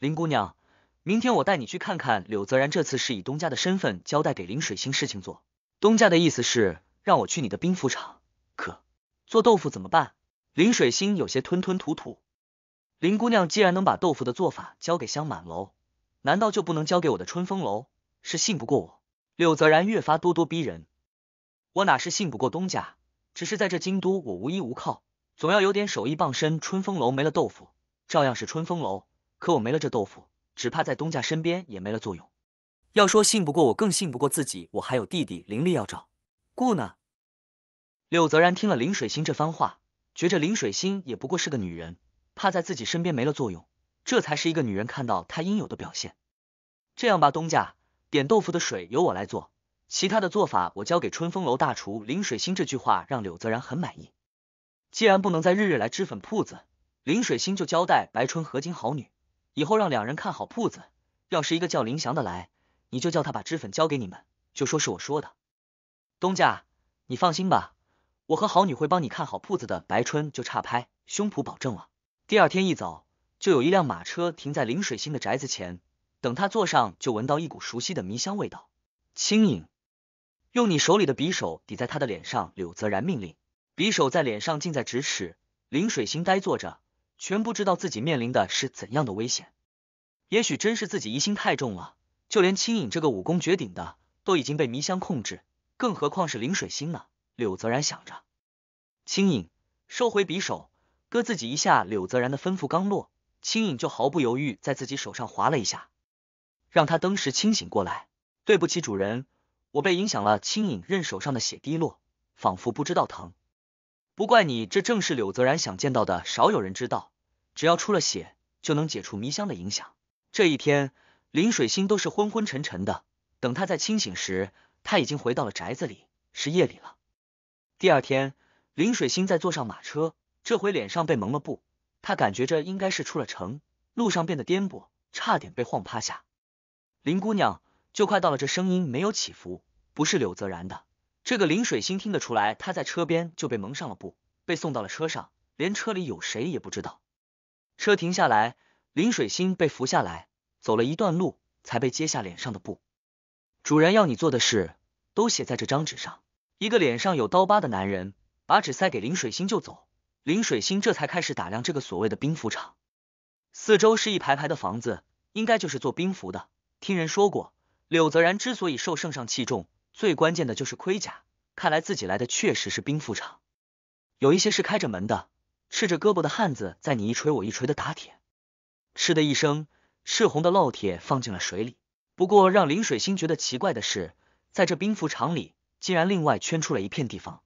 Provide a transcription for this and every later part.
林姑娘，明天我带你去看看。柳泽然这次是以东家的身份交代给林水星事情做。东家的意思是让我去你的兵服厂，可做豆腐怎么办？林水星有些吞吞吐吐。林姑娘既然能把豆腐的做法交给香满楼，难道就不能交给我的春风楼？是信不过我？柳泽然越发咄咄逼人。我哪是信不过东家，只是在这京都我无依无靠，总要有点手艺傍身。春风楼没了豆腐，照样是春风楼。可我没了这豆腐，只怕在东家身边也没了作用。要说信不过我，更信不过自己。我还有弟弟林立要找顾呢。柳泽然听了林水心这番话，觉着林水心也不过是个女人，怕在自己身边没了作用，这才是一个女人看到他应有的表现。这样吧，东家点豆腐的水由我来做，其他的做法我交给春风楼大厨林水心。这句话让柳泽然很满意。既然不能在日日来脂粉铺子，林水心就交代白春和金好女。以后让两人看好铺子，要是一个叫林祥的来，你就叫他把脂粉交给你们，就说是我说的。东家，你放心吧，我和好女会帮你看好铺子的。白春就差拍胸脯保证了。第二天一早，就有一辆马车停在林水星的宅子前，等他坐上，就闻到一股熟悉的迷香味道。轻影用你手里的匕首抵在他的脸上，柳泽然命令，匕首在脸上近在咫尺，林水星呆坐着。全不知道自己面临的是怎样的危险，也许真是自己疑心太重了，就连青影这个武功绝顶的都已经被迷香控制，更何况是林水星呢？柳泽然想着。青影，收回匕首，割自己一下。柳泽然的吩咐刚落，青影就毫不犹豫在自己手上划了一下，让他登时清醒过来。对不起，主人，我被影响了。青影任手上的血滴落，仿佛不知道疼。不怪你，这正是柳泽然想见到的，少有人知道。只要出了血，就能解除迷香的影响。这一天，林水星都是昏昏沉沉的。等他再清醒时，他已经回到了宅子里，是夜里了。第二天，林水星再坐上马车，这回脸上被蒙了布。他感觉着应该是出了城，路上变得颠簸，差点被晃趴下。林姑娘就快到了，这声音没有起伏，不是柳泽然的。这个林水星听得出来，他在车边就被蒙上了布，被送到了车上，连车里有谁也不知道。车停下来，林水星被扶下来，走了一段路才被揭下脸上的布。主人要你做的事都写在这张纸上。一个脸上有刀疤的男人把纸塞给林水星就走。林水星这才开始打量这个所谓的兵符厂，四周是一排排的房子，应该就是做兵符的。听人说过，柳泽然之所以受圣上器重。最关键的就是盔甲，看来自己来的确实是兵符厂。有一些是开着门的，赤着胳膊的汉子在你一锤我一锤的打铁。嗤的一声，赤红的烙铁放进了水里。不过让林水星觉得奇怪的是，在这兵符厂里，竟然另外圈出了一片地方，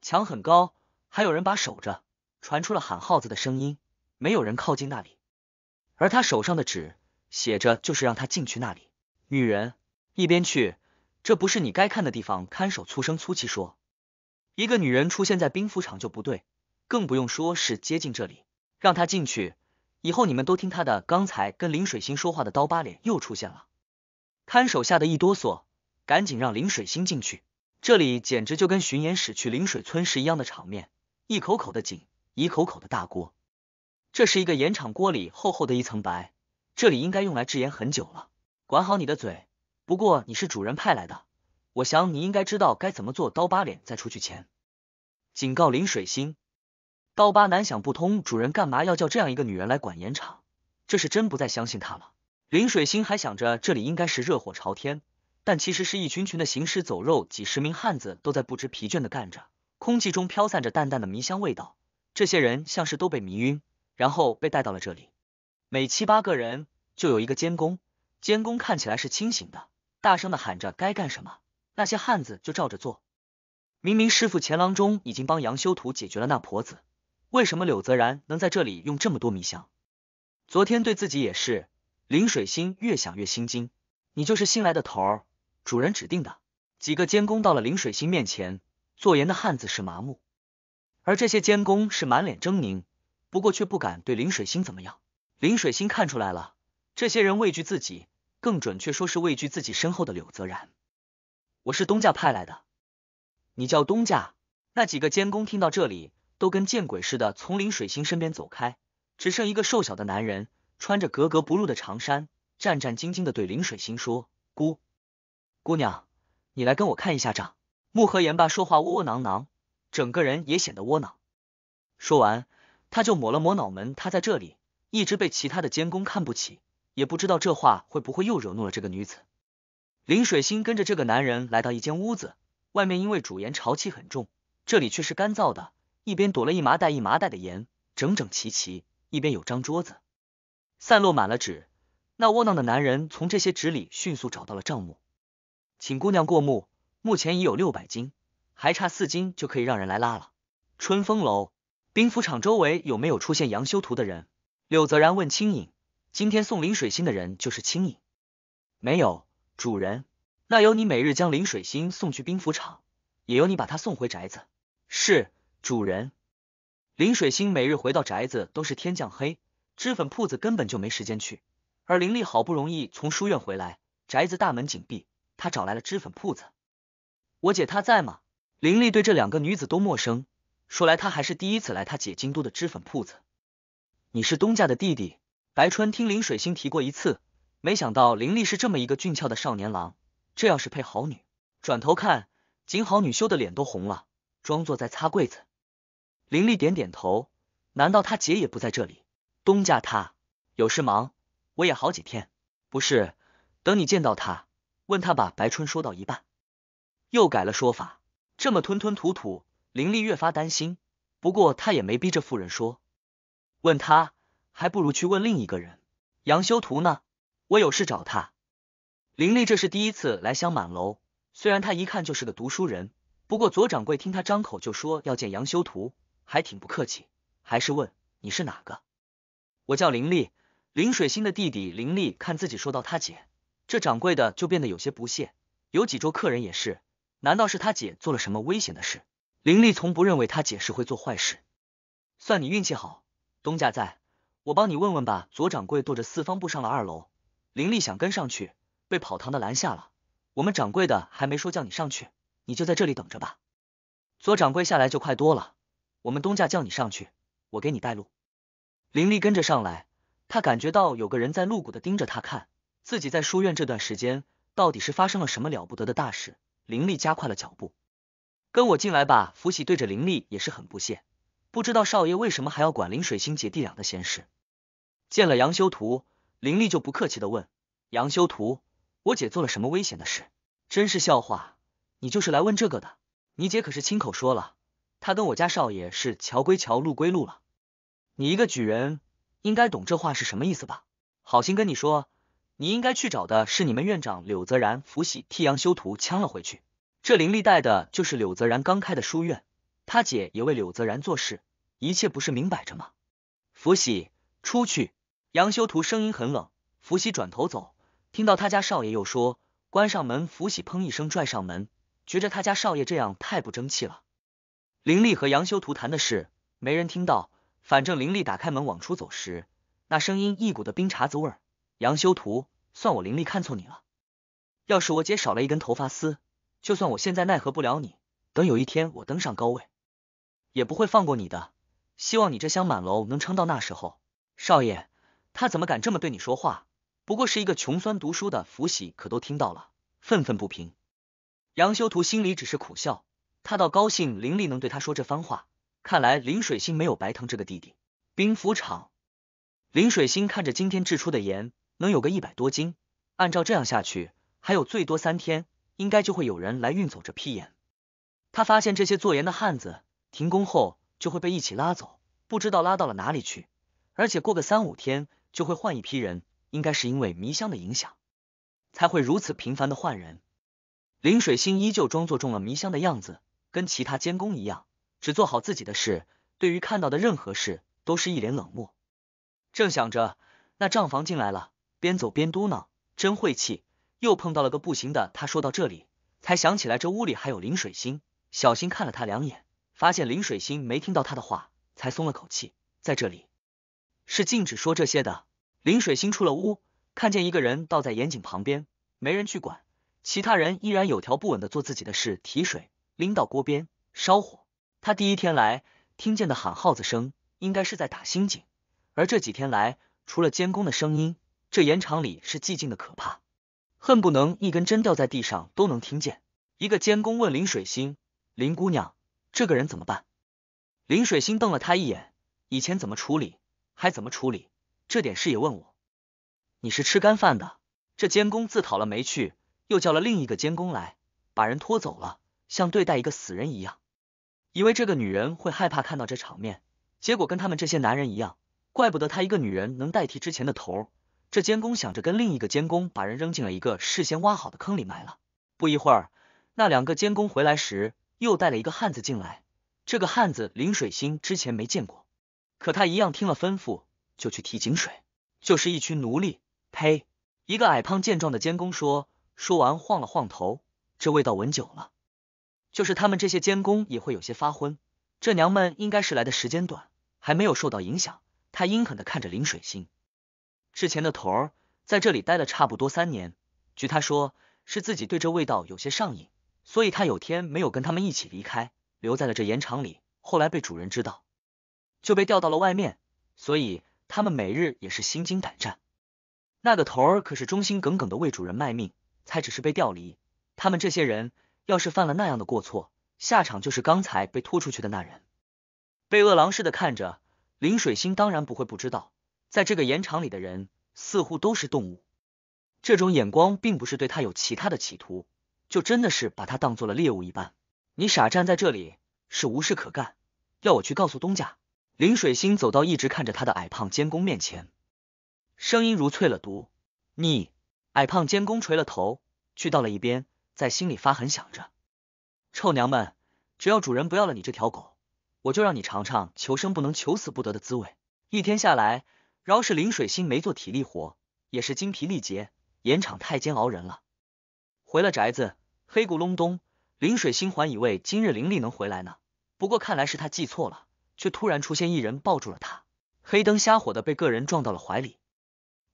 墙很高，还有人把守着，传出了喊号子的声音，没有人靠近那里。而他手上的纸写着，就是让他进去那里。女人一边去。这不是你该看的地方，看守粗声粗气说：“一个女人出现在兵符厂就不对，更不用说是接近这里。让她进去以后，你们都听她的。”刚才跟林水星说话的刀疤脸又出现了，看守吓得一哆嗦，赶紧让林水星进去。这里简直就跟巡演使去临水村时一样的场面，一口口的井，一口口的大锅。这是一个盐场，锅里厚厚的一层白，这里应该用来制盐很久了。管好你的嘴。不过你是主人派来的，我想你应该知道该怎么做。刀疤脸在出去前警告林水星，刀疤男想不通主人干嘛要叫这样一个女人来管盐场，这是真不再相信他了。林水星还想着这里应该是热火朝天，但其实是一群群的行尸走肉，几十名汉子都在不知疲倦的干着，空气中飘散着淡淡的迷香味道。这些人像是都被迷晕，然后被带到了这里，每七八个人就有一个监工，监工看起来是清醒的。大声的喊着该干什么，那些汉子就照着做。明明师傅钱郎中已经帮杨修图解决了那婆子，为什么柳泽然能在这里用这么多迷香？昨天对自己也是。林水星越想越心惊。你就是新来的头儿，主人指定的。几个监工到了林水星面前，做盐的汉子是麻木，而这些监工是满脸狰狞，不过却不敢对林水星怎么样。林水星看出来了，这些人畏惧自己。更准确说是畏惧自己身后的柳泽然。我是东家派来的。你叫东家？那几个监工听到这里，都跟见鬼似的从林水星身边走开，只剩一个瘦小的男人，穿着格格不入的长衫，战战兢兢的对林水星说：“姑，姑娘，你来跟我看一下账。”穆和言吧说话窝窝囊囊，整个人也显得窝囊。说完，他就抹了抹脑门。他在这里一直被其他的监工看不起。也不知道这话会不会又惹怒了这个女子。林水星跟着这个男人来到一间屋子，外面因为煮盐潮气很重，这里却是干燥的。一边躲了一麻袋一麻袋的盐，整整齐齐；一边有张桌子，散落满了纸。那窝囊的男人从这些纸里迅速找到了账目，请姑娘过目，目前已有六百斤，还差四斤就可以让人来拉了。春风楼、兵府场周围有没有出现杨修图的人？柳泽然问青影。今天送林水星的人就是青影，没有主人，那由你每日将林水星送去兵府场，也由你把他送回宅子。是主人，林水星每日回到宅子都是天降黑，脂粉铺子根本就没时间去。而林立好不容易从书院回来，宅子大门紧闭，他找来了脂粉铺子。我姐她在吗？林立对这两个女子都陌生，说来她还是第一次来她姐京都的脂粉铺子。你是东家的弟弟。白春听林水星提过一次，没想到林立是这么一个俊俏的少年郎，这要是配好女。转头看，景好女羞的脸都红了，装作在擦柜子。林立点点头，难道他姐也不在这里？东家他有事忙，我也好几天。不是，等你见到他，问他吧。白春说到一半，又改了说法，这么吞吞吐吐，林立越发担心。不过他也没逼着妇人说，问他。还不如去问另一个人，杨修图呢？我有事找他。林立这是第一次来香满楼，虽然他一看就是个读书人，不过左掌柜听他张口就说要见杨修图，还挺不客气，还是问你是哪个？我叫林立，林水星的弟弟。林立看自己说到他姐，这掌柜的就变得有些不屑。有几桌客人也是，难道是他姐做了什么危险的事？林立从不认为他姐是会做坏事，算你运气好，东家在。我帮你问问吧，左掌柜跺着四方步上了二楼，林立想跟上去，被跑堂的拦下了。我们掌柜的还没说叫你上去，你就在这里等着吧。左掌柜下来就快多了，我们东家叫你上去，我给你带路。林立跟着上来，他感觉到有个人在露骨的盯着他看，自己在书院这段时间，到底是发生了什么了不得的大事？林立加快了脚步，跟我进来吧。福喜对着林立也是很不屑。不知道少爷为什么还要管林水星姐弟俩的闲事？见了杨修图，林立就不客气的问杨修图：“我姐做了什么危险的事？真是笑话！你就是来问这个的。你姐可是亲口说了，她跟我家少爷是桥归桥，路归路了。你一个举人，应该懂这话是什么意思吧？好心跟你说，你应该去找的是你们院长柳泽然。”福喜替杨修图呛了回去，这林立带的就是柳泽然刚开的书院。他姐也为柳泽然做事，一切不是明摆着吗？福喜，出去，杨修图声音很冷。福喜转头走，听到他家少爷又说：“关上门。”福喜砰一声拽上门，觉着他家少爷这样太不争气了。林立和杨修图谈的事没人听到，反正林立打开门往出走时，那声音一股的冰碴子味儿。杨修图，算我林立看错你了。要是我姐少了一根头发丝，就算我现在奈何不了你，等有一天我登上高位。也不会放过你的。希望你这厢满楼能撑到那时候。少爷，他怎么敢这么对你说话？不过是一个穷酸读书的福喜，可都听到了，愤愤不平。杨修图心里只是苦笑，他倒高兴林立能对他说这番话。看来林水星没有白疼这个弟弟。兵斧厂，林水星看着今天制出的盐能有个一百多斤，按照这样下去，还有最多三天，应该就会有人来运走这批盐。他发现这些做盐的汉子。停工后就会被一起拉走，不知道拉到了哪里去。而且过个三五天就会换一批人，应该是因为迷香的影响，才会如此频繁的换人。林水星依旧装作中了迷香的样子，跟其他监工一样，只做好自己的事，对于看到的任何事都是一脸冷漠。正想着，那账房进来了，边走边嘟囔：“真晦气，又碰到了个不行的。”他说到这里，才想起来这屋里还有林水星，小心看了他两眼。发现林水星没听到他的话，才松了口气。在这里是禁止说这些的。林水星出了屋，看见一个人倒在盐井旁边，没人去管。其他人依然有条不紊的做自己的事：提水、拎到锅边、烧火。他第一天来，听见的喊号子声，应该是在打新井。而这几天来，除了监工的声音，这盐场里是寂静的可怕，恨不能一根针掉在地上都能听见。一个监工问林水星：“林姑娘。”这个人怎么办？林水星瞪了他一眼。以前怎么处理，还怎么处理，这点事也问我？你是吃干饭的？这监工自讨了没趣，又叫了另一个监工来，把人拖走了，像对待一个死人一样。以为这个女人会害怕看到这场面，结果跟他们这些男人一样。怪不得她一个女人能代替之前的头。这监工想着，跟另一个监工把人扔进了一个事先挖好的坑里埋了。不一会儿，那两个监工回来时。又带了一个汉子进来，这个汉子林水星之前没见过，可他一样听了吩咐就去提井水，就是一群奴隶。呸！一个矮胖健壮的监工说，说完晃了晃头，这味道闻久了，就是他们这些监工也会有些发昏。这娘们应该是来的时间短，还没有受到影响。他阴狠的看着林水星，之前的头儿在这里待了差不多三年，据他说是自己对这味道有些上瘾。所以他有天没有跟他们一起离开，留在了这盐场里。后来被主人知道，就被调到了外面。所以他们每日也是心惊胆战。那个头儿可是忠心耿耿的为主人卖命，才只是被调离。他们这些人要是犯了那样的过错，下场就是刚才被拖出去的那人，被饿狼似的看着。林水星当然不会不知道，在这个盐场里的人似乎都是动物。这种眼光并不是对他有其他的企图。就真的是把他当做了猎物一般。你傻站在这里是无事可干，要我去告诉东家。林水星走到一直看着他的矮胖监工面前，声音如淬了毒。你，矮胖监工垂了头，去到了一边，在心里发狠想着：臭娘们，只要主人不要了你这条狗，我就让你尝尝求生不能、求死不得的滋味。一天下来，饶是林水星没做体力活，也是精疲力竭。盐场太煎熬人了。回了宅子。黑咕隆咚，林水星还以为今日林丽能回来呢。不过看来是他记错了，却突然出现一人抱住了他，黑灯瞎火的被个人撞到了怀里，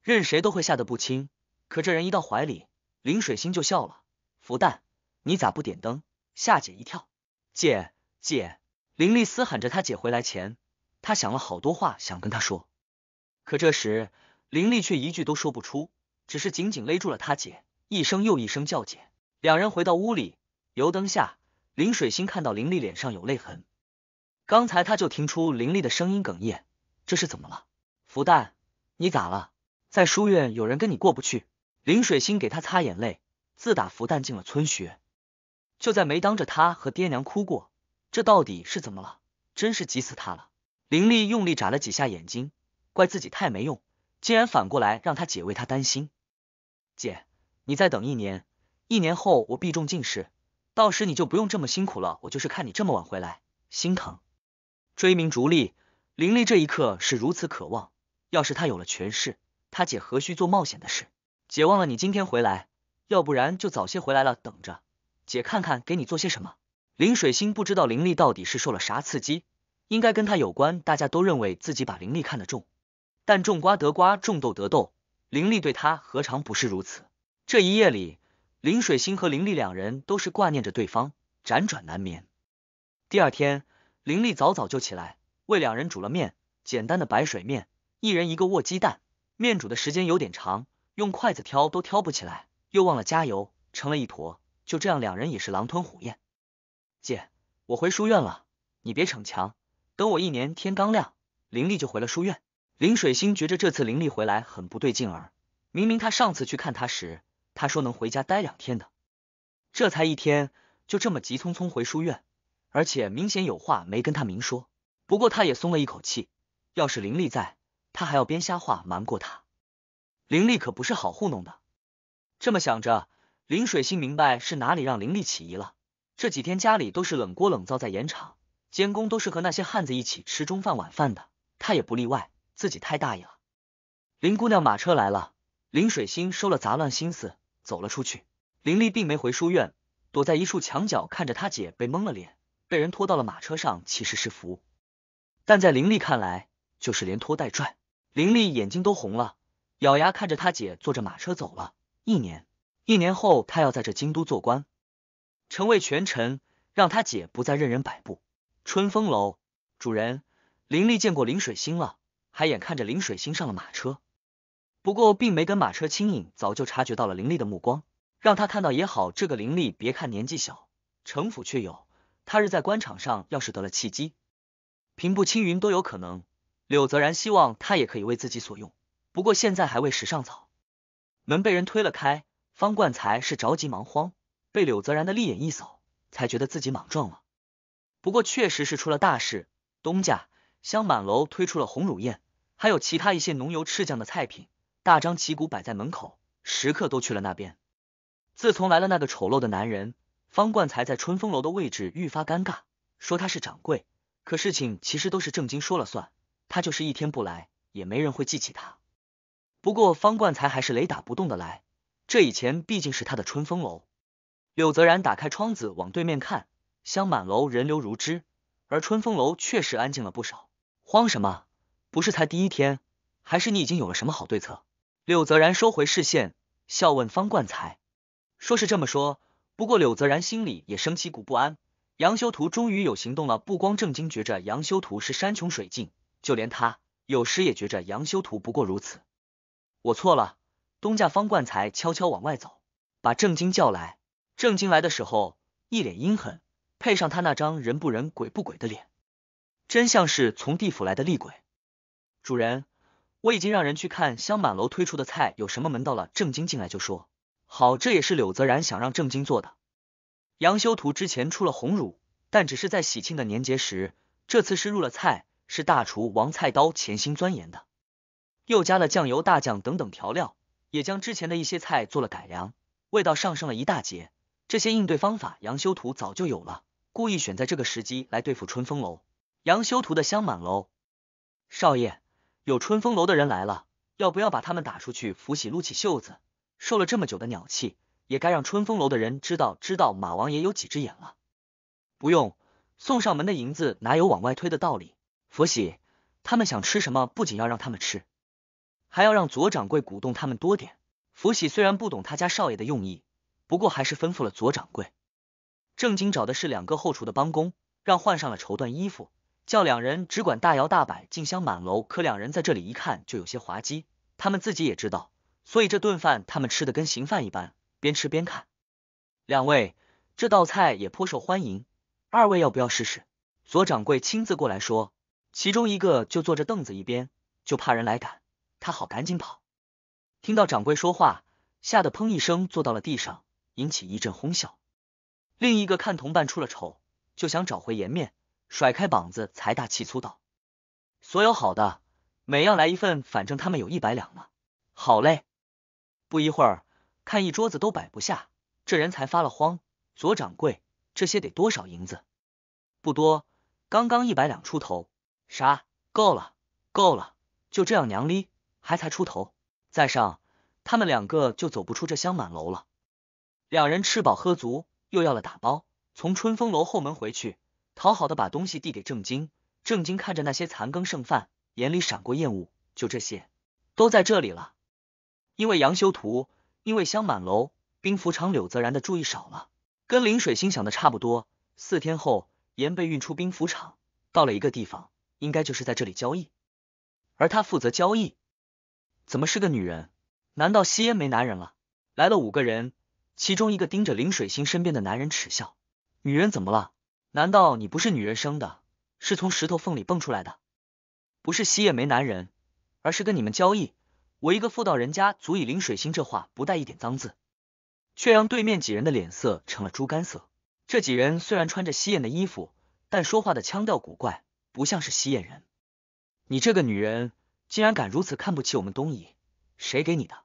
任谁都会吓得不轻。可这人一到怀里，林水星就笑了：“福蛋，你咋不点灯，吓姐一跳？”“姐姐！”林丽嘶喊着，他姐回来前，他想了好多话想跟他说，可这时林丽却一句都说不出，只是紧紧勒住了他姐，一声又一声叫姐。两人回到屋里，油灯下，林水星看到林立脸上有泪痕。刚才他就听出林立的声音哽咽，这是怎么了？福蛋，你咋了？在书院有人跟你过不去？林水星给他擦眼泪。自打福蛋进了村学，就在没当着他和爹娘哭过。这到底是怎么了？真是急死他了。林立用力眨了几下眼睛，怪自己太没用，竟然反过来让他姐为他担心。姐，你再等一年。一年后我必中进士，到时你就不用这么辛苦了。我就是看你这么晚回来，心疼。追名逐利，林立这一刻是如此渴望。要是他有了权势，他姐何须做冒险的事？姐忘了你今天回来，要不然就早些回来了，等着姐看看给你做些什么。林水星不知道林立到底是受了啥刺激，应该跟他有关。大家都认为自己把林立看得重，但种瓜得瓜，种豆得豆。林立对他何尝不是如此？这一夜里。林水星和林丽两人都是挂念着对方，辗转难眠。第二天，林立早早就起来为两人煮了面，简单的白水面，一人一个卧鸡蛋。面煮的时间有点长，用筷子挑都挑不起来，又忘了加油，成了一坨。就这样，两人也是狼吞虎咽。姐，我回书院了，你别逞强。等我一年，天刚亮，林立就回了书院。林水星觉着这次林立回来很不对劲儿，明明他上次去看他时。他说能回家待两天的，这才一天，就这么急匆匆回书院，而且明显有话没跟他明说。不过他也松了一口气，要是林立在，他还要编瞎话瞒过他。林立可不是好糊弄的。这么想着，林水星明白是哪里让林立起疑了。这几天家里都是冷锅冷灶，在盐场监工都是和那些汉子一起吃中饭晚饭的，他也不例外，自己太大意了。林姑娘马车来了，林水星收了杂乱心思。走了出去，林立并没回书院，躲在一处墙角看着他姐被蒙了脸，被人拖到了马车上，其实是福，但在林立看来就是连拖带拽，林立眼睛都红了，咬牙看着他姐坐着马车走了。一年，一年后他要在这京都做官，成为权臣，让他姐不再任人摆布。春风楼主人林立见过林水星了，还眼看着林水星上了马车。不过，并没跟马车轻影早就察觉到了林立的目光，让他看到也好。这个林立，别看年纪小，城府却有。他日在官场上，要是得了契机，平步青云都有可能。柳泽然希望他也可以为自己所用，不过现在还为时尚早。门被人推了开，方冠才是着急忙慌，被柳泽然的利眼一扫，才觉得自己莽撞了。不过确实是出了大事。东家香满楼推出了红乳宴，还有其他一些浓油赤酱的菜品。大张旗鼓摆在门口，食客都去了那边。自从来了那个丑陋的男人，方冠才在春风楼的位置愈发尴尬。说他是掌柜，可事情其实都是正经说了算。他就是一天不来，也没人会记起他。不过方冠才还是雷打不动的来。这以前毕竟是他的春风楼。柳泽然打开窗子往对面看，香满楼人流如织，而春风楼确实安静了不少。慌什么？不是才第一天，还是你已经有了什么好对策？柳泽然收回视线，笑问方冠才：“说是这么说，不过柳泽然心里也升起股不安。杨修图终于有行动了，不光郑经觉着杨修图是山穷水尽，就连他有时也觉着杨修图不过如此。我错了。”东家方冠才悄悄往外走，把郑经叫来。郑经来的时候，一脸阴狠，配上他那张人不人鬼不鬼的脸，真像是从地府来的厉鬼。主人。我已经让人去看香满楼推出的菜有什么门道了。郑经进来就说：“好，这也是柳泽然想让郑经做的。”杨修图之前出了红乳，但只是在喜庆的年节时，这次是入了菜，是大厨王菜刀潜心钻研的，又加了酱油、大酱等等调料，也将之前的一些菜做了改良，味道上升了一大截。这些应对方法，杨修图早就有了，故意选在这个时机来对付春风楼。杨修图的香满楼，少爷。有春风楼的人来了，要不要把他们打出去？福喜撸起袖子，受了这么久的鸟气，也该让春风楼的人知道知道马王爷有几只眼了。不用，送上门的银子哪有往外推的道理？福喜，他们想吃什么，不仅要让他们吃，还要让左掌柜鼓动他们多点。福喜虽然不懂他家少爷的用意，不过还是吩咐了左掌柜。正经找的是两个后厨的帮工，让换上了绸缎衣服。叫两人只管大摇大摆进香满楼，可两人在这里一看就有些滑稽，他们自己也知道，所以这顿饭他们吃的跟行饭一般，边吃边看。两位，这道菜也颇受欢迎，二位要不要试试？左掌柜亲自过来说，其中一个就坐着凳子一边，就怕人来赶，他好赶紧跑。听到掌柜说话，吓得砰一声坐到了地上，引起一阵哄笑。另一个看同伴出了丑，就想找回颜面。甩开膀子，财大气粗道：“所有好的，每样来一份，反正他们有一百两呢。”好嘞。不一会儿，看一桌子都摆不下，这人才发了慌。左掌柜，这些得多少银子？不多，刚刚一百两出头。啥？够了，够了，就这样娘哩，还才出头。再上，他们两个就走不出这香满楼了。两人吃饱喝足，又要了打包，从春风楼后门回去。讨好的把东西递给郑经，郑经看着那些残羹剩饭，眼里闪过厌恶。就这些，都在这里了。因为杨修图，因为香满楼，兵符厂，柳泽然的注意少了，跟林水心想的差不多。四天后，盐被运出兵符厂，到了一个地方，应该就是在这里交易。而他负责交易，怎么是个女人？难道吸烟没男人了？来了五个人，其中一个盯着林水星身边的男人耻笑。女人怎么了？难道你不是女人生的，是从石头缝里蹦出来的？不是西夜没男人，而是跟你们交易，我一个妇道人家足以。林水心这话不带一点脏字，却让对面几人的脸色成了猪肝色。这几人虽然穿着西燕的衣服，但说话的腔调古怪，不像是西燕人。你这个女人，竟然敢如此看不起我们东夷，谁给你的？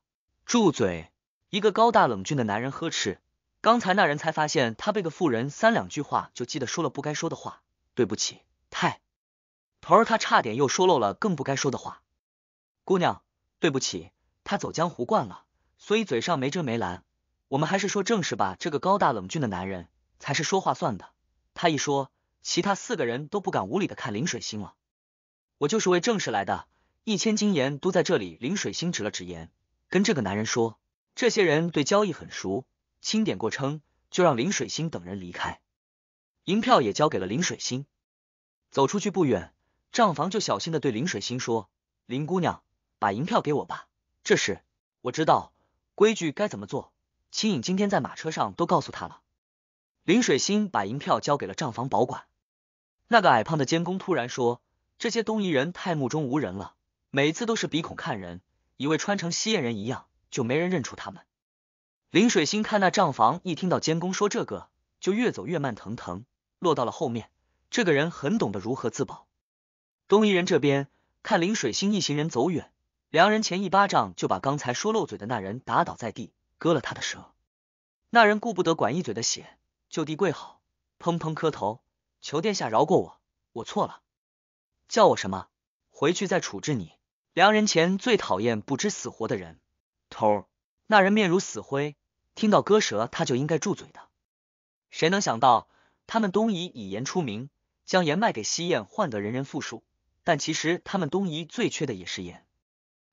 住嘴！一个高大冷峻的男人呵斥。刚才那人才发现，他被个妇人三两句话就记得说了不该说的话。对不起，太头儿，他差点又说漏了更不该说的话。姑娘，对不起，他走江湖惯了，所以嘴上没遮没拦。我们还是说正事吧。这个高大冷峻的男人才是说话算的。他一说，其他四个人都不敢无理的看林水星了。我就是为正事来的，一千斤盐都在这里。林水星指了指盐，跟这个男人说：“这些人对交易很熟。”清点过称，就让林水星等人离开，银票也交给了林水星。走出去不远，账房就小心的对林水星说：“林姑娘，把银票给我吧。这事我知道规矩该怎么做，秦影今天在马车上都告诉他了。”林水星把银票交给了账房保管。那个矮胖的监工突然说：“这些东夷人太目中无人了，每次都是鼻孔看人，以为穿成西燕人一样，就没人认出他们。”林水星看那账房，一听到监工说这个，就越走越慢腾腾，落到了后面。这个人很懂得如何自保。东夷人这边看林水星一行人走远，梁人前一巴掌就把刚才说漏嘴的那人打倒在地，割了他的舌。那人顾不得管一嘴的血，就地跪好，砰砰磕头，求殿下饶过我，我错了。叫我什么？回去再处置你。梁人前最讨厌不知死活的人。头儿，那人面如死灰。听到割舌，他就应该住嘴的。谁能想到，他们东夷以盐出名，将盐卖给西燕，换得人人富庶。但其实，他们东夷最缺的也是盐。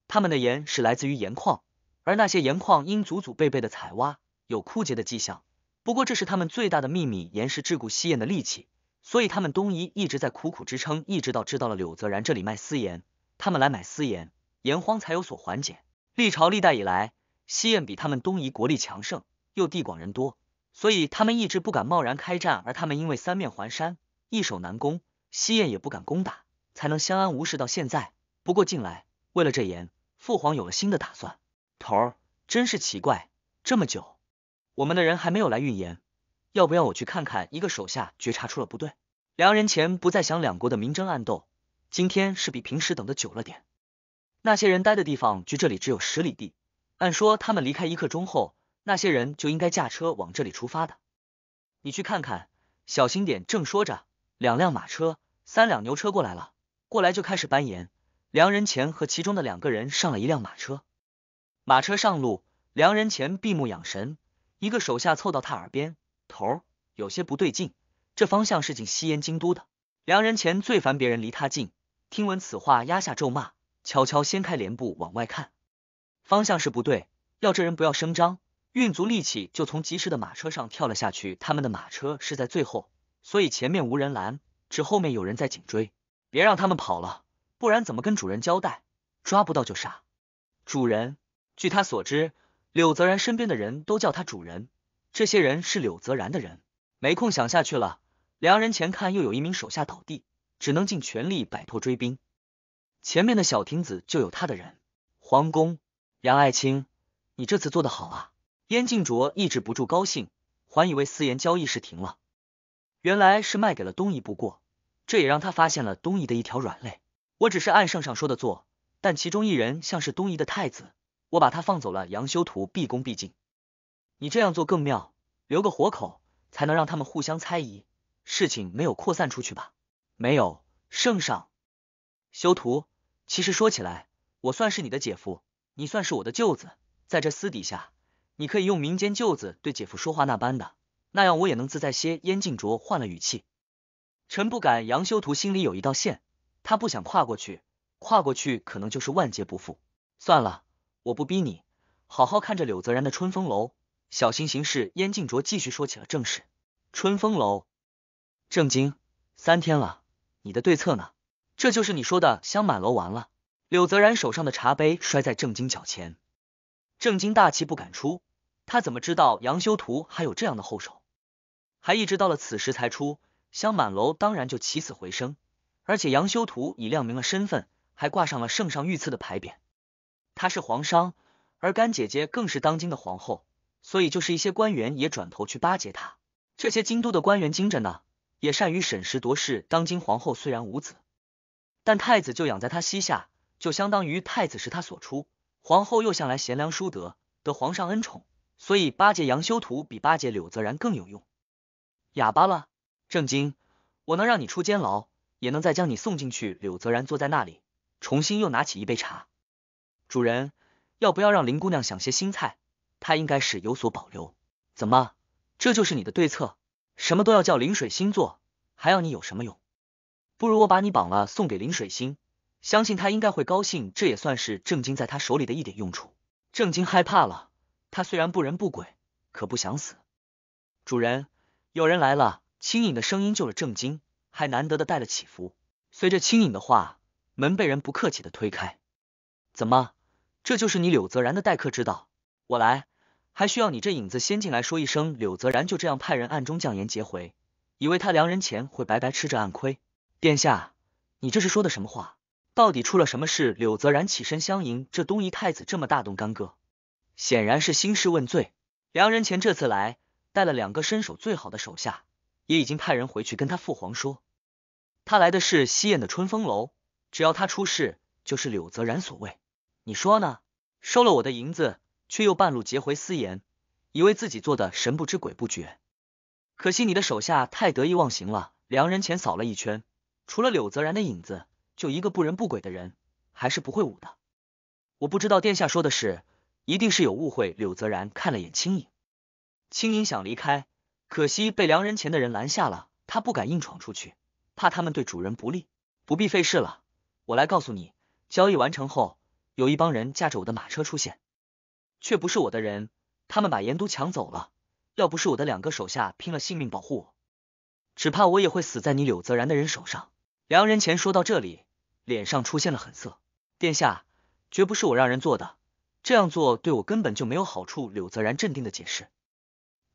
他们的盐是来自于盐矿，而那些盐矿因祖祖辈辈的采挖，有枯竭的迹象。不过，这是他们最大的秘密。盐是桎梏西燕的利器，所以他们东夷一直在苦苦支撑，一直到知道了柳泽然这里卖私盐，他们来买私盐，盐荒才有所缓解。历朝历代以来。西燕比他们东夷国力强盛，又地广人多，所以他们一直不敢贸然开战。而他们因为三面环山，易守难攻，西燕也不敢攻打，才能相安无事到现在。不过近来为了这言，父皇有了新的打算。头儿，真是奇怪，这么久，我们的人还没有来运盐，要不要我去看看？一个手下觉察出了不对。两人前不再想两国的明争暗斗，今天是比平时等的久了点。那些人待的地方距这里只有十里地。按说他们离开一刻钟后，那些人就应该驾车往这里出发的。你去看看，小心点。正说着，两辆马车、三辆牛车过来了。过来就开始搬盐。梁仁前和其中的两个人上了一辆马车，马车上路。梁仁前闭目养神，一个手下凑到他耳边：“头，有些不对劲，这方向是进西燕京都的。”梁仁前最烦别人离他近，听闻此话，压下咒骂，悄悄掀开帘布往外看。方向是不对，要这人不要声张，运足力气就从疾驰的马车上跳了下去。他们的马车是在最后，所以前面无人拦，只后面有人在紧追。别让他们跑了，不然怎么跟主人交代？抓不到就杀主人。据他所知，柳泽然身边的人都叫他主人，这些人是柳泽然的人。没空想下去了。两人前看又有一名手下倒地，只能尽全力摆脱追兵。前面的小亭子就有他的人，皇宫。杨爱卿，你这次做得好啊！燕静卓抑制不住高兴，还以为私盐交易是停了，原来是卖给了东夷。不过，这也让他发现了东夷的一条软肋。我只是按圣上说的做，但其中一人像是东夷的太子，我把他放走了。杨修图，毕恭毕敬。你这样做更妙，留个活口，才能让他们互相猜疑。事情没有扩散出去吧？没有，圣上。修图，其实说起来，我算是你的姐夫。你算是我的舅子，在这私底下，你可以用民间舅子对姐夫说话那般的，那样我也能自在些。燕静卓换了语气，臣不敢。杨修图心里有一道线，他不想跨过去，跨过去可能就是万劫不复。算了，我不逼你，好好看着柳泽然的春风楼，小心行事。燕静卓继续说起了正事。春风楼，正经，三天了，你的对策呢？这就是你说的香满楼完了。柳泽然手上的茶杯摔在郑经脚前，郑经大气不敢出。他怎么知道杨修图还有这样的后手？还一直到了此时才出香满楼，当然就起死回生。而且杨修图已亮明了身份，还挂上了圣上御赐的牌匾。他是皇商，而干姐姐更是当今的皇后，所以就是一些官员也转头去巴结他。这些京都的官员精着呢，也善于审时度势。当今皇后虽然无子，但太子就养在她膝下。就相当于太子是他所出，皇后又向来贤良淑德，得皇上恩宠，所以巴结杨修图比巴结柳泽然更有用。哑巴了，郑经，我能让你出监牢，也能再将你送进去。柳泽然坐在那里，重新又拿起一杯茶。主人要不要让林姑娘想些新菜？她应该是有所保留。怎么，这就是你的对策？什么都要叫林水星做，还要你有什么用？不如我把你绑了送给林水星。相信他应该会高兴，这也算是郑经在他手里的一点用处。郑经害怕了，他虽然不人不鬼，可不想死。主人，有人来了。轻影的声音救了郑经，还难得的带了起伏。随着轻影的话，门被人不客气的推开。怎么，这就是你柳泽然的待客之道？我来还需要你这影子先进来说一声？柳泽然就这样派人暗中将言截回，以为他良人前会白白吃这暗亏。殿下，你这是说的什么话？到底出了什么事？柳泽然起身相迎，这东夷太子这么大动干戈，显然是兴师问罪。梁仁前这次来，带了两个身手最好的手下，也已经派人回去跟他父皇说，他来的是西燕的春风楼，只要他出事，就是柳泽然所为。你说呢？收了我的银子，却又半路劫回私盐，以为自己做的神不知鬼不觉。可惜你的手下太得意忘形了。梁仁前扫了一圈，除了柳泽然的影子。就一个不人不鬼的人，还是不会武的。我不知道殿下说的是，一定是有误会。柳泽然看了眼青影，青影想离开，可惜被良人前的人拦下了，他不敢硬闯出去，怕他们对主人不利。不必费事了，我来告诉你。交易完成后，有一帮人驾着我的马车出现，却不是我的人，他们把盐都抢走了。要不是我的两个手下拼了性命保护我，只怕我也会死在你柳泽然的人手上。良人前说到这里。脸上出现了狠色，殿下，绝不是我让人做的，这样做对我根本就没有好处。柳泽然镇定的解释，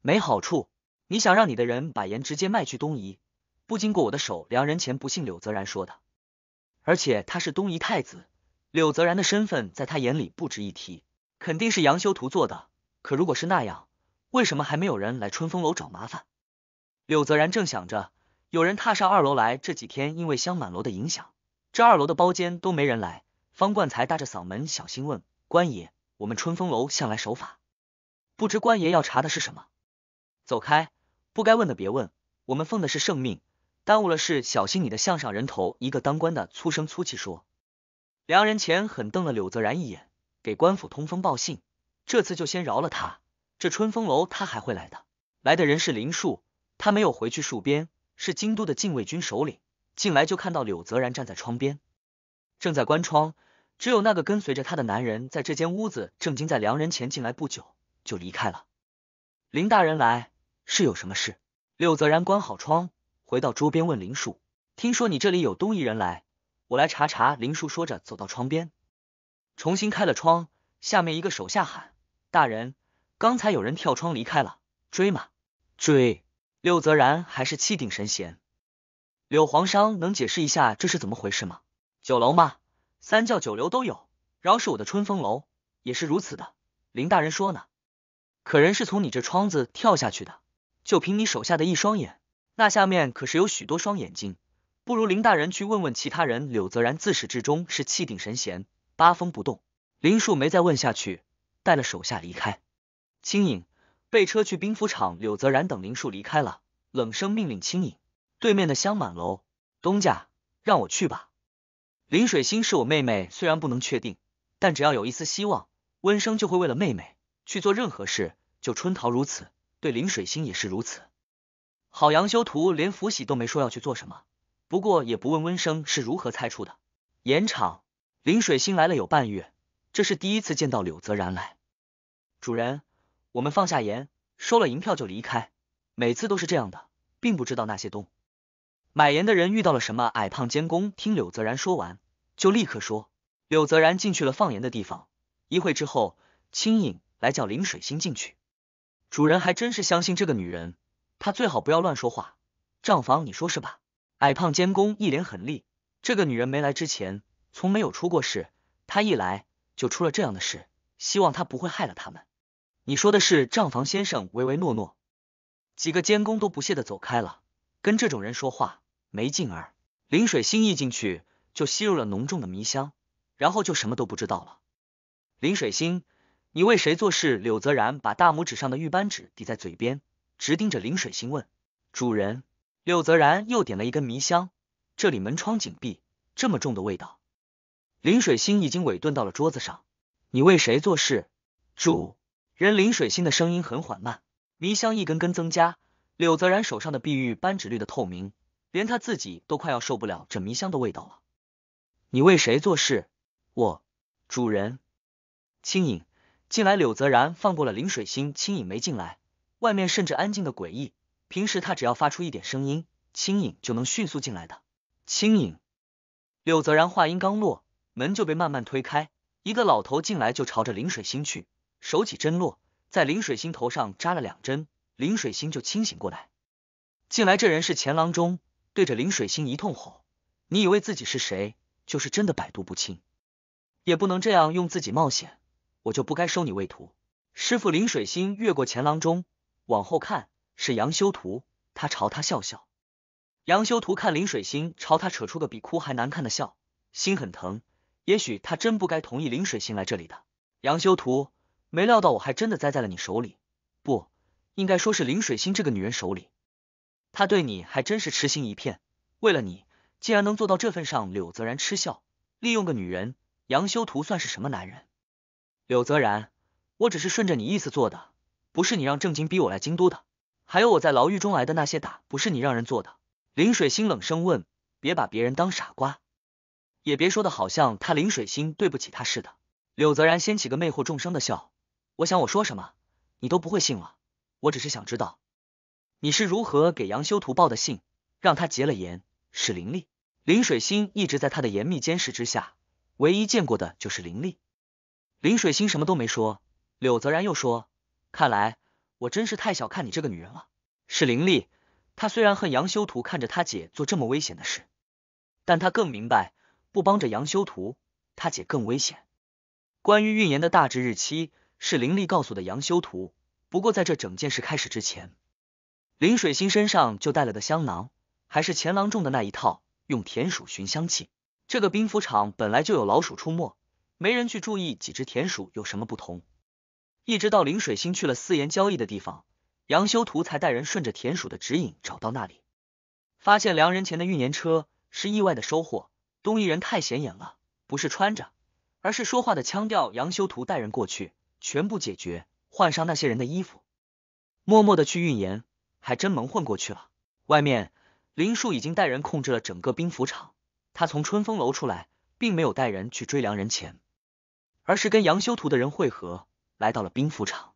没好处？你想让你的人把盐直接卖去东夷，不经过我的手？良人前不信柳泽然说的，而且他是东夷太子，柳泽然的身份在他眼里不值一提，肯定是杨修图做的。可如果是那样，为什么还没有人来春风楼找麻烦？柳泽然正想着，有人踏上二楼来，这几天因为香满楼的影响。这二楼的包间都没人来，方冠才大着嗓门小心问官爷：“我们春风楼向来守法，不知官爷要查的是什么？”走开，不该问的别问，我们奉的是圣命，耽误了事小心你的项上人头！”一个当官的粗声粗气说。梁仁前狠瞪了柳泽然一眼，给官府通风报信。这次就先饶了他，这春风楼他还会来的。来的人是林树，他没有回去戍边，是京都的禁卫军首领。进来就看到柳泽然站在窗边，正在关窗。只有那个跟随着他的男人在这间屋子，正经在良人前进来不久就离开了。林大人来是有什么事？柳泽然关好窗，回到桌边问林树：“听说你这里有东夷人来，我来查查。”林树说着走到窗边，重新开了窗。下面一个手下喊：“大人，刚才有人跳窗离开了，追吗？”“追。”柳泽然还是气定神闲。柳皇商能解释一下这是怎么回事吗？酒楼嘛，三教九流都有，饶是我的春风楼也是如此的。林大人说呢，可人是从你这窗子跳下去的，就凭你手下的一双眼，那下面可是有许多双眼睛，不如林大人去问问其他人。柳泽然自始至终是气定神闲，八风不动。林树没再问下去，带了手下离开。青影，备车去兵符场。柳泽然等林树离开了，冷声命令青影。对面的香满楼东家让我去吧。林水星是我妹妹，虽然不能确定，但只要有一丝希望，温生就会为了妹妹去做任何事。就春桃如此，对林水星也是如此。好，杨修图连福喜都没说要去做什么，不过也不问温生是如何猜出的。盐场林水星来了有半月，这是第一次见到柳泽然来。主人，我们放下盐，收了银票就离开。每次都是这样的，并不知道那些东。买盐的人遇到了什么？矮胖监工听柳泽然说完，就立刻说：“柳泽然进去了放盐的地方。一会之后，青影来叫林水星进去。主人还真是相信这个女人，她最好不要乱说话。账房，你说是吧？”矮胖监工一脸狠厉：“这个女人没来之前，从没有出过事，她一来就出了这样的事。希望她不会害了他们。”你说的是账房先生唯唯诺诺，几个监工都不屑的走开了，跟这种人说话。没劲儿，林水星一进去就吸入了浓重的迷香，然后就什么都不知道了。林水星，你为谁做事？柳泽然把大拇指上的玉扳指抵在嘴边，直盯着林水星问。主人，柳泽然又点了一根迷香。这里门窗紧闭，这么重的味道。林水星已经委顿到了桌子上。你为谁做事？主，人林水星的声音很缓慢。迷香一根根增加，柳泽然手上的碧玉扳指绿的透明。连他自己都快要受不了这迷香的味道了。你为谁做事？我，主人。青影进来。柳泽然放过了林水星。青影没进来。外面甚至安静的诡异。平时他只要发出一点声音，青影就能迅速进来的。青影。柳泽然话音刚落，门就被慢慢推开，一个老头进来，就朝着林水星去，手起针落，在林水星头上扎了两针，林水星就清醒过来。进来这人是前郎中。对着林水星一通吼，你以为自己是谁？就是真的百毒不侵，也不能这样用自己冒险。我就不该收你为徒。师傅林水星越过前廊中，往后看是杨修图，他朝他笑笑。杨修图看林水星朝他扯出个比哭还难看的笑，心很疼。也许他真不该同意林水星来这里的。杨修图没料到我还真的栽在了你手里，不应该说是林水星这个女人手里。他对你还真是痴心一片，为了你竟然能做到这份上。柳泽然嗤笑，利用个女人，杨修图算是什么男人？柳泽然，我只是顺着你意思做的，不是你让郑经逼我来京都的。还有我在牢狱中挨的那些打，不是你让人做的。林水星冷声问，别把别人当傻瓜，也别说的好像他林水星对不起他似的。柳泽然掀起个魅惑众生的笑，我想我说什么你都不会信了。我只是想知道。你是如何给杨修图报的信，让他结了言，是林立，林水星一直在他的严密监视之下，唯一见过的就是林立。林水星什么都没说。柳泽然又说：“看来我真是太小看你这个女人了。”是林立，他虽然恨杨修图看着他姐做这么危险的事，但他更明白，不帮着杨修图，他姐更危险。关于运言的大致日期是林立告诉的杨修图，不过在这整件事开始之前。林水星身上就带了个香囊，还是前郎中的那一套，用田鼠寻香气。这个兵府场本来就有老鼠出没，没人去注意几只田鼠有什么不同。一直到林水星去了四言交易的地方，杨修图才带人顺着田鼠的指引找到那里，发现良人前的运盐车是意外的收获。东夷人太显眼了，不是穿着，而是说话的腔调。杨修图带人过去，全部解决，换上那些人的衣服，默默的去运盐。还真蒙混过去了。外面，林树已经带人控制了整个兵符厂。他从春风楼出来，并没有带人去追梁人钱，而是跟杨修图的人会合，来到了兵符厂。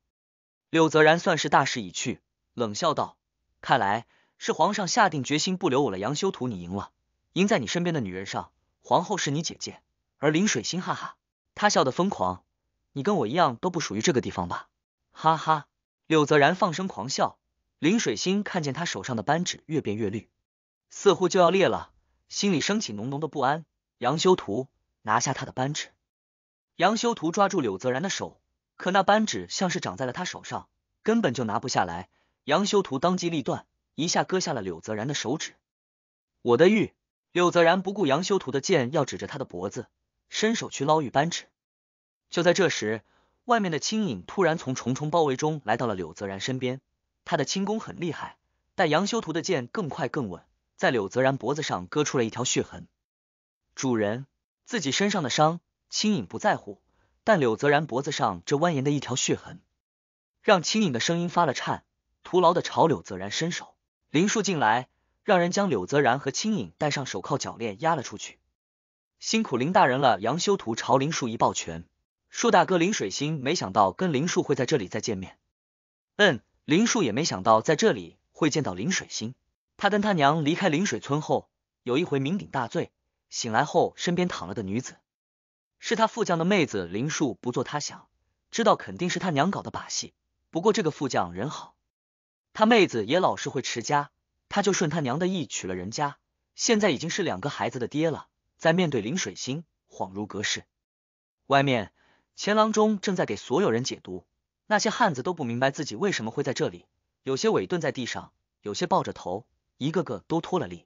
柳泽然算是大势已去，冷笑道：“看来是皇上下定决心不留我了。”杨修图，你赢了，赢在你身边的女人上。皇后是你姐姐，而林水心，哈哈，他笑得疯狂。你跟我一样，都不属于这个地方吧？哈哈，柳泽然放声狂笑。林水星看见他手上的扳指越变越绿，似乎就要裂了，心里升起浓浓的不安。杨修图拿下他的扳指，杨修图抓住柳泽然的手，可那扳指像是长在了他手上，根本就拿不下来。杨修图当机立断，一下割下了柳泽然的手指。我的玉！柳泽然不顾杨修图的剑要指着他的脖子，伸手去捞玉扳指。就在这时，外面的青影突然从重重包围中来到了柳泽然身边。他的轻功很厉害，但杨修图的剑更快更稳，在柳泽然脖子上割出了一条血痕。主人，自己身上的伤，青影不在乎，但柳泽然脖子上这蜿蜒的一条血痕，让青影的声音发了颤。徒劳的朝柳泽然伸手。林树进来，让人将柳泽然和青影戴上手铐脚链，押了出去。辛苦林大人了。杨修图朝林树一抱拳。树大哥，林水星没想到跟林树会在这里再见面。嗯。林树也没想到在这里会见到林水星。他跟他娘离开林水村后，有一回酩酊大醉，醒来后身边躺了个女子，是他副将的妹子。林树不做他想，知道肯定是他娘搞的把戏。不过这个副将人好，他妹子也老是会持家，他就顺他娘的意娶了人家。现在已经是两个孩子的爹了，在面对林水星，恍如隔世。外面，钱郎中正在给所有人解毒。那些汉子都不明白自己为什么会在这里，有些尾顿在地上，有些抱着头，一个个都脱了力。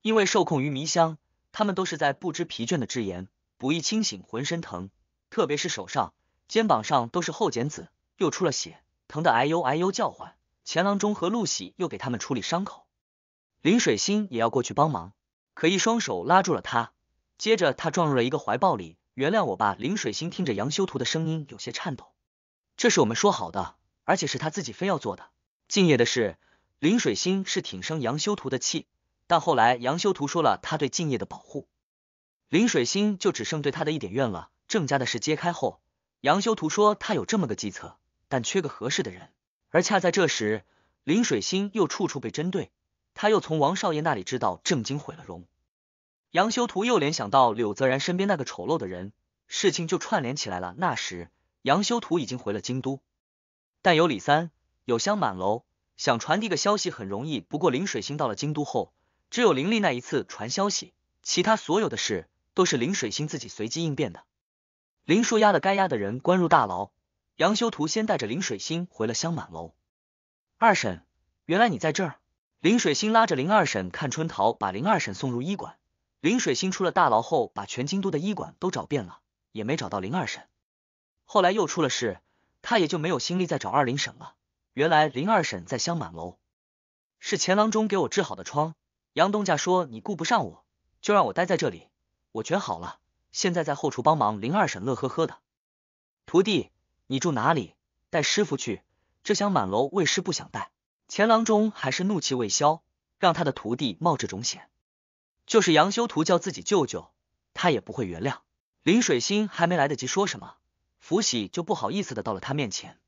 因为受控于迷香，他们都是在不知疲倦的治言，不易清醒，浑身疼，特别是手上、肩膀上都是厚茧子，又出了血，疼得哎呦哎呦叫唤。钱郎中和陆喜又给他们处理伤口，林水心也要过去帮忙，可一双手拉住了他，接着他撞入了一个怀抱里。原谅我吧，林水心听着杨修图的声音有些颤抖。这是我们说好的，而且是他自己非要做的。敬业的事，林水星是挺生杨修图的气，但后来杨修图说了他对敬业的保护，林水星就只剩对他的一点怨了。郑家的事揭开后，杨修图说他有这么个计策，但缺个合适的人。而恰在这时，林水星又处处被针对，他又从王少爷那里知道郑经毁了容，杨修图又联想到柳泽然身边那个丑陋的人，事情就串联起来了。那时。杨修图已经回了京都，但有李三，有香满楼，想传递个消息很容易。不过林水星到了京都后，只有林立那一次传消息，其他所有的事都是林水星自己随机应变的。林树押的该押的人关入大牢，杨修图先带着林水星回了香满楼。二婶，原来你在这儿。林水星拉着林二婶看春桃，把林二婶送入医馆。林水星出了大牢后，把全京都的医馆都找遍了，也没找到林二婶。后来又出了事，他也就没有心力再找二林婶了。原来林二婶在香满楼，是钱郎中给我治好的疮。杨东家说你顾不上我，就让我待在这里。我全好了，现在在后厨帮忙。林二婶乐呵呵的。徒弟，你住哪里？带师傅去。这香满楼为师不想带。钱郎中还是怒气未消，让他的徒弟冒这种险，就是杨修图叫自己舅舅，他也不会原谅。林水心还没来得及说什么。福喜就不好意思的到了他面前，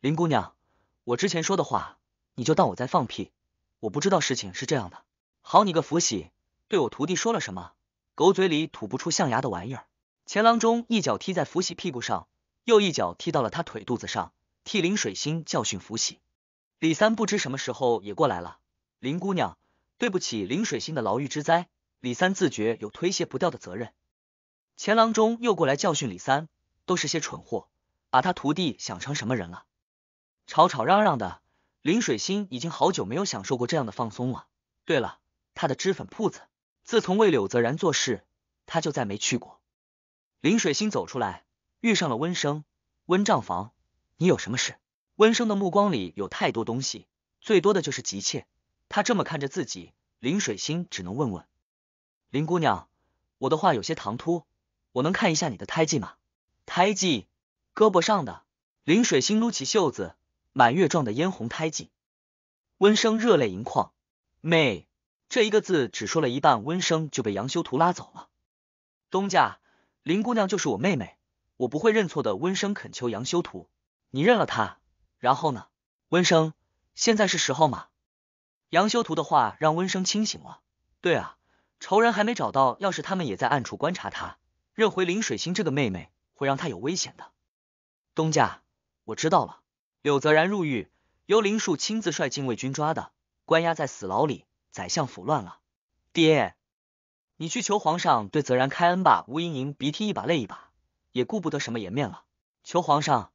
林姑娘，我之前说的话，你就当我在放屁，我不知道事情是这样的。好你个福喜，对我徒弟说了什么？狗嘴里吐不出象牙的玩意儿！钱郎中一脚踢在福喜屁股上，又一脚踢到了他腿肚子上，替林水星教训福喜。李三不知什么时候也过来了，林姑娘，对不起林水星的牢狱之灾，李三自觉有推卸不掉的责任。钱郎中又过来教训李三。都是些蠢货，把他徒弟想成什么人了？吵吵嚷嚷的，林水心已经好久没有享受过这样的放松了。对了，他的脂粉铺子，自从为柳泽然做事，他就再没去过。林水心走出来，遇上了温生，温账房，你有什么事？温生的目光里有太多东西，最多的就是急切。他这么看着自己，林水心只能问问林姑娘，我的话有些唐突，我能看一下你的胎记吗？胎记，胳膊上的林水星撸起袖子，满月状的嫣红胎记。温生热泪盈眶，妹这一个字只说了一半，温生就被杨修图拉走了。东家，林姑娘就是我妹妹，我不会认错的。温生恳求杨修图，你认了她，然后呢？温生，现在是时候吗？杨修图的话让温生清醒了。对啊，仇人还没找到，要是他们也在暗处观察他，认回林水星这个妹妹。会让他有危险的，东家，我知道了。柳泽然入狱，由林树亲自率禁卫军抓的，关押在死牢里。宰相府乱了，爹，你去求皇上对泽然开恩吧。吴莹莹鼻涕一把泪一把，也顾不得什么颜面了，求皇上，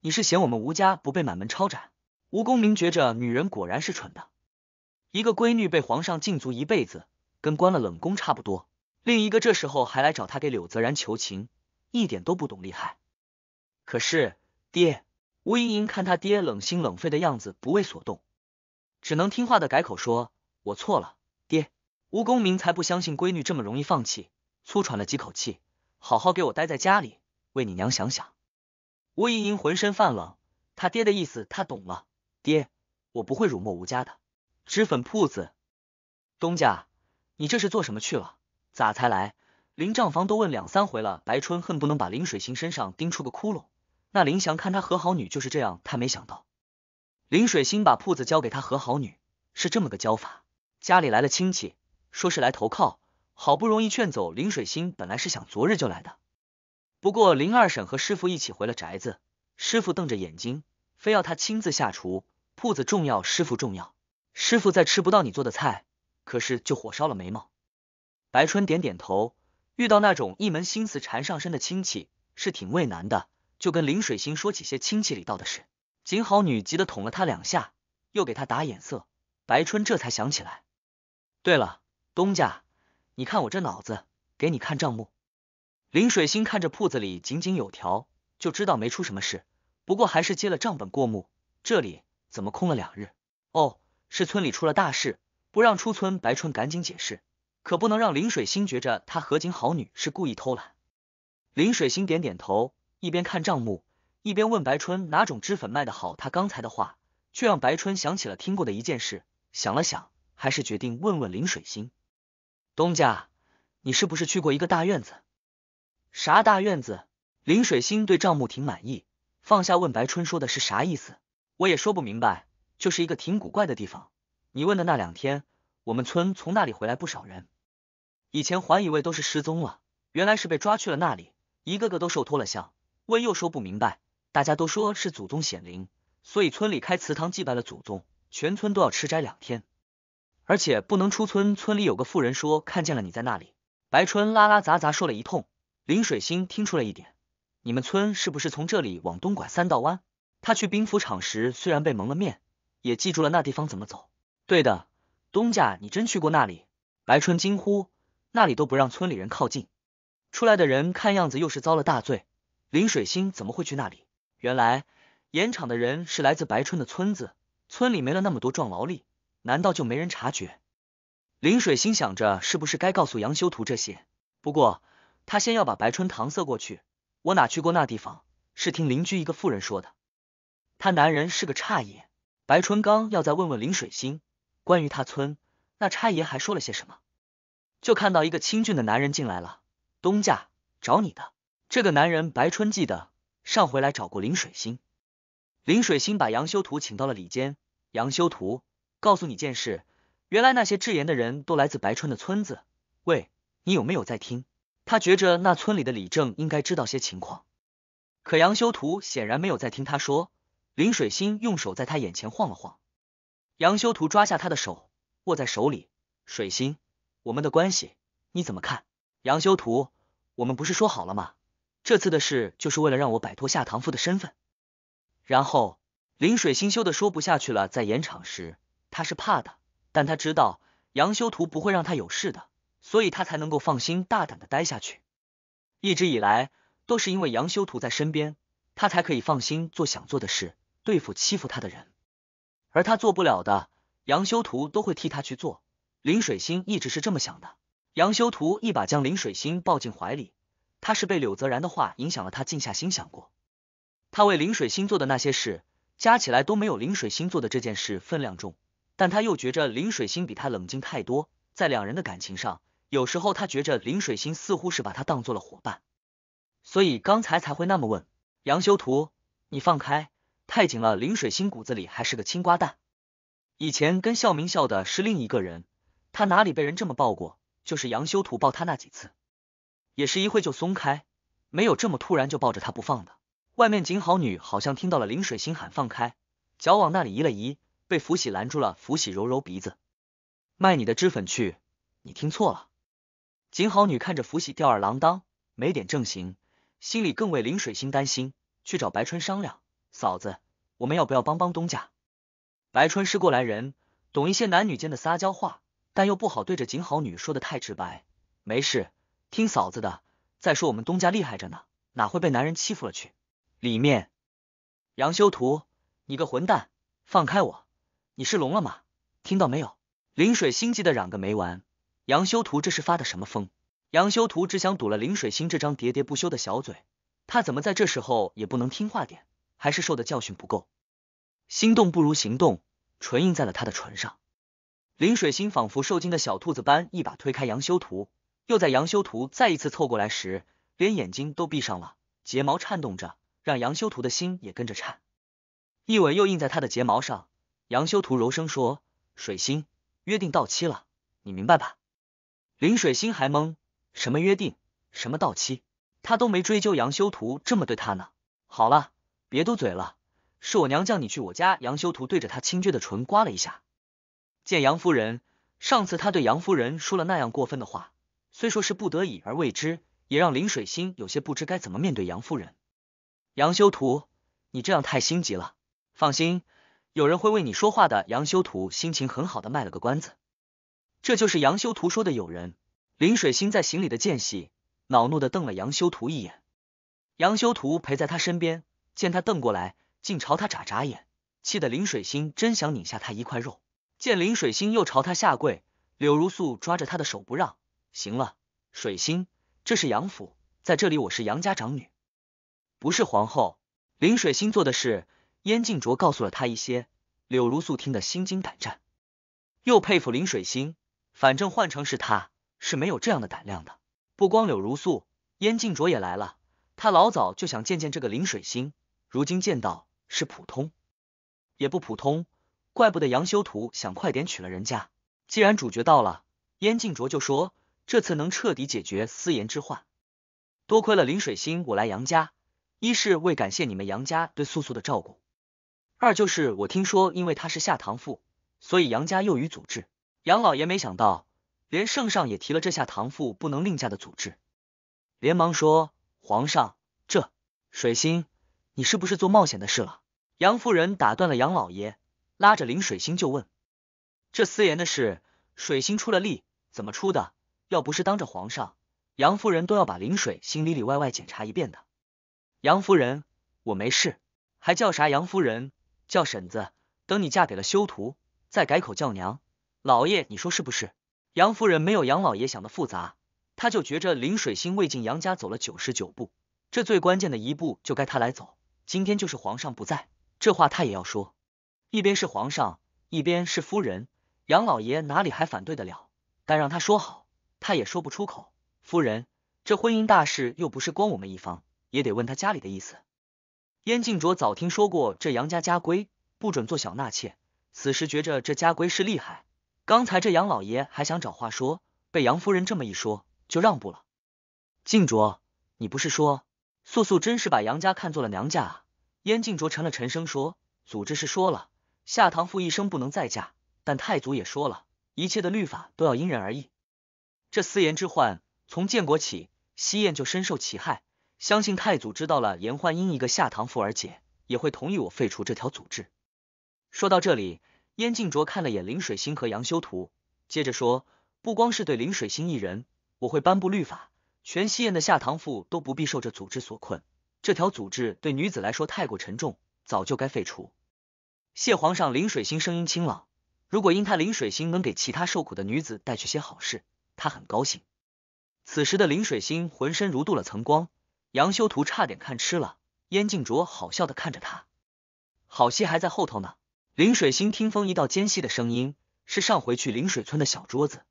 你是嫌我们吴家不被满门抄斩？吴公明觉着女人果然是蠢的，一个闺女被皇上禁足一辈子，跟关了冷宫差不多。另一个这时候还来找他给柳泽然求情。一点都不懂厉害，可是爹，吴莹莹看他爹冷心冷肺的样子不为所动，只能听话的改口说，我错了，爹。吴公明才不相信闺女这么容易放弃，粗喘了几口气，好好给我待在家里，为你娘想想。吴莹莹浑身泛冷，他爹的意思他懂了，爹，我不会辱没吴家的。脂粉铺子东家，你这是做什么去了？咋才来？林账房都问两三回了，白春恨不能把林水星身上钉出个窟窿。那林祥看他和好女就是这样，他没想到林水星把铺子交给他和好女是这么个交法。家里来了亲戚，说是来投靠，好不容易劝走林水星，本来是想昨日就来的，不过林二婶和师傅一起回了宅子。师傅瞪着眼睛，非要他亲自下厨。铺子重要，师傅重要，师傅再吃不到你做的菜，可是就火烧了眉毛。白春点点头。遇到那种一门心思缠上身的亲戚是挺为难的，就跟林水星说起些亲戚里道的事。景好女急得捅了他两下，又给他打眼色，白春这才想起来。对了，东家，你看我这脑子，给你看账目。林水星看着铺子里井井有条，就知道没出什么事，不过还是接了账本过目。这里怎么空了两日？哦，是村里出了大事，不让出村。白春赶紧解释。可不能让林水星觉着他何景好女是故意偷懒。林水星点点头，一边看账目，一边问白春哪种脂粉卖的好。他刚才的话却让白春想起了听过的一件事，想了想，还是决定问问林水星：“东家，你是不是去过一个大院子？”啥大院子？林水星对账目挺满意，放下问白春说的是啥意思？我也说不明白，就是一个挺古怪的地方。你问的那两天，我们村从那里回来不少人。以前还以为都是失踪了，原来是被抓去了那里，一个个都受脱了相。问又说不明白，大家都说是祖宗显灵，所以村里开祠堂祭拜了祖宗，全村都要吃斋两天，而且不能出村。村里有个妇人说看见了你在那里。白春拉拉杂杂说了一通，林水星听出了一点，你们村是不是从这里往东拐三道弯？他去兵府场时虽然被蒙了面，也记住了那地方怎么走。对的，东家你真去过那里？白春惊呼。那里都不让村里人靠近，出来的人看样子又是遭了大罪。林水星怎么会去那里？原来盐场的人是来自白春的村子，村里没了那么多壮劳力，难道就没人察觉？林水星想着，是不是该告诉杨修图这些？不过他先要把白春搪塞过去。我哪去过那地方？是听邻居一个妇人说的，他男人是个差爷。白春刚要再问问林水星，关于他村那差爷还说了些什么。就看到一个清俊的男人进来了，东家找你的。这个男人白春记得，上回来找过林水星。林水星把杨修图请到了里间。杨修图，告诉你件事，原来那些制盐的人都来自白春的村子。喂，你有没有在听？他觉着那村里的李正应该知道些情况，可杨修图显然没有在听。他说，林水星用手在他眼前晃了晃，杨修图抓下他的手，握在手里。水星。我们的关系你怎么看？杨修图，我们不是说好了吗？这次的事就是为了让我摆脱夏唐夫的身份。然后林水心羞的说不下去了。在盐场时，他是怕的，但他知道杨修图不会让他有事的，所以他才能够放心大胆的待下去。一直以来都是因为杨修图在身边，他才可以放心做想做的事，对付欺负他的人。而他做不了的，杨修图都会替他去做。林水星一直是这么想的。杨修图一把将林水星抱进怀里，他是被柳泽然的话影响了。他静下心想过，他为林水星做的那些事，加起来都没有林水星做的这件事分量重。但他又觉着林水星比他冷静太多，在两人的感情上，有时候他觉着林水星似乎是把他当做了伙伴，所以刚才才会那么问。杨修图，你放开，太紧了。林水星骨子里还是个青瓜蛋，以前跟笑明笑的是另一个人。他哪里被人这么抱过？就是杨修图抱他那几次，也是一会就松开，没有这么突然就抱着他不放的。外面景好女好像听到了林水心喊放开，脚往那里移了移，被福喜拦住了。福喜揉揉鼻子，卖你的脂粉去！你听错了。景好女看着福喜吊儿郎当，没点正形，心里更为林水心担心，去找白春商量：“嫂子，我们要不要帮帮东家？”白春是过来人，懂一些男女间的撒娇话。但又不好对着景好女说的太直白，没事，听嫂子的。再说我们东家厉害着呢，哪会被男人欺负了去？里面，杨修图，你个混蛋，放开我！你是聋了吗？听到没有？林水星急的嚷个没完。杨修图这是发的什么疯？杨修图只想堵了林水星这张喋喋不休的小嘴，他怎么在这时候也不能听话点？还是受的教训不够？心动不如行动，唇印在了他的唇上。林水星仿佛受惊的小兔子般，一把推开杨修图，又在杨修图再一次凑过来时，连眼睛都闭上了，睫毛颤动着，让杨修图的心也跟着颤。一吻又印在他的睫毛上，杨修图柔声说：“水星，约定到期了，你明白吧？”林水星还懵，什么约定，什么到期，他都没追究杨修图这么对他呢。好了，别嘟嘴了，是我娘叫你去我家。杨修图对着他清撅的唇刮了一下。见杨夫人，上次他对杨夫人说了那样过分的话，虽说是不得已而为之，也让林水星有些不知该怎么面对杨夫人。杨修图，你这样太心急了。放心，有人会为你说话的。杨修图心情很好的卖了个关子，这就是杨修图说的有人。林水星在行礼的间隙，恼怒的瞪了杨修图一眼。杨修图陪在他身边，见他瞪过来，竟朝他眨眨眼，气得林水星真想拧下他一块肉。见林水星又朝他下跪，柳如素抓着他的手不让。行了，水星，这是杨府，在这里我是杨家长女，不是皇后。林水星做的事，燕静卓告诉了他一些。柳如素听得心惊胆战，又佩服林水星。反正换成是他，是没有这样的胆量的。不光柳如素，燕静卓也来了。他老早就想见见这个林水星，如今见到是普通，也不普通。怪不得杨修图想快点娶了人家。既然主角到了，燕静卓就说这次能彻底解决私盐之患，多亏了林水星。我来杨家，一是为感谢你们杨家对素素的照顾，二就是我听说因为他是下堂妇，所以杨家又于组制。杨老爷没想到连圣上也提了这下堂妇不能另嫁的组制，连忙说：“皇上，这水星，你是不是做冒险的事了？”杨夫人打断了杨老爷。拉着林水星就问：“这私盐的事，水星出了力，怎么出的？要不是当着皇上，杨夫人都要把林水星里里外外检查一遍的。”杨夫人，我没事，还叫啥杨夫人？叫婶子。等你嫁给了修图，再改口叫娘。老爷，你说是不是？杨夫人没有杨老爷想的复杂，她就觉着林水星未进杨家走了九十九步，这最关键的一步就该他来走。今天就是皇上不在，这话他也要说。一边是皇上，一边是夫人，杨老爷哪里还反对得了？但让他说好，他也说不出口。夫人，这婚姻大事又不是光我们一方，也得问他家里的意思。燕静卓早听说过这杨家家规，不准做小纳妾。此时觉着这家规是厉害。刚才这杨老爷还想找话说，被杨夫人这么一说，就让步了。静卓，你不是说素素真是把杨家看作了娘家？燕静卓沉了沉声说：“祖织是说了。”夏唐父一生不能再嫁，但太祖也说了，一切的律法都要因人而异。这私言之患，从建国起，西燕就深受其害。相信太祖知道了严焕英一个夏唐妇而解，也会同意我废除这条祖制。说到这里，燕静卓看了眼林水星和杨修图，接着说：“不光是对林水星一人，我会颁布律法，全西燕的夏唐父都不必受这组织所困。这条组织对女子来说太过沉重，早就该废除。”谢皇上，林水星声音清朗。如果因他林水星能给其他受苦的女子带去些好事，他很高兴。此时的林水星浑身如镀了层光，杨修图差点看吃了。燕静卓好笑的看着他，好戏还在后头呢。林水星听风，一道尖细的声音，是上回去林水村的小桌子。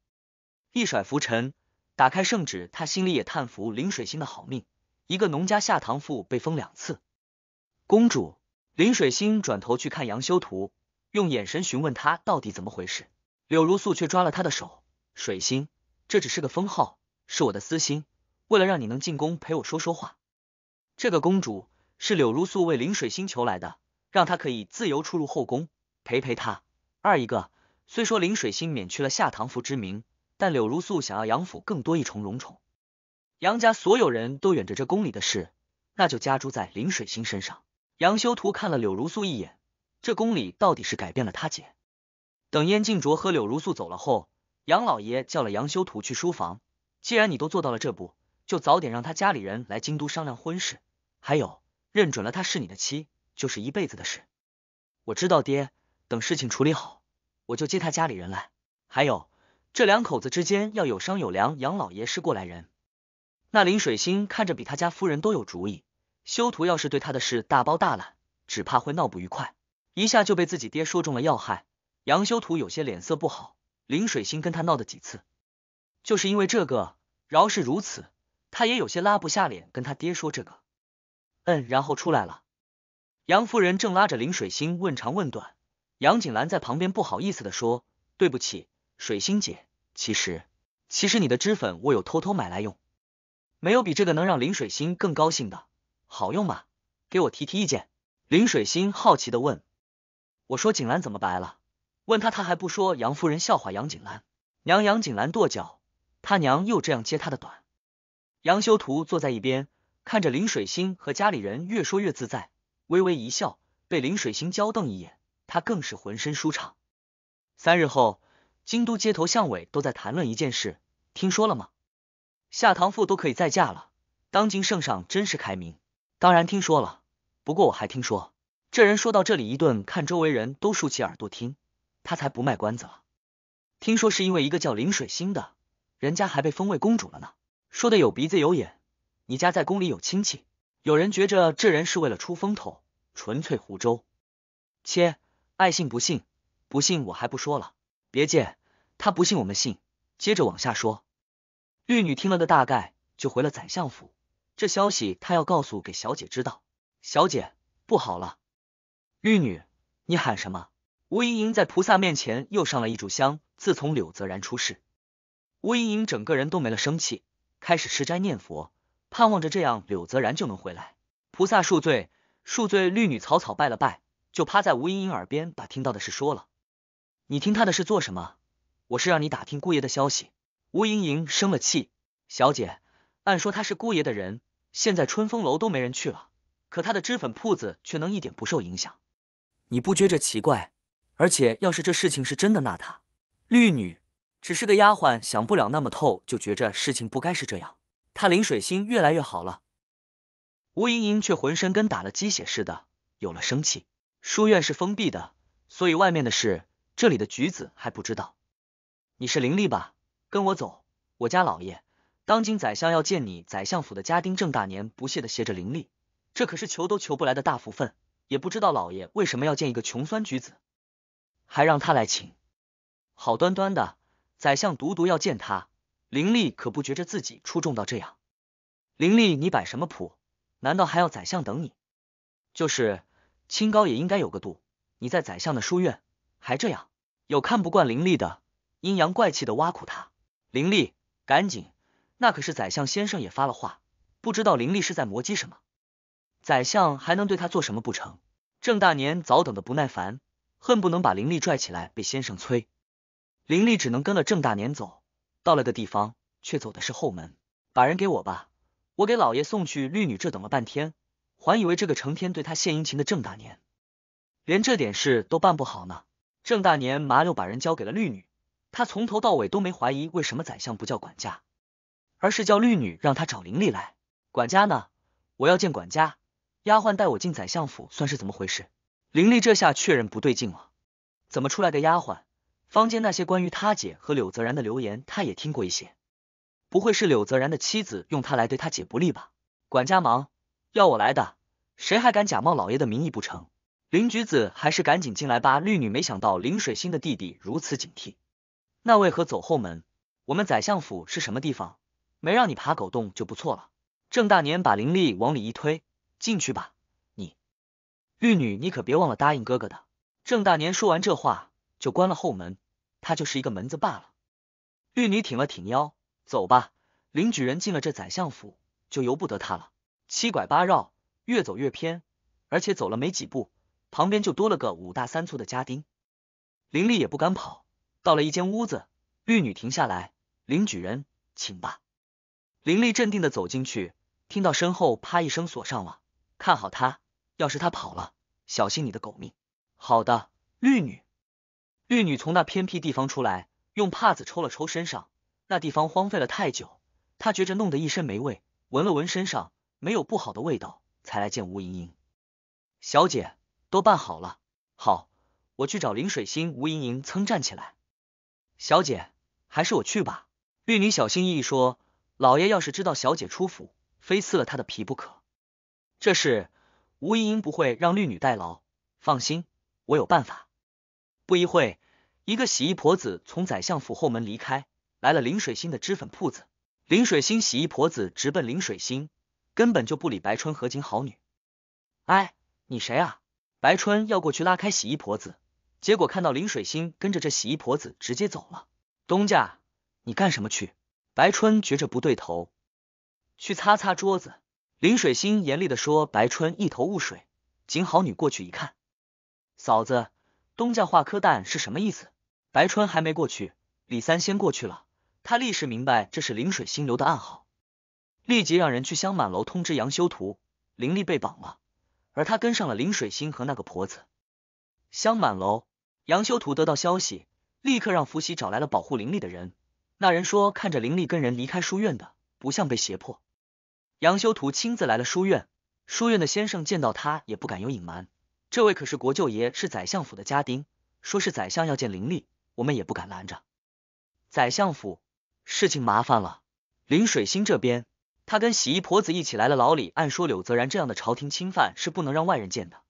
一甩拂尘，打开圣旨，他心里也叹服林水星的好命。一个农家下堂妇被封两次公主。林水星转头去看杨修图，用眼神询问他到底怎么回事。柳如素却抓了他的手，水星，这只是个封号，是我的私心，为了让你能进宫陪我说说话。这个公主是柳如素为林水星求来的，让他可以自由出入后宫陪陪他。二一个，虽说林水星免去了下唐福之名，但柳如素想要杨府更多一重荣宠。杨家所有人都远着这宫里的事，那就加诸在林水星身上。杨修图看了柳如素一眼，这宫里到底是改变了他姐。等燕静卓和柳如素走了后，杨老爷叫了杨修图去书房。既然你都做到了这步，就早点让他家里人来京都商量婚事。还有，认准了她是你的妻，就是一辈子的事。我知道爹，等事情处理好，我就接他家里人来。还有，这两口子之间要有商有量。杨老爷是过来人，那林水星看着比他家夫人都有主意。修图要是对他的事大包大揽，只怕会闹不愉快。一下就被自己爹说中了要害，杨修图有些脸色不好。林水星跟他闹的几次，就是因为这个。饶是如此，他也有些拉不下脸跟他爹说这个。嗯，然后出来了。杨夫人正拉着林水星问长问短，杨景兰在旁边不好意思的说：“对不起，水星姐，其实其实你的脂粉我有偷偷买来用，没有比这个能让林水星更高兴的。”好用吗？给我提提意见。林水星好奇的问：“我说景兰怎么白了？问他，他还不说。杨夫人笑话杨景兰娘，杨景兰跺脚，他娘又这样揭他的短。杨修图坐在一边，看着林水星和家里人越说越自在，微微一笑，被林水星娇瞪一眼，他更是浑身舒畅。三日后，京都街头巷尾都在谈论一件事，听说了吗？夏堂妇都可以再嫁了，当今圣上真是开明。”当然听说了，不过我还听说这人说到这里一顿，看周围人都竖起耳朵听，他才不卖关子了。听说是因为一个叫林水星的人家还被封为公主了呢，说的有鼻子有眼。你家在宫里有亲戚，有人觉着这人是为了出风头，纯粹胡诌。切，爱信不信，不信我还不说了。别介，他不信我们信。接着往下说，玉女听了个大概，就回了宰相府。这消息他要告诉给小姐知道。小姐，不好了！玉女，你喊什么？吴莹莹在菩萨面前又上了一炷香。自从柳泽然出事，吴莹莹整个人都没了生气，开始吃斋念佛，盼望着这样柳泽然就能回来。菩萨恕罪，恕罪！绿女草草拜了拜，就趴在吴莹莹耳边把听到的事说了。你听他的事做什么？我是让你打听姑爷的消息。吴莹莹生了气。小姐，按说他是姑爷的人。现在春风楼都没人去了，可他的脂粉铺子却能一点不受影响。你不觉着奇怪？而且要是这事情是真的，那他绿女只是个丫鬟，想不了那么透，就觉着事情不该是这样。他林水心越来越好了，吴莹莹却浑身跟打了鸡血似的，有了生气。书院是封闭的，所以外面的事，这里的橘子还不知道。你是林立吧？跟我走，我家老爷。当今宰相要见你，宰相府的家丁郑大年不屑的斜着林立，这可是求都求不来的大福分，也不知道老爷为什么要见一个穷酸举子，还让他来请。好端端的宰相独独要见他，林立可不觉着自己出众到这样。林立，你摆什么谱？难道还要宰相等你？就是清高也应该有个度，你在宰相的书院还这样。有看不惯林立的，阴阳怪气的挖苦他。林立，赶紧。那可是宰相先生也发了话，不知道林立是在磨叽什么。宰相还能对他做什么不成？郑大年早等的不耐烦，恨不能把林立拽起来被先生催。林立只能跟了郑大年走，到了个地方，却走的是后门。把人给我吧，我给老爷送去。绿女这等了半天，还以为这个成天对他献殷勤的郑大年，连这点事都办不好呢。郑大年麻溜把人交给了绿女，他从头到尾都没怀疑为什么宰相不叫管家。而是叫绿女让她找林立来。管家呢？我要见管家。丫鬟带我进宰相府，算是怎么回事？林丽这下确认不对劲了，怎么出来个丫鬟？坊间那些关于他姐和柳泽然的流言，他也听过一些，不会是柳泽然的妻子用他来对他姐不利吧？管家忙，要我来的，谁还敢假冒老爷的名义不成？林举子还是赶紧进来吧。绿女没想到林水心的弟弟如此警惕，那为何走后门？我们宰相府是什么地方？没让你爬狗洞就不错了。郑大年把林立往里一推，进去吧，你。玉女，你可别忘了答应哥哥的。郑大年说完这话，就关了后门。他就是一个门子罢了。玉女挺了挺腰，走吧。林举人进了这宰相府，就由不得他了。七拐八绕，越走越偏，而且走了没几步，旁边就多了个五大三粗的家丁。林立也不敢跑，到了一间屋子，玉女停下来。林举人，请吧。林立镇定的走进去，听到身后啪一声锁上了。看好他，要是他跑了，小心你的狗命。好的，绿女。绿女从那偏僻地方出来，用帕子抽了抽身上。那地方荒废了太久，她觉着弄得一身霉味，闻了闻身上没有不好的味道，才来见吴莹莹小姐。都办好了。好，我去找林水星。吴莹莹噌站起来。小姐，还是我去吧。绿女小心翼翼说。老爷要是知道小姐出府，非撕了她的皮不可。这事，吴莹莹不会让绿女代劳，放心，我有办法。不一会，一个洗衣婆子从宰相府后门离开，来了林水心的脂粉铺子。林水心洗衣婆子直奔林水心，根本就不理白春和景好女。哎，你谁啊？白春要过去拉开洗衣婆子，结果看到林水心跟着这洗衣婆子直接走了。东家，你干什么去？白春觉着不对头，去擦擦桌子。林水心严厉的说：“白春一头雾水。”景好女过去一看，嫂子，东家画颗蛋是什么意思？白春还没过去，李三先过去了。他立时明白这是林水心留的暗号，立即让人去香满楼通知杨修图，林立被绑了，而他跟上了林水心和那个婆子。香满楼，杨修图得到消息，立刻让伏羲找来了保护林立的人。那人说：“看着林立跟人离开书院的，不像被胁迫。”杨修图亲自来了书院，书院的先生见到他也不敢有隐瞒。这位可是国舅爷，是宰相府的家丁，说是宰相要见林立，我们也不敢拦着。宰相府，事情麻烦了。林水星这边，他跟洗衣婆子一起来了牢里。按说柳泽然这样的朝廷钦犯是不能让外人见的，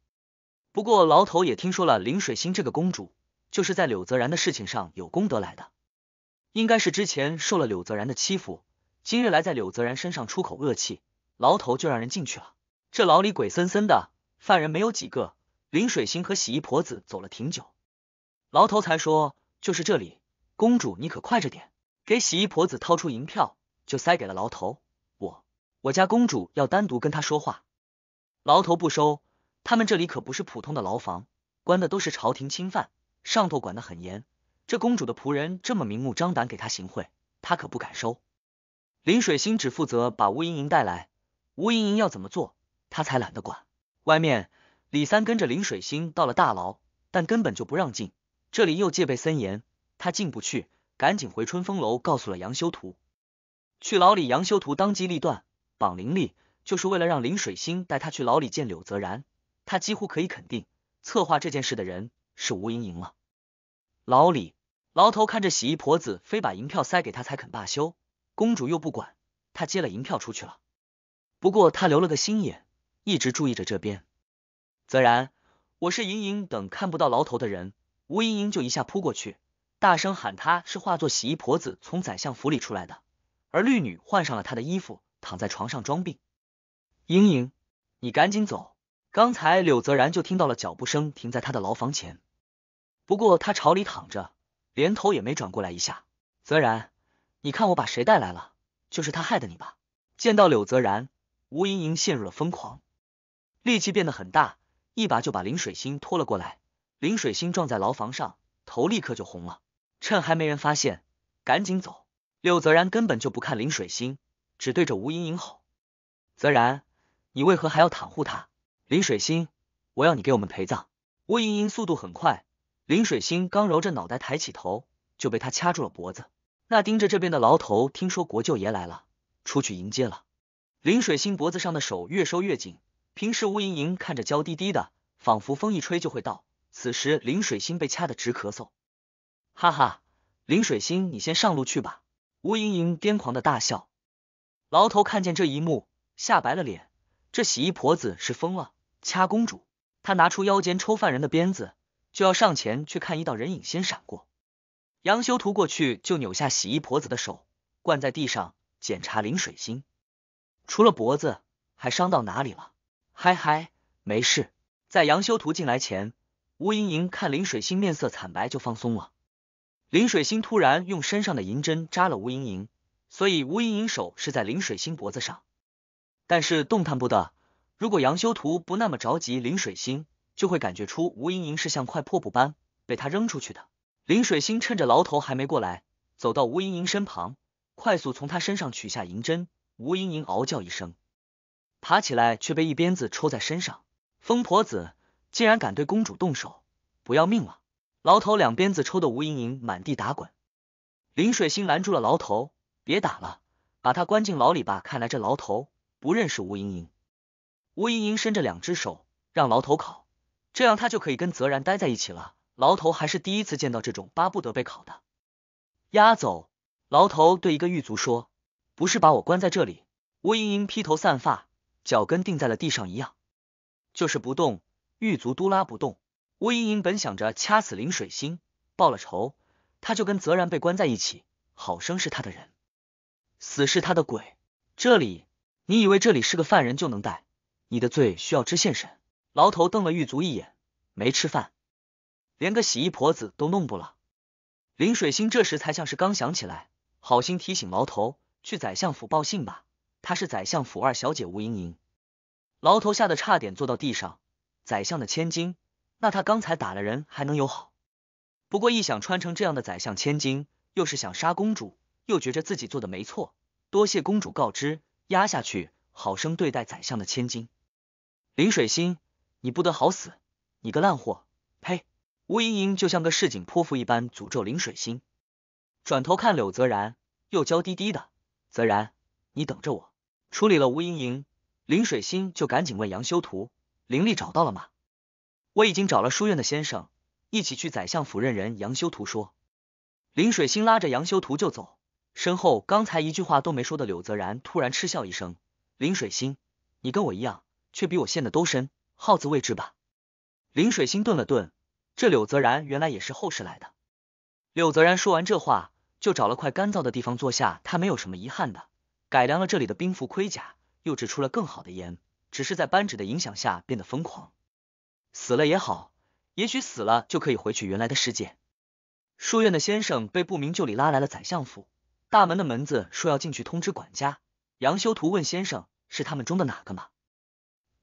不过牢头也听说了林水星这个公主，就是在柳泽然的事情上有功德来的。应该是之前受了柳泽然的欺负，今日来在柳泽然身上出口恶气，牢头就让人进去了。这牢里鬼森森的，犯人没有几个。林水星和洗衣婆子走了挺久，牢头才说就是这里。公主，你可快着点，给洗衣婆子掏出银票，就塞给了牢头。我我家公主要单独跟他说话，牢头不收。他们这里可不是普通的牢房，关的都是朝廷钦犯，上头管得很严。这公主的仆人这么明目张胆给她行贿，她可不敢收。林水星只负责把吴莹莹带来，吴莹莹要怎么做，他才懒得管。外面，李三跟着林水星到了大牢，但根本就不让进，这里又戒备森严，他进不去，赶紧回春风楼告诉了杨修图。去牢里，杨修图当机立断，绑林立，就是为了让林水星带他去牢里见柳泽然。他几乎可以肯定，策划这件事的人是吴莹莹了。老李牢头看着洗衣婆子，非把银票塞给他才肯罢休。公主又不管他，接了银票出去了。不过他留了个心眼，一直注意着这边。泽然，我是莹莹，等看不到牢头的人，吴莹莹就一下扑过去，大声喊他是化作洗衣婆子从宰相府里出来的，而绿女换上了她的衣服，躺在床上装病。莹莹，你赶紧走！刚才柳泽然就听到了脚步声，停在他的牢房前。不过他朝里躺着，连头也没转过来一下。泽然，你看我把谁带来了？就是他害的你吧？见到柳泽然，吴莹莹陷入了疯狂，力气变得很大，一把就把林水星拖了过来。林水星撞在牢房上，头立刻就红了。趁还没人发现，赶紧走！柳泽然根本就不看林水星，只对着吴莹莹吼：“泽然，你为何还要袒护他？林水星，我要你给我们陪葬！”吴莹莹速度很快。林水星刚揉着脑袋抬起头，就被他掐住了脖子。那盯着这边的牢头听说国舅爷来了，出去迎接了。林水星脖子上的手越收越紧。平时吴莹莹看着娇滴滴的，仿佛风一吹就会到。此时林水星被掐得直咳嗽。哈哈，林水星，你先上路去吧。吴莹莹癫狂的大笑。牢头看见这一幕，吓白了脸。这洗衣婆子是疯了，掐公主！他拿出腰间抽犯人的鞭子。就要上前去看，一道人影先闪过。杨修图过去就扭下洗衣婆子的手，灌在地上检查林水星，除了脖子还伤到哪里了？嗨嗨，没事。在杨修图进来前，吴莹莹看林水星面色惨白就放松了。林水星突然用身上的银针扎了吴莹莹，所以吴莹莹手是在林水星脖子上，但是动弹不得。如果杨修图不那么着急，林水星。就会感觉出吴莹莹是像块破布般被他扔出去的。林水星趁着牢头还没过来，走到吴莹莹身旁，快速从她身上取下银针。吴莹莹嗷叫一声，爬起来却被一鞭子抽在身上。疯婆子竟然敢对公主动手，不要命了！牢头两鞭子抽的吴莹莹满地打滚。林水星拦住了牢头，别打了，把他关进牢里吧。看来这牢头不认识吴莹莹。吴莹莹伸着两只手，让牢头烤。这样他就可以跟泽然待在一起了。牢头还是第一次见到这种巴不得被烤的。押走，牢头对一个狱卒说：“不是把我关在这里。”乌莹莹披头散发，脚跟钉在了地上一样，就是不动。狱卒都拉不动。乌莹莹本想着掐死林水星，报了仇，他就跟泽然被关在一起，好生是他的人，死是他的鬼。这里，你以为这里是个犯人就能带？你的罪需要知县审。牢头瞪了狱卒一眼，没吃饭，连个洗衣婆子都弄不了。林水心这时才像是刚想起来，好心提醒牢头去宰相府报信吧。他是宰相府二小姐吴莹莹。牢头吓得差点坐到地上。宰相的千金，那他刚才打了人还能有好？不过一想穿成这样的宰相千金，又是想杀公主，又觉着自己做的没错。多谢公主告知，压下去，好生对待宰相的千金。林水心。你不得好死！你个烂货！呸！吴莹莹就像个市井泼妇一般诅咒林水心，转头看柳泽然，又娇滴滴的：“泽然，你等着我。”处理了吴莹莹，林水心就赶紧问杨修图：“灵力找到了吗？”我已经找了书院的先生，一起去宰相府认人。”杨修图说。林水心拉着杨修图就走，身后刚才一句话都没说的柳泽然突然嗤笑一声：“林水心，你跟我一样，却比我陷得都深。”耗子未知吧。林水星顿了顿，这柳泽然原来也是后世来的。柳泽然说完这话，就找了块干燥的地方坐下。他没有什么遗憾的，改良了这里的兵符盔甲，又制出了更好的盐，只是在扳指的影响下变得疯狂。死了也好，也许死了就可以回去原来的世界。书院的先生被不明就里拉来了宰相府大门的门子说要进去通知管家杨修图问先生是他们中的哪个吗？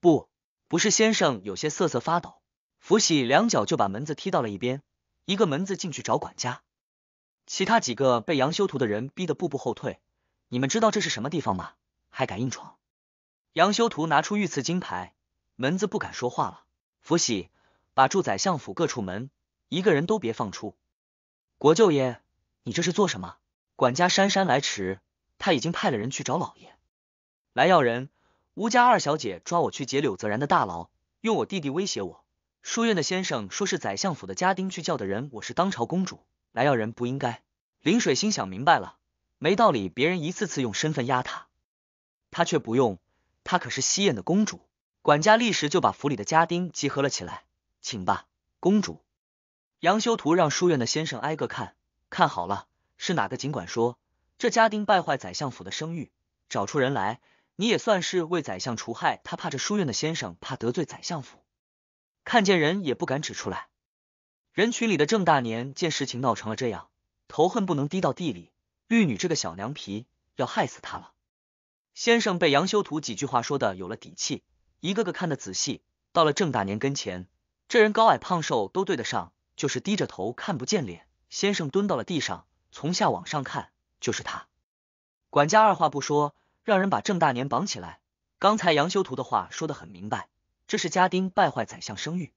不。不是先生有些瑟瑟发抖，福喜两脚就把门子踢到了一边，一个门子进去找管家，其他几个被杨修图的人逼得步步后退。你们知道这是什么地方吗？还敢硬闯？杨修图拿出御赐金牌，门子不敢说话了。福喜，把住宰相府各处门，一个人都别放出。国舅爷，你这是做什么？管家姗姗来迟，他已经派了人去找老爷，来要人。吴家二小姐抓我去劫柳泽然的大牢，用我弟弟威胁我。书院的先生说是宰相府的家丁去叫的人，我是当朝公主，来要人不应该。林水心想明白了，没道理，别人一次次用身份压他，他却不用，他可是西燕的公主。管家立时就把府里的家丁集合了起来，请吧，公主。杨修图让书院的先生挨个看看好了，是哪个尽管说，这家丁败坏宰相府的声誉，找出人来。你也算是为宰相除害，他怕这书院的先生怕得罪宰相府，看见人也不敢指出来。人群里的郑大年见事情闹成了这样，头恨不能低到地里。绿女这个小娘皮要害死他了。先生被杨修图几句话说的有了底气，一个个看得仔细。到了郑大年跟前，这人高矮胖瘦都对得上，就是低着头看不见脸。先生蹲到了地上，从下往上看，就是他。管家二话不说。让人把郑大年绑起来。刚才杨修图的话说得很明白，这是家丁败坏宰相声誉。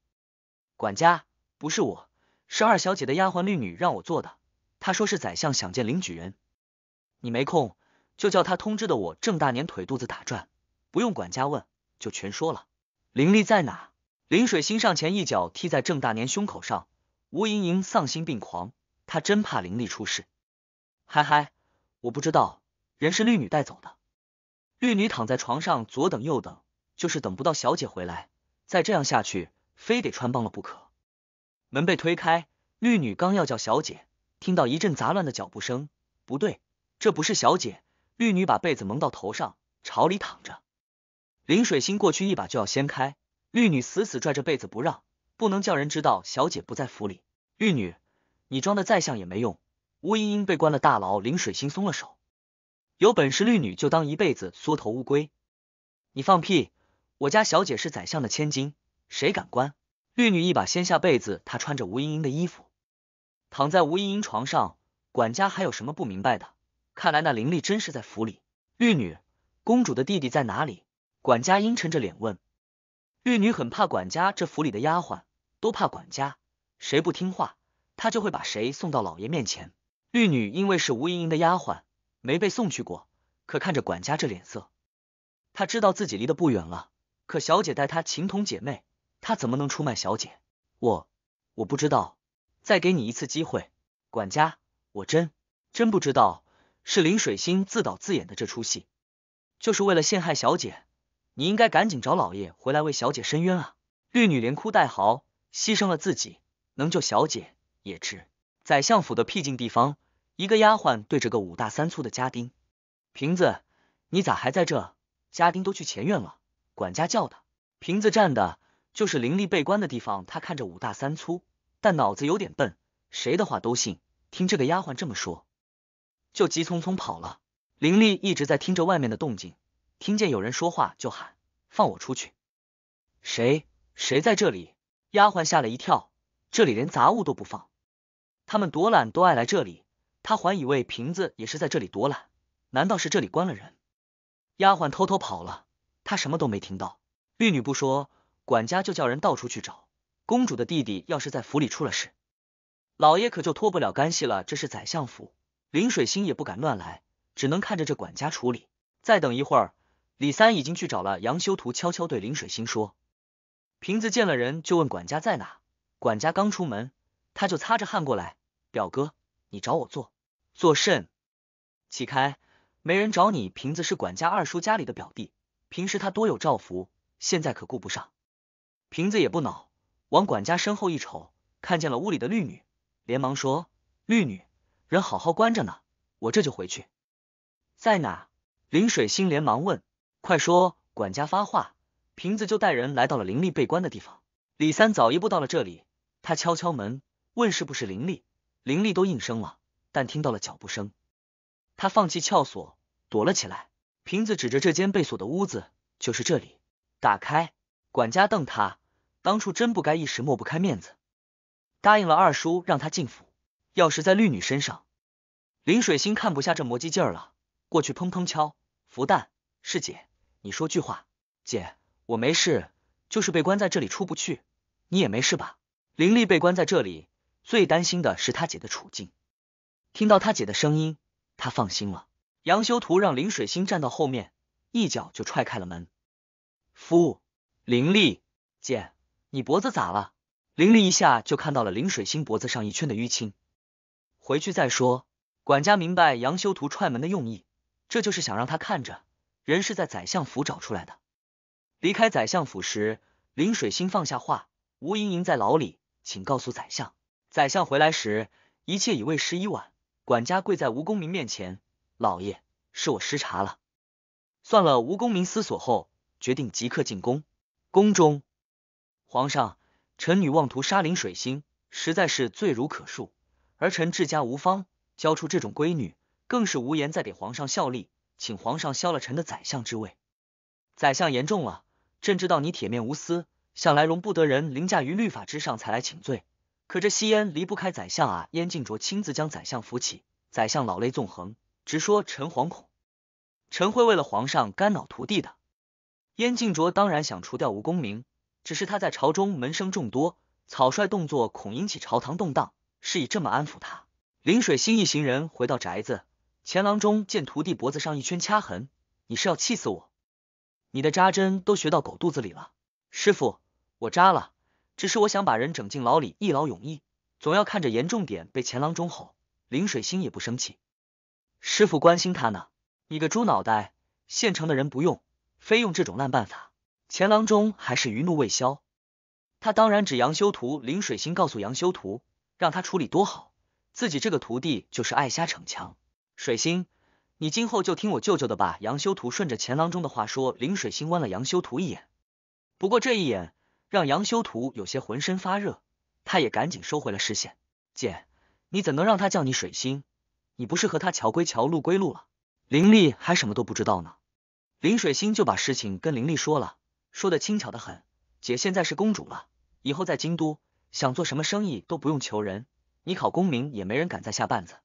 管家，不是我，是二小姐的丫鬟绿女让我做的。她说是宰相想见林举人，你没空，就叫他通知的我。郑大年腿肚子打转，不用管家问，就全说了。灵力在哪？林水星上前一脚踢在郑大年胸口上。吴莹莹丧心病狂，她真怕灵力出事。嗨嗨，我不知道，人是绿女带走的。绿女躺在床上，左等右等，就是等不到小姐回来。再这样下去，非得穿帮了不可。门被推开，绿女刚要叫小姐，听到一阵杂乱的脚步声。不对，这不是小姐。绿女把被子蒙到头上，朝里躺着。林水心过去一把就要掀开，绿女死死拽着被子不让，不能叫人知道小姐不在府里。绿女，你装的再像也没用。吴英英被关了大牢，林水心松了手。有本事绿女就当一辈子缩头乌龟！你放屁！我家小姐是宰相的千金，谁敢关绿女一把掀下被子，她穿着吴莹莹的衣服，躺在吴莹莹床上。管家还有什么不明白的？看来那灵力真是在府里。绿女，公主的弟弟在哪里？管家阴沉着脸问。绿女很怕管家，这府里的丫鬟都怕管家，谁不听话，她就会把谁送到老爷面前。绿女因为是吴莹莹的丫鬟。没被送去过，可看着管家这脸色，他知道自己离得不远了。可小姐待他情同姐妹，他怎么能出卖小姐？我我不知道。再给你一次机会，管家，我真真不知道是林水星自导自演的这出戏，就是为了陷害小姐。你应该赶紧找老爷回来为小姐申冤啊！绿女连哭带嚎，牺牲了自己，能救小姐也值。宰相府的僻静地方。一个丫鬟对着个五大三粗的家丁，瓶子，你咋还在这？家丁都去前院了，管家叫的。瓶子站的，就是林立被关的地方。他看着五大三粗，但脑子有点笨，谁的话都信。听这个丫鬟这么说，就急匆匆跑了。林立一直在听着外面的动静，听见有人说话就喊：“放我出去！”谁？谁在这里？丫鬟吓了一跳，这里连杂物都不放，他们多懒都爱来这里。他还以为瓶子也是在这里躲懒，难道是这里关了人？丫鬟偷偷跑了，他什么都没听到。绿女不说，管家就叫人到处去找。公主的弟弟要是在府里出了事，老爷可就脱不了干系了。这是宰相府，林水星也不敢乱来，只能看着这管家处理。再等一会儿，李三已经去找了杨修图，悄悄对林水星说：“瓶子见了人就问管家在哪，管家刚出门，他就擦着汗过来，表哥，你找我坐。”作甚？起开！没人找你。瓶子是管家二叔家里的表弟，平时他多有照拂，现在可顾不上。瓶子也不恼，往管家身后一瞅，看见了屋里的绿女，连忙说：“绿女，人好好关着呢，我这就回去。”在哪？林水星连忙问：“快说！”管家发话，瓶子就带人来到了林立被关的地方。李三早一步到了这里，他敲敲门，问是不是林立，林立都应声了。但听到了脚步声，他放弃撬锁，躲了起来。瓶子指着这间被锁的屋子，就是这里。打开，管家瞪他，当初真不该一时抹不开面子，答应了二叔让他进府。要是在绿女身上，林水星看不下这磨叽劲儿了，过去砰砰敲。福蛋，师姐，你说句话。姐，我没事，就是被关在这里出不去。你也没事吧？林立被关在这里，最担心的是他姐的处境。听到他姐的声音，他放心了。杨修图让林水星站到后面，一脚就踹开了门。夫，林丽姐，你脖子咋了？林丽一下就看到了林水星脖子上一圈的淤青。回去再说。管家明白杨修图踹门的用意，这就是想让他看着人是在宰相府找出来的。离开宰相府时，林水星放下话：吴莹莹在牢里，请告诉宰相。宰相回来时，一切已为时已晚。管家跪在吴公明面前，老爷，是我失察了。算了，吴公明思索后，决定即刻进宫。宫中，皇上，臣女妄图杀林水星，实在是罪如可恕。儿臣治家无方，教出这种闺女，更是无颜再给皇上效力，请皇上削了臣的宰相之位。宰相言重了，朕知道你铁面无私，向来容不得人凌驾于律法之上，才来请罪。可这吸烟离不开宰相啊！燕敬卓亲自将宰相扶起，宰相老泪纵横，直说臣惶恐，臣会为了皇上肝脑涂地的。燕敬卓当然想除掉吴公明，只是他在朝中门生众多，草率动作恐引起朝堂动荡，是以这么安抚他。林水星一行人回到宅子，钱郎中见徒弟脖子上一圈掐痕，你是要气死我？你的扎针都学到狗肚子里了，师傅，我扎了。只是我想把人整进牢里，一劳永逸。总要看着严重点，被钱郎中吼。林水星也不生气，师傅关心他呢。你个猪脑袋，现成的人不用，非用这种烂办法。钱郎中还是余怒未消，他当然指杨修图。林水星告诉杨修图，让他处理多好，自己这个徒弟就是爱瞎逞强。水星，你今后就听我舅舅的吧。杨修图顺着钱郎中的话说，林水星弯了杨修图一眼，不过这一眼。让杨修图有些浑身发热，他也赶紧收回了视线。姐，你怎能让他叫你水星？你不是和他桥归桥路归路了？林立还什么都不知道呢。林水星就把事情跟林立说了，说的轻巧的很。姐现在是公主了，以后在京都想做什么生意都不用求人，你考功名也没人敢再下绊子。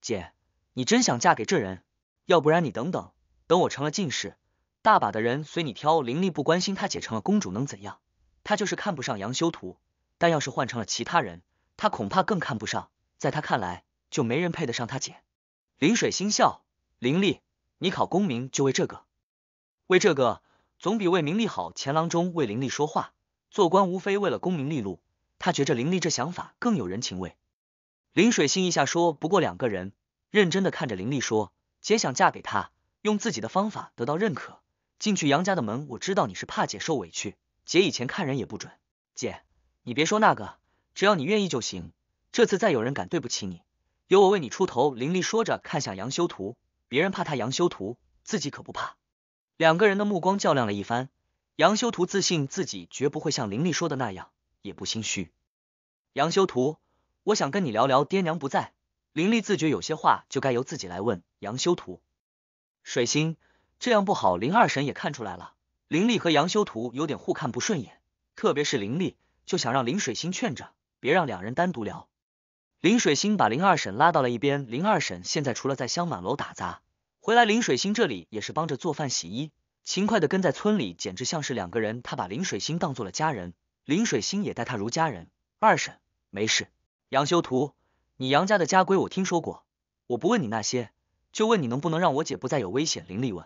姐，你真想嫁给这人？要不然你等等，等我成了进士，大把的人随你挑。林立不关心他，姐成了公主能怎样？他就是看不上杨修图，但要是换成了其他人，他恐怕更看不上。在他看来，就没人配得上他姐。林水心笑，林立，你考功名就为这个？为这个，总比为名利好。钱郎中为林丽说话，做官无非为了功名利禄，他觉着林立这想法更有人情味。林水心一下说，不过两个人认真的看着林立说，姐想嫁给他，用自己的方法得到认可，进去杨家的门。我知道你是怕姐受委屈。姐以前看人也不准，姐，你别说那个，只要你愿意就行。这次再有人敢对不起你，有我为你出头。林立说着看向杨修图，别人怕他杨修图，自己可不怕。两个人的目光较量了一番，杨修图自信自己绝不会像林立说的那样，也不心虚。杨修图，我想跟你聊聊。爹娘不在，林立自觉有些话就该由自己来问杨修图。水星，这样不好，林二婶也看出来了。林立和杨修图有点互看不顺眼，特别是林立就想让林水星劝着，别让两人单独聊。林水星把林二婶拉到了一边，林二婶现在除了在香满楼打杂，回来林水星这里也是帮着做饭洗衣，勤快的跟在村里简直像是两个人。他把林水星当做了家人，林水星也待他如家人。二婶没事。杨修图，你杨家的家规我听说过，我不问你那些，就问你能不能让我姐不再有危险。林立问，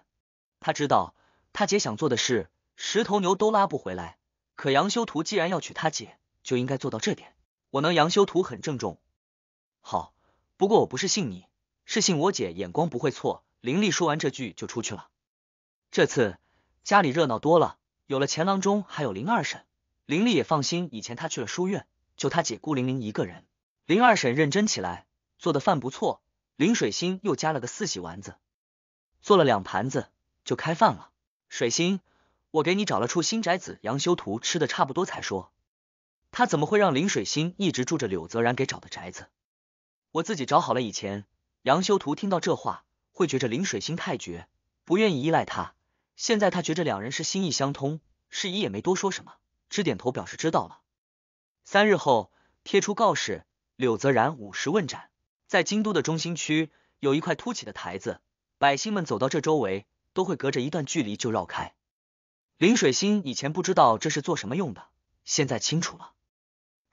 他知道。他姐想做的事，十头牛都拉不回来。可杨修图既然要娶他姐，就应该做到这点。我能，杨修图很郑重。好，不过我不是信你，是信我姐眼光不会错。林立说完这句就出去了。这次家里热闹多了，有了钱郎中，还有林二婶，林立也放心。以前他去了书院，就他姐孤零零一个人。林二婶认真起来做的饭不错。林水心又加了个四喜丸子，做了两盘子，就开饭了。水星，我给你找了处新宅子。杨修图吃的差不多才说，他怎么会让林水星一直住着柳泽然给找的宅子？我自己找好了。以前，杨修图听到这话会觉着林水星太绝，不愿意依赖他。现在他觉着两人是心意相通，是以也没多说什么，只点头表示知道了。三日后贴出告示，柳泽然五十问斩。在京都的中心区有一块凸起的台子，百姓们走到这周围。都会隔着一段距离就绕开。林水星以前不知道这是做什么用的，现在清楚了。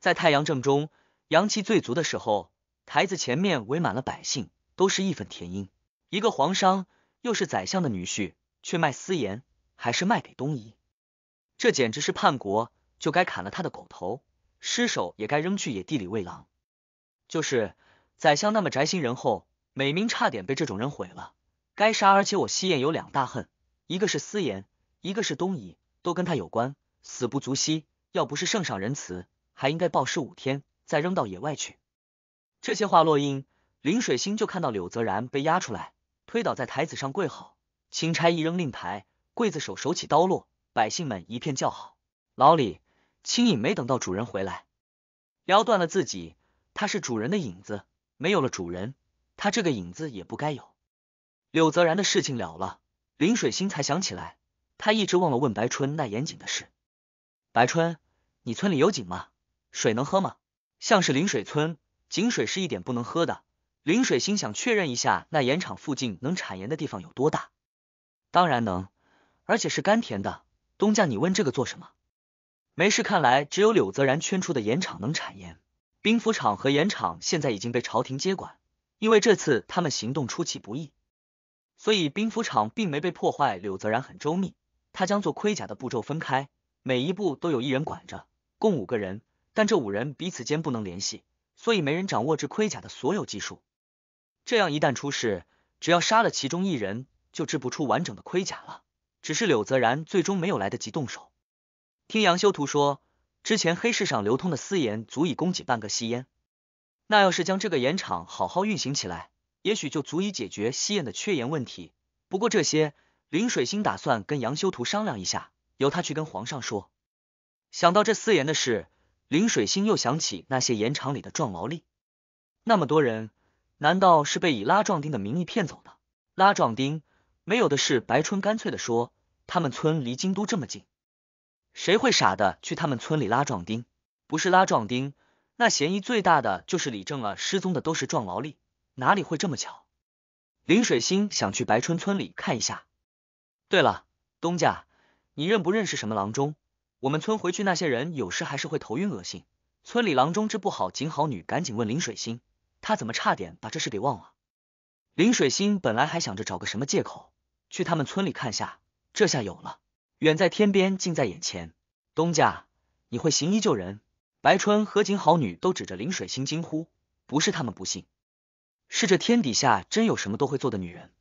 在太阳正中，阳气最足的时候，台子前面围满了百姓，都是义愤填膺。一个皇商，又是宰相的女婿，却卖私盐，还是卖给东夷，这简直是叛国，就该砍了他的狗头，尸首也该扔去野地里喂狼。就是，宰相那么宅心仁厚，美名差点被这种人毁了。该杀！而且我西燕有两大恨，一个是司言，一个是东夷，都跟他有关，死不足惜。要不是圣上仁慈，还应该暴尸五天，再扔到野外去。这些话落音，林水星就看到柳泽然被押出来，推倒在台子上跪好。钦差一扔令牌，刽子手手起刀落，百姓们一片叫好。老李，青影没等到主人回来，撩断了自己。他是主人的影子，没有了主人，他这个影子也不该有。柳泽然的事情了了，林水心才想起来，他一直忘了问白春那盐井的事。白春，你村里有井吗？水能喝吗？像是邻水村井水是一点不能喝的。林水心想确认一下，那盐场附近能产盐的地方有多大？当然能，而且是甘甜的。东家，你问这个做什么？没事。看来只有柳泽然圈出的盐场能产盐，兵府厂和盐场现在已经被朝廷接管，因为这次他们行动出其不意。所以兵符厂并没被破坏，柳泽然很周密，他将做盔甲的步骤分开，每一步都有一人管着，共五个人，但这五人彼此间不能联系，所以没人掌握制盔甲的所有技术。这样一旦出事，只要杀了其中一人，就制不出完整的盔甲了。只是柳泽然最终没有来得及动手。听杨修图说，之前黑市上流通的私盐足以供给半个西烟，那要是将这个盐厂好好运行起来。也许就足以解决西燕的缺盐问题。不过这些，林水星打算跟杨修图商量一下，由他去跟皇上说。想到这私盐的事，林水星又想起那些盐场里的壮劳力，那么多人，难道是被以拉壮丁的名义骗走的？拉壮丁没有的事，白春干脆的说，他们村离京都这么近，谁会傻的去他们村里拉壮丁？不是拉壮丁，那嫌疑最大的就是李正了。失踪的都是壮劳力。哪里会这么巧？林水心想去白春村里看一下。对了，东家，你认不认识什么郎中？我们村回去那些人有时还是会头晕恶心，村里郎中治不好景好女，赶紧问林水心，他怎么差点把这事给忘了？林水心本来还想着找个什么借口去他们村里看下，这下有了，远在天边近在眼前。东家，你会行医救人？白春和景好女都指着林水心惊呼，不是他们不信。是这天底下真有什么都会做的女人，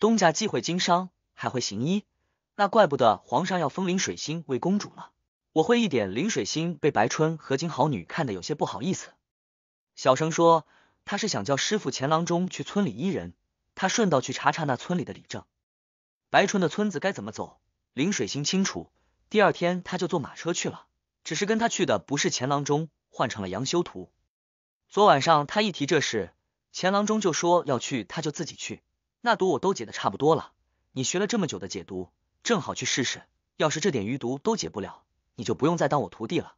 东家既会经商还会行医，那怪不得皇上要封林水星为公主了。我会一点林水星被白春和金好女看得有些不好意思，小声说：“他是想叫师傅钱郎中去村里医人，他顺道去查查那村里的里政。白春的村子该怎么走，林水星清楚。第二天他就坐马车去了，只是跟他去的不是钱郎中，换成了杨修图。昨晚上他一提这事。”钱郎中就说要去，他就自己去。那毒我都解的差不多了，你学了这么久的解毒，正好去试试。要是这点余毒都解不了，你就不用再当我徒弟了。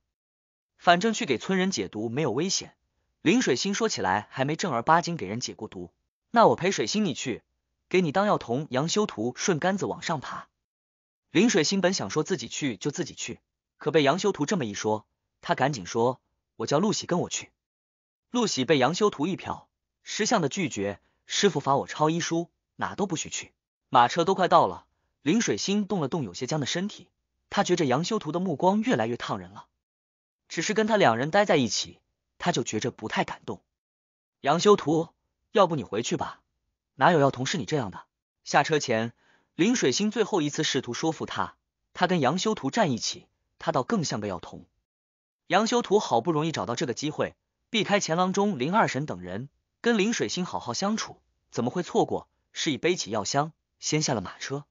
反正去给村人解毒没有危险。林水星说起来还没正儿八经给人解过毒，那我陪水星你去，给你当药童。杨修图顺杆子往上爬。林水星本想说自己去就自己去，可被杨修图这么一说，他赶紧说，我叫陆喜跟我去。陆喜被杨修图一瞟。识相的拒绝，师傅罚我抄医书，哪都不许去。马车都快到了，林水心动了动有些僵的身体，他觉着杨修图的目光越来越烫人了。只是跟他两人待在一起，他就觉着不太感动。杨修图，要不你回去吧？哪有药童是你这样的？下车前，林水心最后一次试图说服他，他跟杨修图站一起，他倒更像个药童。杨修图好不容易找到这个机会，避开钱郎中、林二婶等人。跟林水星好好相处，怎么会错过？示意背起药箱，先下了马车。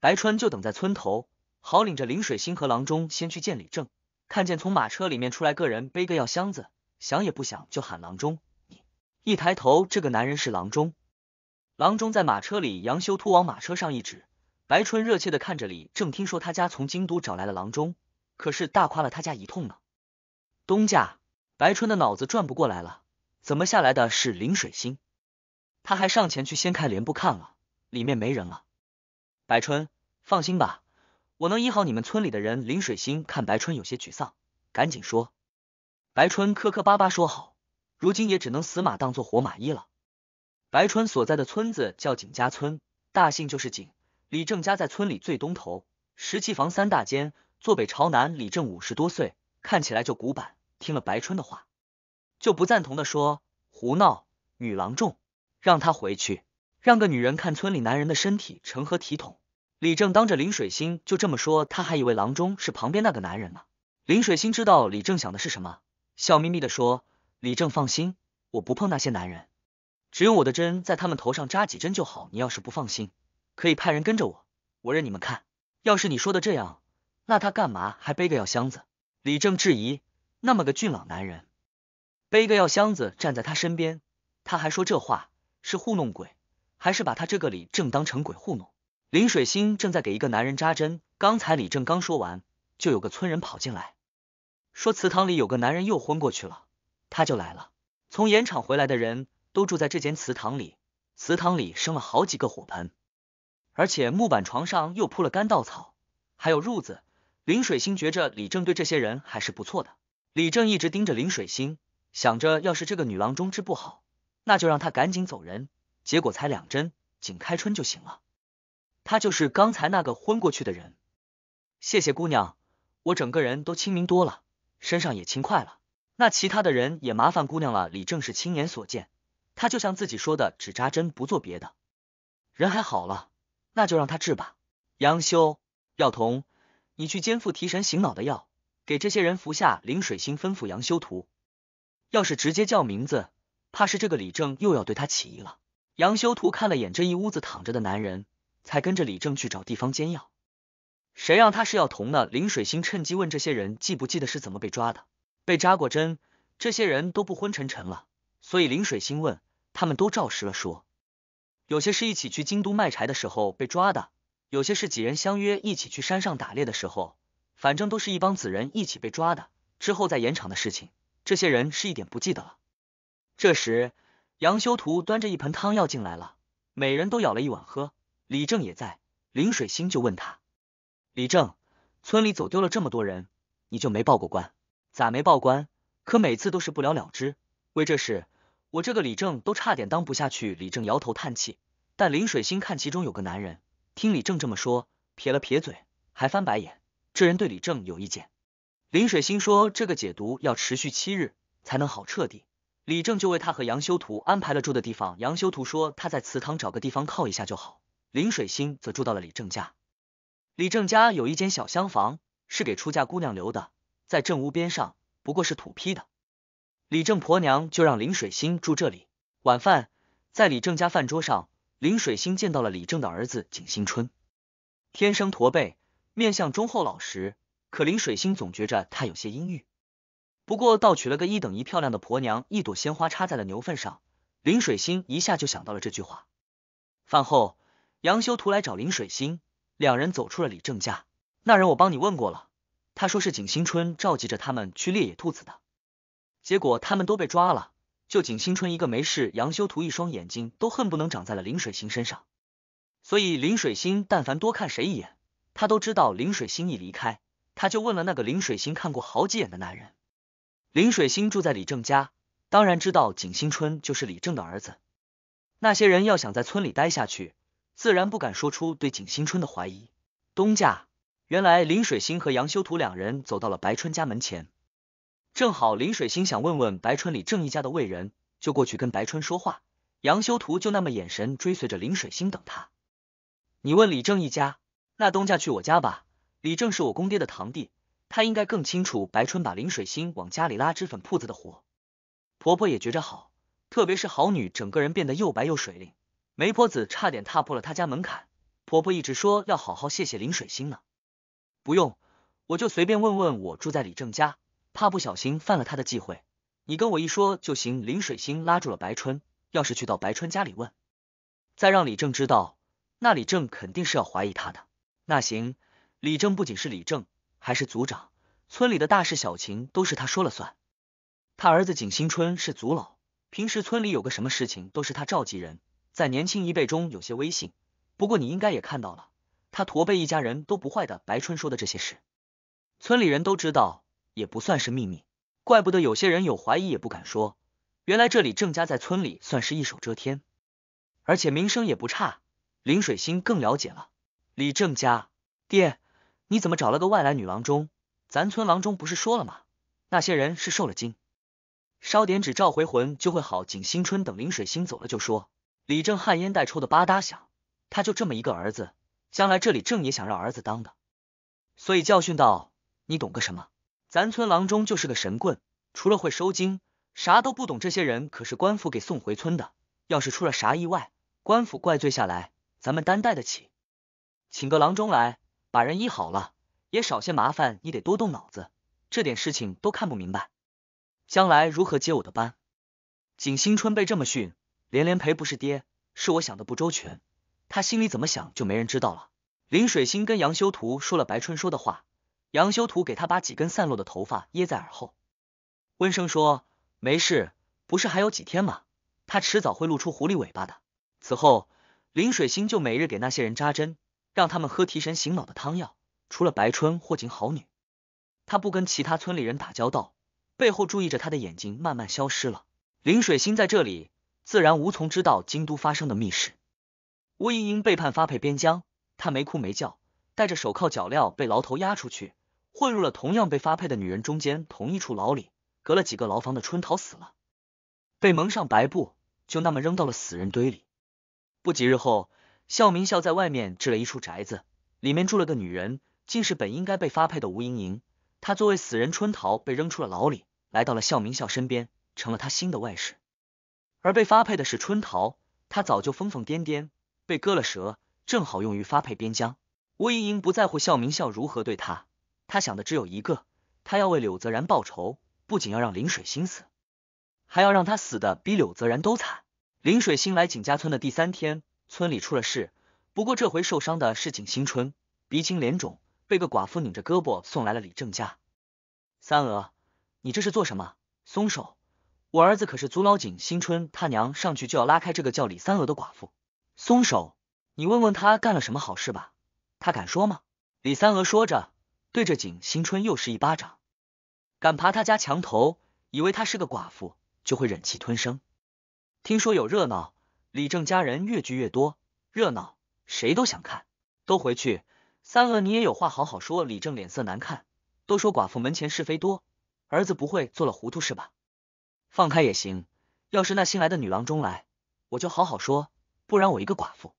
白川就等在村头，好领着林水星和郎中先去见李正。看见从马车里面出来个人背个药箱子，想也不想就喊郎中。一抬头，这个男人是郎中。郎中在马车里，杨修突往马车上一指，白春热切的看着李正。听说他家从京都找来了郎中，可是大夸了他家一通呢。东家，白春的脑子转不过来了。怎么下来的是林水星？他还上前去掀开帘布看了，里面没人了。白春，放心吧，我能医好你们村里的人。林水星看白春有些沮丧，赶紧说。白春磕磕巴巴说好，如今也只能死马当做活马医了。白春所在的村子叫景家村，大姓就是景。李正家在村里最东头，石砌房三大间，坐北朝南。李正五十多岁，看起来就古板。听了白春的话。就不赞同的说胡闹，女郎中让他回去，让个女人看村里男人的身体成何体统？李正当着林水星就这么说，他还以为郎中是旁边那个男人呢。林水星知道李正想的是什么，笑眯眯的说：“李正放心，我不碰那些男人，只用我的针在他们头上扎几针就好。你要是不放心，可以派人跟着我，我任你们看。要是你说的这样，那他干嘛还背个药箱子？”李正质疑，那么个俊朗男人。背个药箱子站在他身边，他还说这话是糊弄鬼，还是把他这个李正当成鬼糊弄？林水星正在给一个男人扎针，刚才李正刚说完，就有个村人跑进来，说祠堂里有个男人又昏过去了，他就来了。从盐场回来的人都住在这间祠堂里，祠堂里生了好几个火盆，而且木板床上又铺了干稻草，还有褥子。林水星觉着李正对这些人还是不错的。李正一直盯着林水星。想着，要是这个女郎中治不好，那就让她赶紧走人。结果才两针，仅开春就行了。他就是刚才那个昏过去的人。谢谢姑娘，我整个人都清明多了，身上也轻快了。那其他的人也麻烦姑娘了。李正是亲眼所见，他就像自己说的，只扎针不做别的。人还好了，那就让他治吧。杨修，药童，你去煎负提神醒脑的药，给这些人服下。灵水星吩咐杨修图。要是直接叫名字，怕是这个李正又要对他起疑了。杨修图看了眼这一屋子躺着的男人，才跟着李正去找地方煎药。谁让他是要同呢？林水星趁机问这些人记不记得是怎么被抓的，被扎过针，这些人都不昏沉沉了，所以林水星问他们都照实了说，有些是一起去京都卖柴的时候被抓的，有些是几人相约一起去山上打猎的时候，反正都是一帮子人一起被抓的，之后在盐场的事情。这些人是一点不记得了。这时，杨修图端着一盆汤药进来了，每人都舀了一碗喝。李正也在，林水星就问他：李正，村里走丢了这么多人，你就没报过官？咋没报官？可每次都是不了了之。为这事，我这个李正都差点当不下去。李正摇头叹气。但林水星看其中有个男人，听李正这么说，撇了撇嘴，还翻白眼，这人对李正有意见。林水心说：“这个解毒要持续七日才能好彻底。”李正就为他和杨修图安排了住的地方。杨修图说：“他在祠堂找个地方靠一下就好。”林水心则住到了李正家。李正家有一间小厢房是给出嫁姑娘留的，在正屋边上，不过是土坯的。李正婆娘就让林水心住这里。晚饭在李正家饭桌上，林水心见到了李正的儿子景新春，天生驼背，面相忠厚老实。可林水星总觉着他有些阴郁，不过盗取了个一等一漂亮的婆娘，一朵鲜花插在了牛粪上，林水星一下就想到了这句话。饭后，杨修图来找林水星，两人走出了李正家。那人我帮你问过了，他说是景新春召集着他们去猎野兔子的，结果他们都被抓了，就景新春一个没事。杨修图一双眼睛都恨不能长在了林水星身上，所以林水星但凡多看谁一眼，他都知道林水星一离开。他就问了那个林水星看过好几眼的男人。林水星住在李正家，当然知道景新春就是李正的儿子。那些人要想在村里待下去，自然不敢说出对景新春的怀疑。东家，原来林水星和杨修图两人走到了白春家门前，正好林水星想问问白春李正一家的为人，就过去跟白春说话。杨修图就那么眼神追随着林水星等他。你问李正一家，那东家去我家吧。李正是我公爹的堂弟，他应该更清楚白春把林水星往家里拉脂粉铺子的活。婆婆也觉着好，特别是好女整个人变得又白又水灵，媒婆子差点踏破了她家门槛。婆婆一直说要好好谢谢林水星呢。不用，我就随便问问我住在李正家，怕不小心犯了他的忌讳，你跟我一说就行。林水星拉住了白春，要是去到白春家里问，再让李正知道，那李正肯定是要怀疑他的。那行。李正不仅是李正，还是族长，村里的大事小情都是他说了算。他儿子景新春是族老，平时村里有个什么事情都是他召集人，在年轻一辈中有些威信。不过你应该也看到了，他驼背一家人都不坏的白春说的这些事，村里人都知道，也不算是秘密。怪不得有些人有怀疑也不敢说。原来这里郑家在村里算是一手遮天，而且名声也不差。林水星更了解了李正家爹。你怎么找了个外来女郎中？咱村郎中不是说了吗？那些人是受了惊，烧点纸召回魂就会好。景新春等林水星走了就说，李正汗烟袋抽的吧嗒响。他就这么一个儿子，将来这里正也想让儿子当的，所以教训道：“你懂个什么？咱村郎中就是个神棍，除了会收惊，啥都不懂。这些人可是官府给送回村的，要是出了啥意外，官府怪罪下来，咱们担待得起。请个郎中来。”把人医好了，也少些麻烦。你得多动脑子，这点事情都看不明白，将来如何接我的班？景新春被这么训，连连赔不是。爹，是我想的不周全，他心里怎么想，就没人知道了。林水星跟杨修图说了白春说的话，杨修图给他把几根散落的头发掖在耳后，温声说：“没事，不是还有几天吗？他迟早会露出狐狸尾巴的。”此后，林水星就每日给那些人扎针。让他们喝提神醒脑的汤药。除了白春或景好女，他不跟其他村里人打交道，背后注意着他的眼睛慢慢消失了。林水星在这里自然无从知道京都发生的密事。吴莹莹被判发配边疆，她没哭没叫，戴着手铐脚镣被牢头押出去，混入了同样被发配的女人中间，同一处牢里，隔了几个牢房的春桃死了，被蒙上白布，就那么扔到了死人堆里。不几日后。孝明孝在外面置了一处宅子，里面住了个女人，竟是本应该被发配的吴莹莹。她作为死人春桃被扔出了牢里，来到了孝明孝身边，成了他新的外室。而被发配的是春桃，她早就疯疯癫癫，被割了舌，正好用于发配边疆。吴莹莹不在乎孝明孝如何对她，她想的只有一个，她要为柳泽然报仇，不仅要让林水心死，还要让他死的比柳泽然都惨。林水心来景家村的第三天。村里出了事，不过这回受伤的是景新春，鼻青脸肿，被个寡妇拧着胳膊送来了李正家。三娥，你这是做什么？松手！我儿子可是族老景新春，他娘上去就要拉开这个叫李三娥的寡妇，松手！你问问他干了什么好事吧，他敢说吗？李三娥说着，对着景新春又是一巴掌，敢爬他家墙头，以为他是个寡妇就会忍气吞声，听说有热闹。李正家人越聚越多，热闹，谁都想看。都回去，三娥，你也有话好好说。李正脸色难看，都说寡妇门前是非多，儿子不会做了糊涂事吧？放开也行，要是那新来的女郎中来，我就好好说。不然我一个寡妇，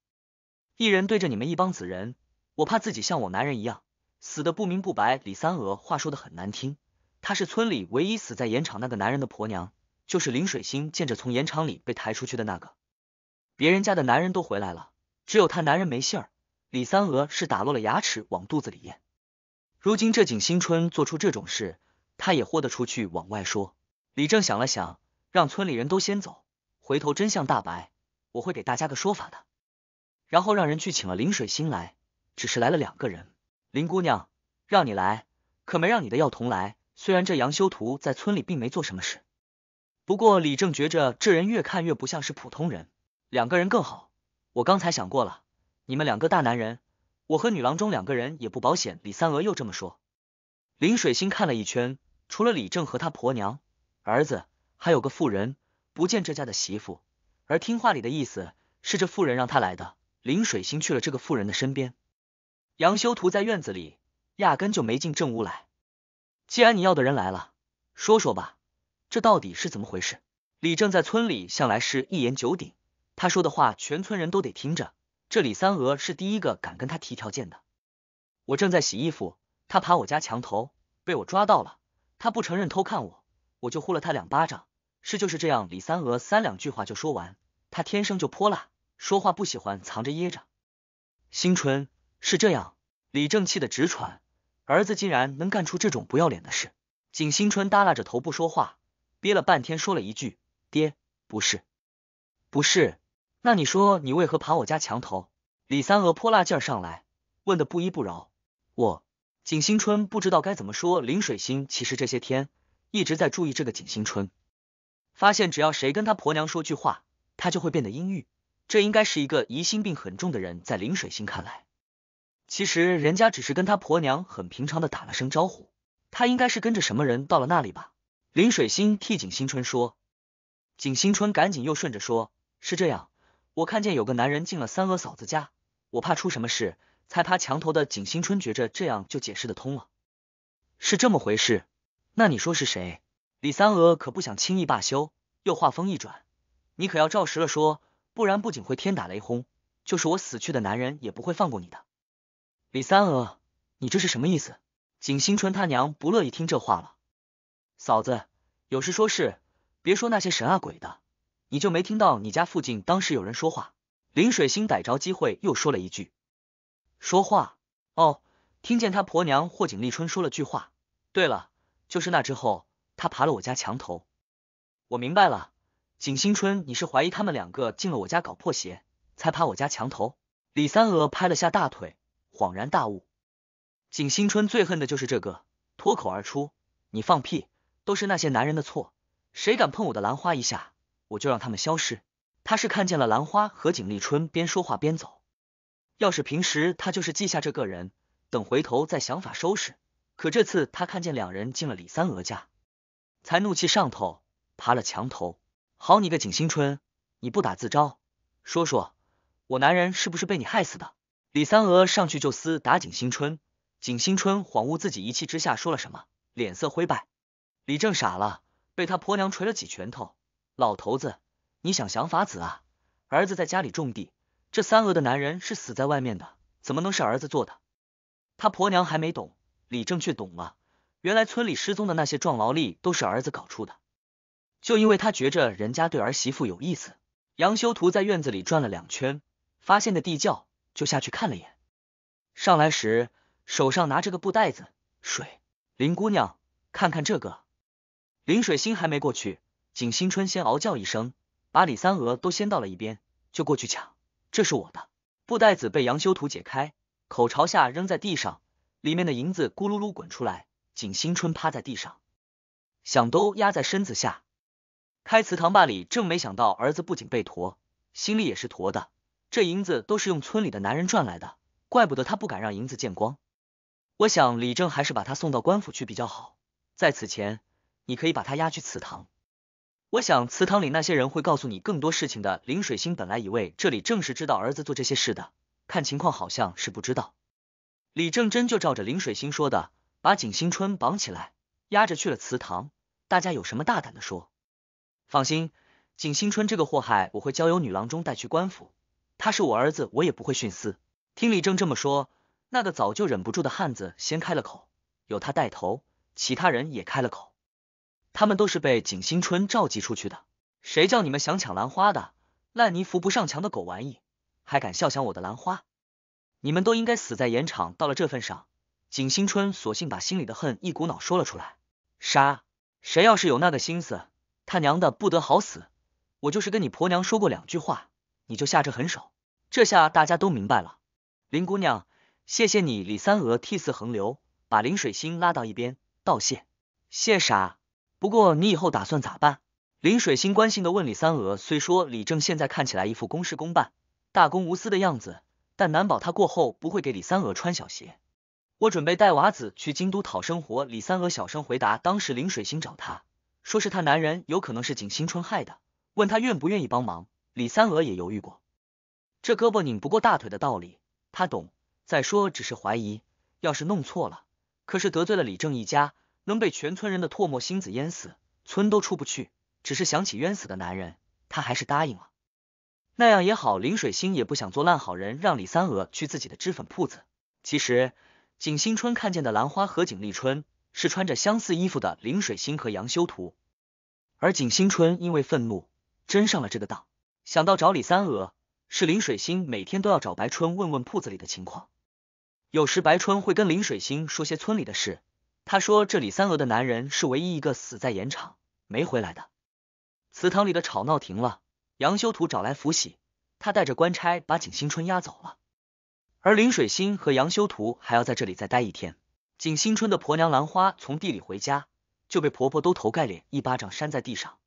一人对着你们一帮子人，我怕自己像我男人一样，死的不明不白。李三娥话说的很难听，她是村里唯一死在盐场那个男人的婆娘，就是林水星见着从盐场里被抬出去的那个。别人家的男人都回来了，只有他男人没信儿。李三娥是打落了牙齿往肚子里咽。如今这景新春做出这种事，他也豁得出去往外说。李正想了想，让村里人都先走，回头真相大白，我会给大家个说法的。然后让人去请了林水心来，只是来了两个人。林姑娘，让你来，可没让你的药童来。虽然这杨修图在村里并没做什么事，不过李正觉着这人越看越不像是普通人。两个人更好，我刚才想过了，你们两个大男人，我和女郎中两个人也不保险。李三娥又这么说。林水星看了一圈，除了李正和他婆娘、儿子，还有个妇人，不见这家的媳妇。而听话里的意思是这妇人让他来的。林水星去了这个妇人的身边。杨修图在院子里，压根就没进正屋来。既然你要的人来了，说说吧，这到底是怎么回事？李正在村里向来是一言九鼎。他说的话，全村人都得听着。这李三娥是第一个敢跟他提条件的。我正在洗衣服，他爬我家墙头，被我抓到了。他不承认偷看我，我就呼了他两巴掌。事就是这样。李三娥三两句话就说完，他天生就泼辣，说话不喜欢藏着掖着。新春是这样，李正气的直喘，儿子竟然能干出这种不要脸的事。景新春耷拉着头不说话，憋了半天说了一句：“爹，不是，不是。”那你说你为何爬我家墙头？李三娥泼辣劲儿上来，问的不依不饶。我景新春不知道该怎么说。林水星其实这些天一直在注意这个景新春，发现只要谁跟他婆娘说句话，他就会变得阴郁。这应该是一个疑心病很重的人。在林水星看来，其实人家只是跟他婆娘很平常的打了声招呼。他应该是跟着什么人到了那里吧？林水星替景新春说，景新春赶紧又顺着说，是这样。我看见有个男人进了三娥嫂子家，我怕出什么事，才爬墙头的。景新春觉着这样就解释得通了，是这么回事。那你说是谁？李三娥可不想轻易罢休，又话锋一转，你可要照实了说，不然不仅会天打雷轰，就是我死去的男人也不会放过你的。李三娥，你这是什么意思？景新春他娘不乐意听这话了，嫂子有事说事，别说那些神啊鬼的。你就没听到你家附近当时有人说话？林水星逮着机会又说了一句：“说话哦，听见他婆娘霍景丽春说了句话。对了，就是那之后，他爬了我家墙头。我明白了，景新春，你是怀疑他们两个进了我家搞破鞋，才爬我家墙头？”李三娥拍了下大腿，恍然大悟。景新春最恨的就是这个，脱口而出：“你放屁，都是那些男人的错，谁敢碰我的兰花一下？”我就让他们消失。他是看见了兰花和景立春边说话边走。要是平时他就是记下这个人，等回头再想法收拾。可这次他看见两人进了李三娥家，才怒气上头，爬了墙头。好你个景新春，你不打自招，说说，我男人是不是被你害死的？李三娥上去就撕打景新春，景新春恍悟自己一气之下说了什么，脸色灰败。李正傻了，被他婆娘捶了几拳头。老头子，你想想法子啊！儿子在家里种地，这三俄的男人是死在外面的，怎么能是儿子做的？他婆娘还没懂，李正却懂了。原来村里失踪的那些壮劳力都是儿子搞出的，就因为他觉着人家对儿媳妇有意思。杨修图在院子里转了两圈，发现的地窖，就下去看了眼。上来时手上拿着个布袋子，水林姑娘，看看这个。林水星还没过去。景新春先嗷叫一声，把李三娥都掀到了一边，就过去抢。这是我的布袋子，被杨修图解开，口朝下扔在地上，里面的银子咕噜噜滚出来。景新春趴在地上，想都压在身子下。开祠堂，爸李正没想到儿子不仅被驮，心里也是驮的。这银子都是用村里的男人赚来的，怪不得他不敢让银子见光。我想李正还是把他送到官府去比较好。在此前，你可以把他押去祠堂。我想祠堂里那些人会告诉你更多事情的。林水星本来以为这里正是知道儿子做这些事的，看情况好像是不知道。李正真就照着林水星说的，把景新春绑起来，押着去了祠堂。大家有什么大胆的说。放心，景新春这个祸害，我会交由女郎中带去官府。他是我儿子，我也不会徇私。听李正这么说，那个早就忍不住的汉子先开了口，有他带头，其他人也开了口。他们都是被景新春召集出去的，谁叫你们想抢兰花的，烂泥扶不上墙的狗玩意，还敢笑想我的兰花？你们都应该死在盐场。到了这份上，景新春索性把心里的恨一股脑说了出来：杀！谁要是有那个心思，他娘的不得好死！我就是跟你婆娘说过两句话，你就下这狠手。这下大家都明白了。林姑娘，谢谢你。李三娥涕泗横流，把林水星拉到一边道谢，谢啥？不过你以后打算咋办？林水星关心的问李三娥。虽说李正现在看起来一副公事公办、大公无私的样子，但难保他过后不会给李三娥穿小鞋。我准备带娃子去京都讨生活。李三娥小声回答。当时林水星找他，说是他男人有可能是景新春害的，问他愿不愿意帮忙。李三娥也犹豫过，这胳膊拧不过大腿的道理他懂。再说只是怀疑，要是弄错了，可是得罪了李正一家。能被全村人的唾沫星子淹死，村都出不去。只是想起冤死的男人，他还是答应了。那样也好，林水星也不想做烂好人，让李三娥去自己的脂粉铺子。其实景新春看见的兰花和景立春，是穿着相似衣服的林水星和杨修图。而景新春因为愤怒，真上了这个当。想到找李三娥，是林水星每天都要找白春问问铺子里的情况，有时白春会跟林水星说些村里的事。他说：“这李三娥的男人是唯一一个死在盐场没回来的。”祠堂里的吵闹停了，杨修图找来福喜，他带着官差把景新春押走了。而林水心和杨修图还要在这里再待一天。景新春的婆娘兰花从地里回家，就被婆婆兜头盖脸一巴掌扇在地上：“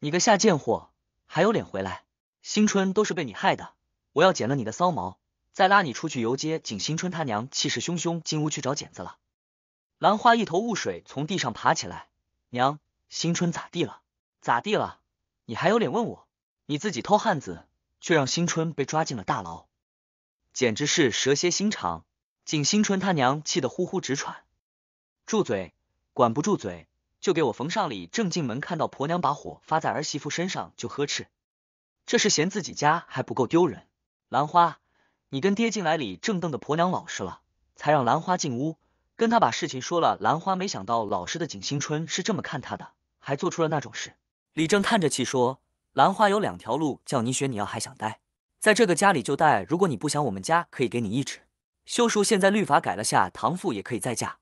你个下贱货，还有脸回来？新春都是被你害的！我要剪了你的骚毛，再拉你出去游街！”景新春他娘气势汹汹进屋去找剪子了。兰花一头雾水，从地上爬起来。娘，新春咋地了？咋地了？你还有脸问我？你自己偷汉子，却让新春被抓进了大牢，简直是蛇蝎心肠！景新春他娘气得呼呼直喘。住嘴！管不住嘴，就给我缝上里。正进门看到婆娘把火发在儿媳妇身上，就呵斥，这是嫌自己家还不够丢人？兰花，你跟爹进来里正瞪的婆娘老实了，才让兰花进屋。跟他把事情说了，兰花没想到老师的景新春是这么看他的，还做出了那种事。李正叹着气说：“兰花有两条路叫你选，你要还想待在这个家里就待，如果你不想，我们家可以给你一纸休书。现在律法改了下，堂父也可以再嫁。”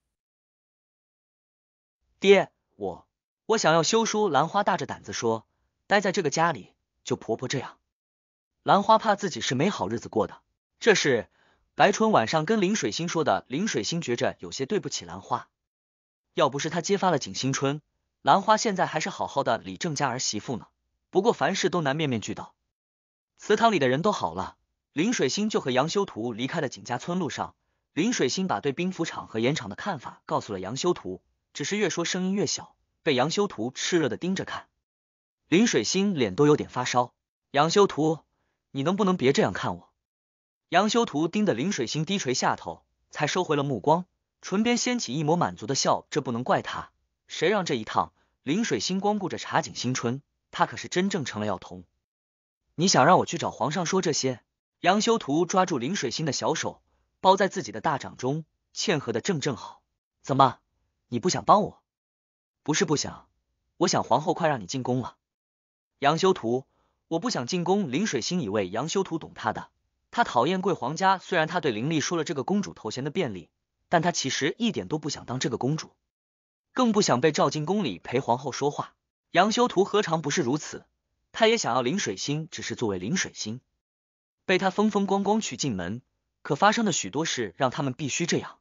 爹，我我想要休书。兰花大着胆子说：“待在这个家里，就婆婆这样。”兰花怕自己是没好日子过的，这是。白春晚上跟林水星说的，林水星觉着有些对不起兰花。要不是他揭发了景新春，兰花现在还是好好的李正家儿媳妇呢。不过凡事都难面面俱到，祠堂里的人都好了，林水星就和杨修图离开了景家村。路上，林水星把对兵符厂和盐厂的看法告诉了杨修图，只是越说声音越小，被杨修图炽热的盯着看，林水星脸都有点发烧。杨修图，你能不能别这样看我？杨修图盯得林水星低垂下头，才收回了目光，唇边掀起一抹满足的笑。这不能怪他，谁让这一趟林水星光顾着茶景新春，他可是真正成了药童。你想让我去找皇上说这些？杨修图抓住林水星的小手，包在自己的大掌中，嵌合的正正好。怎么，你不想帮我？不是不想，我想皇后快让你进宫了。杨修图，我不想进宫。林水星以为杨修图懂他的。他讨厌贵皇家，虽然他对灵力说了这个公主头衔的便利，但他其实一点都不想当这个公主，更不想被召进宫里陪皇后说话。杨修图何尝不是如此？他也想要林水星，只是作为林水星，被他风风光光娶进门，可发生的许多事让他们必须这样。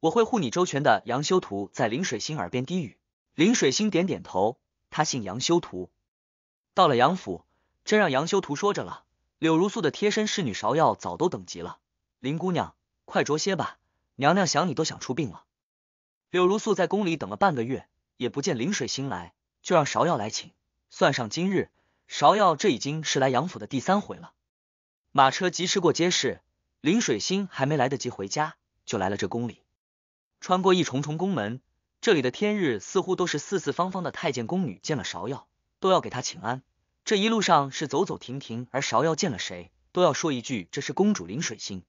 我会护你周全的，杨修图在林水星耳边低语。林水星点点头，他姓杨修图。到了杨府，真让杨修图说着了。柳如素的贴身侍女芍药早都等急了，林姑娘，快着些吧，娘娘想你都想出病了。柳如素在宫里等了半个月，也不见林水星来，就让芍药来请。算上今日，芍药这已经是来杨府的第三回了。马车疾驰过街市，林水星还没来得及回家，就来了这宫里。穿过一重重宫门，这里的天日似乎都是四四方方的。太监宫女见了芍药，都要给她请安。这一路上是走走停停，而芍药见了谁都要说一句：“这是公主林水星。”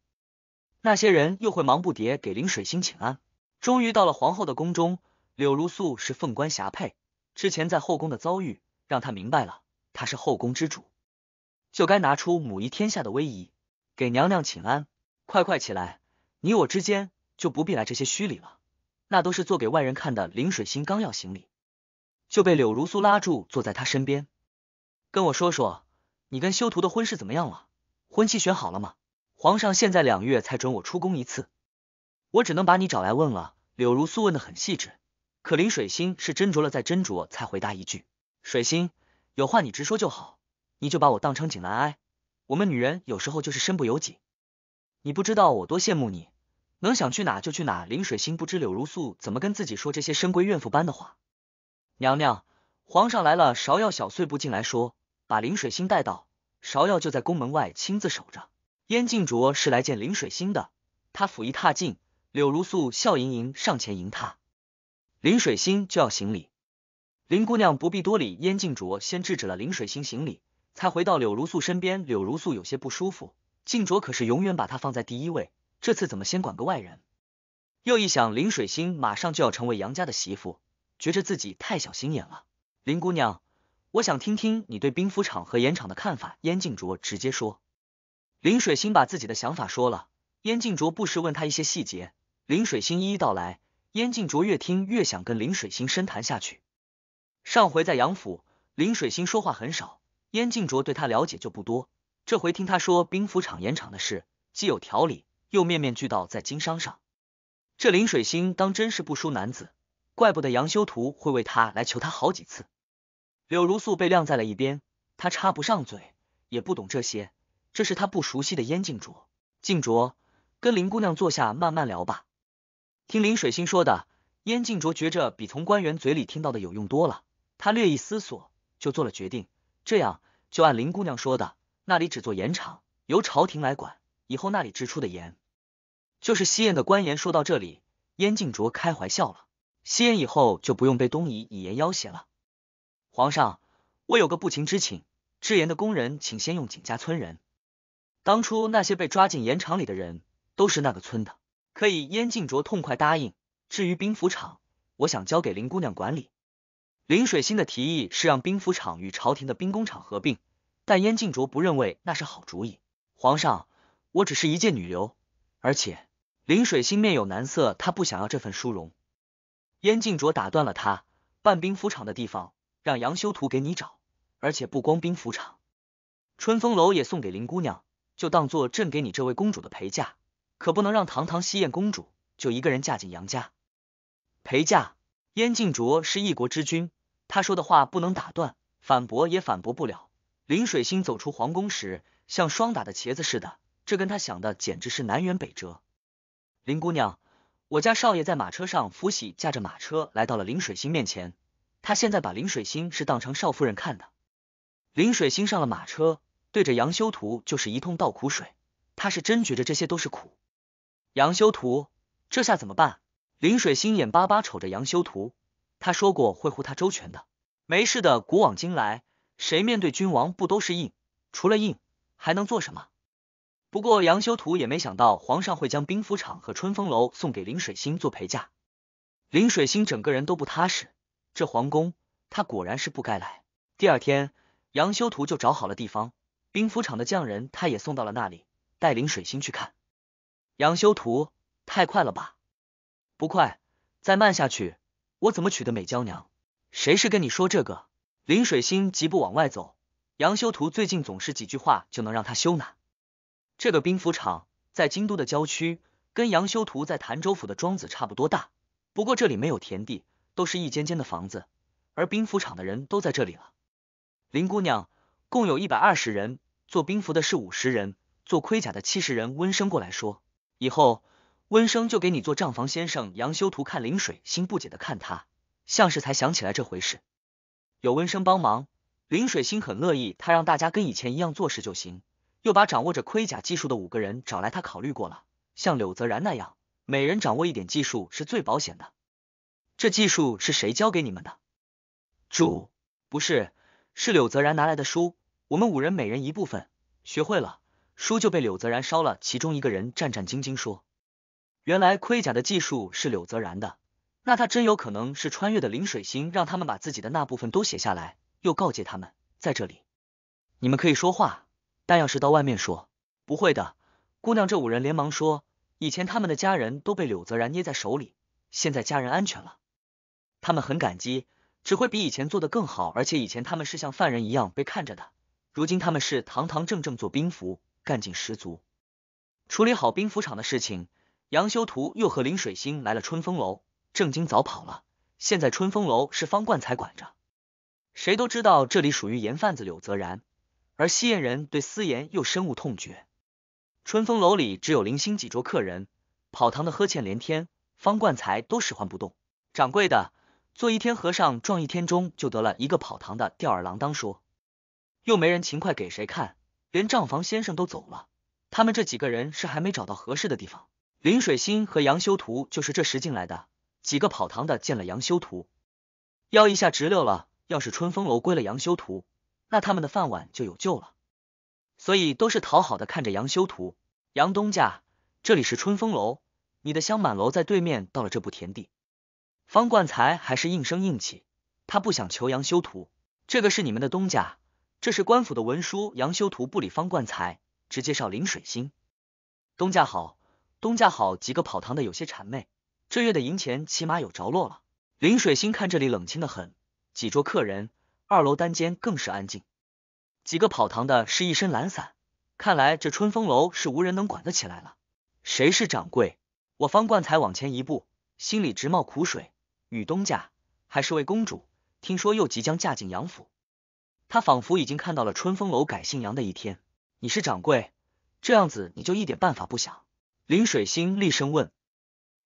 那些人又会忙不迭给林水星请安。终于到了皇后的宫中，柳如素是凤冠霞帔。之前在后宫的遭遇，让她明白了她是后宫之主，就该拿出母仪天下的威仪，给娘娘请安。快快起来，你我之间就不必来这些虚礼了，那都是做给外人看的。林水星刚要行礼，就被柳如素拉住，坐在她身边。跟我说说，你跟修图的婚事怎么样了？婚期选好了吗？皇上现在两月才准我出宫一次，我只能把你找来问了。柳如素问的很细致，可林水星是斟酌了再斟酌才回答一句：“水星，有话你直说就好，你就把我当成景兰哀。我们女人有时候就是身不由己。你不知道我多羡慕你，能想去哪就去哪。”林水星不知柳如素怎么跟自己说这些深闺怨妇般的话。娘娘，皇上来了，芍药小碎步进来说。把林水星带到，芍药就在宫门外亲自守着。燕静卓是来见林水星的，他甫一踏进，柳如素笑盈盈上前迎他。林水星就要行礼，林姑娘不必多礼。燕静卓先制止了林水星行礼，才回到柳如素身边。柳如素有些不舒服，静卓可是永远把她放在第一位，这次怎么先管个外人？又一想，林水星马上就要成为杨家的媳妇，觉着自己太小心眼了。林姑娘。我想听听你对兵府厂和盐厂的看法。燕静卓直接说，林水星把自己的想法说了。燕静卓不时问他一些细节，林水星一一道来。燕静卓越听越想跟林水星深谈下去。上回在杨府，林水星说话很少，燕静卓对他了解就不多。这回听他说兵府厂、盐厂的事，既有条理，又面面俱到，在经商上，这林水星当真是不输男子，怪不得杨修图会为他来求他好几次。柳如素被晾在了一边，他插不上嘴，也不懂这些，这是他不熟悉的。燕静卓，静卓，跟林姑娘坐下慢慢聊吧。听林水心说的，燕静卓觉着比从官员嘴里听到的有用多了。他略一思索，就做了决定，这样就按林姑娘说的，那里只做盐场，由朝廷来管。以后那里支出的盐，就是西燕的官盐。说到这里，燕静卓开怀笑了，西燕以后就不用被东夷以盐要挟了。皇上，我有个不情之请。制盐的工人，请先用景家村人。当初那些被抓进盐场里的人，都是那个村的，可以。燕静卓痛快答应。至于兵符厂，我想交给林姑娘管理。林水心的提议是让兵符厂与朝廷的兵工厂合并，但燕静卓不认为那是好主意。皇上，我只是一介女流，而且林水心面有难色，她不想要这份殊荣。燕静卓打断了他，办兵符厂的地方。让杨修图给你找，而且不光兵符厂，春风楼也送给林姑娘，就当做朕给你这位公主的陪嫁，可不能让堂堂西燕公主就一个人嫁进杨家。陪嫁，燕静卓是一国之君，他说的话不能打断，反驳也反驳不了。林水星走出皇宫时，像霜打的茄子似的，这跟他想的简直是南辕北辙。林姑娘，我家少爷在马车上，福喜驾着马车来到了林水星面前。他现在把林水星是当成少夫人看的。林水星上了马车，对着杨修图就是一通倒苦水。他是真觉着这些都是苦。杨修图，这下怎么办？林水星眼巴巴瞅着杨修图，他说过会护他周全的。没事的，古往今来，谁面对君王不都是硬？除了硬，还能做什么？不过杨修图也没想到皇上会将兵符场和春风楼送给林水星做陪嫁。林水星整个人都不踏实。这皇宫，他果然是不该来。第二天，杨修图就找好了地方，兵符厂的匠人他也送到了那里，带领水星去看。杨修图，太快了吧？不快，再慢下去，我怎么娶的美娇娘？谁是跟你说这个？林水星急步往外走。杨修图最近总是几句话就能让他羞恼。这个兵符厂在京都的郊区，跟杨修图在潭州府的庄子差不多大，不过这里没有田地。都是一间间的房子，而兵服厂的人都在这里了。林姑娘，共有一百二十人，做兵服的是五十人，做盔甲的七十人。温生过来说，以后温生就给你做账房先生。杨修图看林水心不解的看他，像是才想起来这回事。有温生帮忙，林水心很乐意。他让大家跟以前一样做事就行。又把掌握着盔甲技术的五个人找来，他考虑过了，像柳泽然那样，每人掌握一点技术是最保险的。这技术是谁教给你们的？主不是，是柳泽然拿来的书。我们五人每人一部分，学会了，书就被柳泽然烧了。其中一个人战战兢兢说：“原来盔甲的技术是柳泽然的，那他真有可能是穿越的灵水星，让他们把自己的那部分都写下来。”又告诫他们在这里，你们可以说话，但要是到外面说，不会的。姑娘，这五人连忙说：“以前他们的家人都被柳泽然捏在手里，现在家人安全了。”他们很感激，只会比以前做的更好。而且以前他们是像犯人一样被看着的，如今他们是堂堂正正做兵符，干劲十足。处理好兵符厂的事情，杨修图又和林水星来了春风楼。郑经早跑了，现在春风楼是方冠才管着。谁都知道这里属于盐贩子柳泽然，而西盐人对私盐又深恶痛绝。春风楼里只有零星几桌客人，跑堂的呵欠连天，方冠才都使唤不动。掌柜的。做一天和尚撞一天钟，就得了一个跑堂的吊儿郎当说，又没人勤快给谁看，连账房先生都走了，他们这几个人是还没找到合适的地方。林水心和杨修图就是这时进来的。几个跑堂的见了杨修图，腰一下直溜了，要是春风楼归了杨修图，那他们的饭碗就有救了，所以都是讨好的看着杨修图，杨东家，这里是春风楼，你的香满楼在对面，到了这步田地。方冠才还是硬声硬气，他不想求杨修图，这个是你们的东家，这是官府的文书。杨修图不理方冠才，只介绍林水星。东家好，东家好，几个跑堂的有些谄媚。这月的银钱起码有着落了。林水星看这里冷清的很，几桌客人，二楼单间更是安静。几个跑堂的是一身懒散，看来这春风楼是无人能管得起来了。谁是掌柜？我方冠才往前一步，心里直冒苦水。雨东家还是位公主，听说又即将嫁进杨府，他仿佛已经看到了春风楼改姓杨的一天。你是掌柜，这样子你就一点办法不想？林水星厉声问。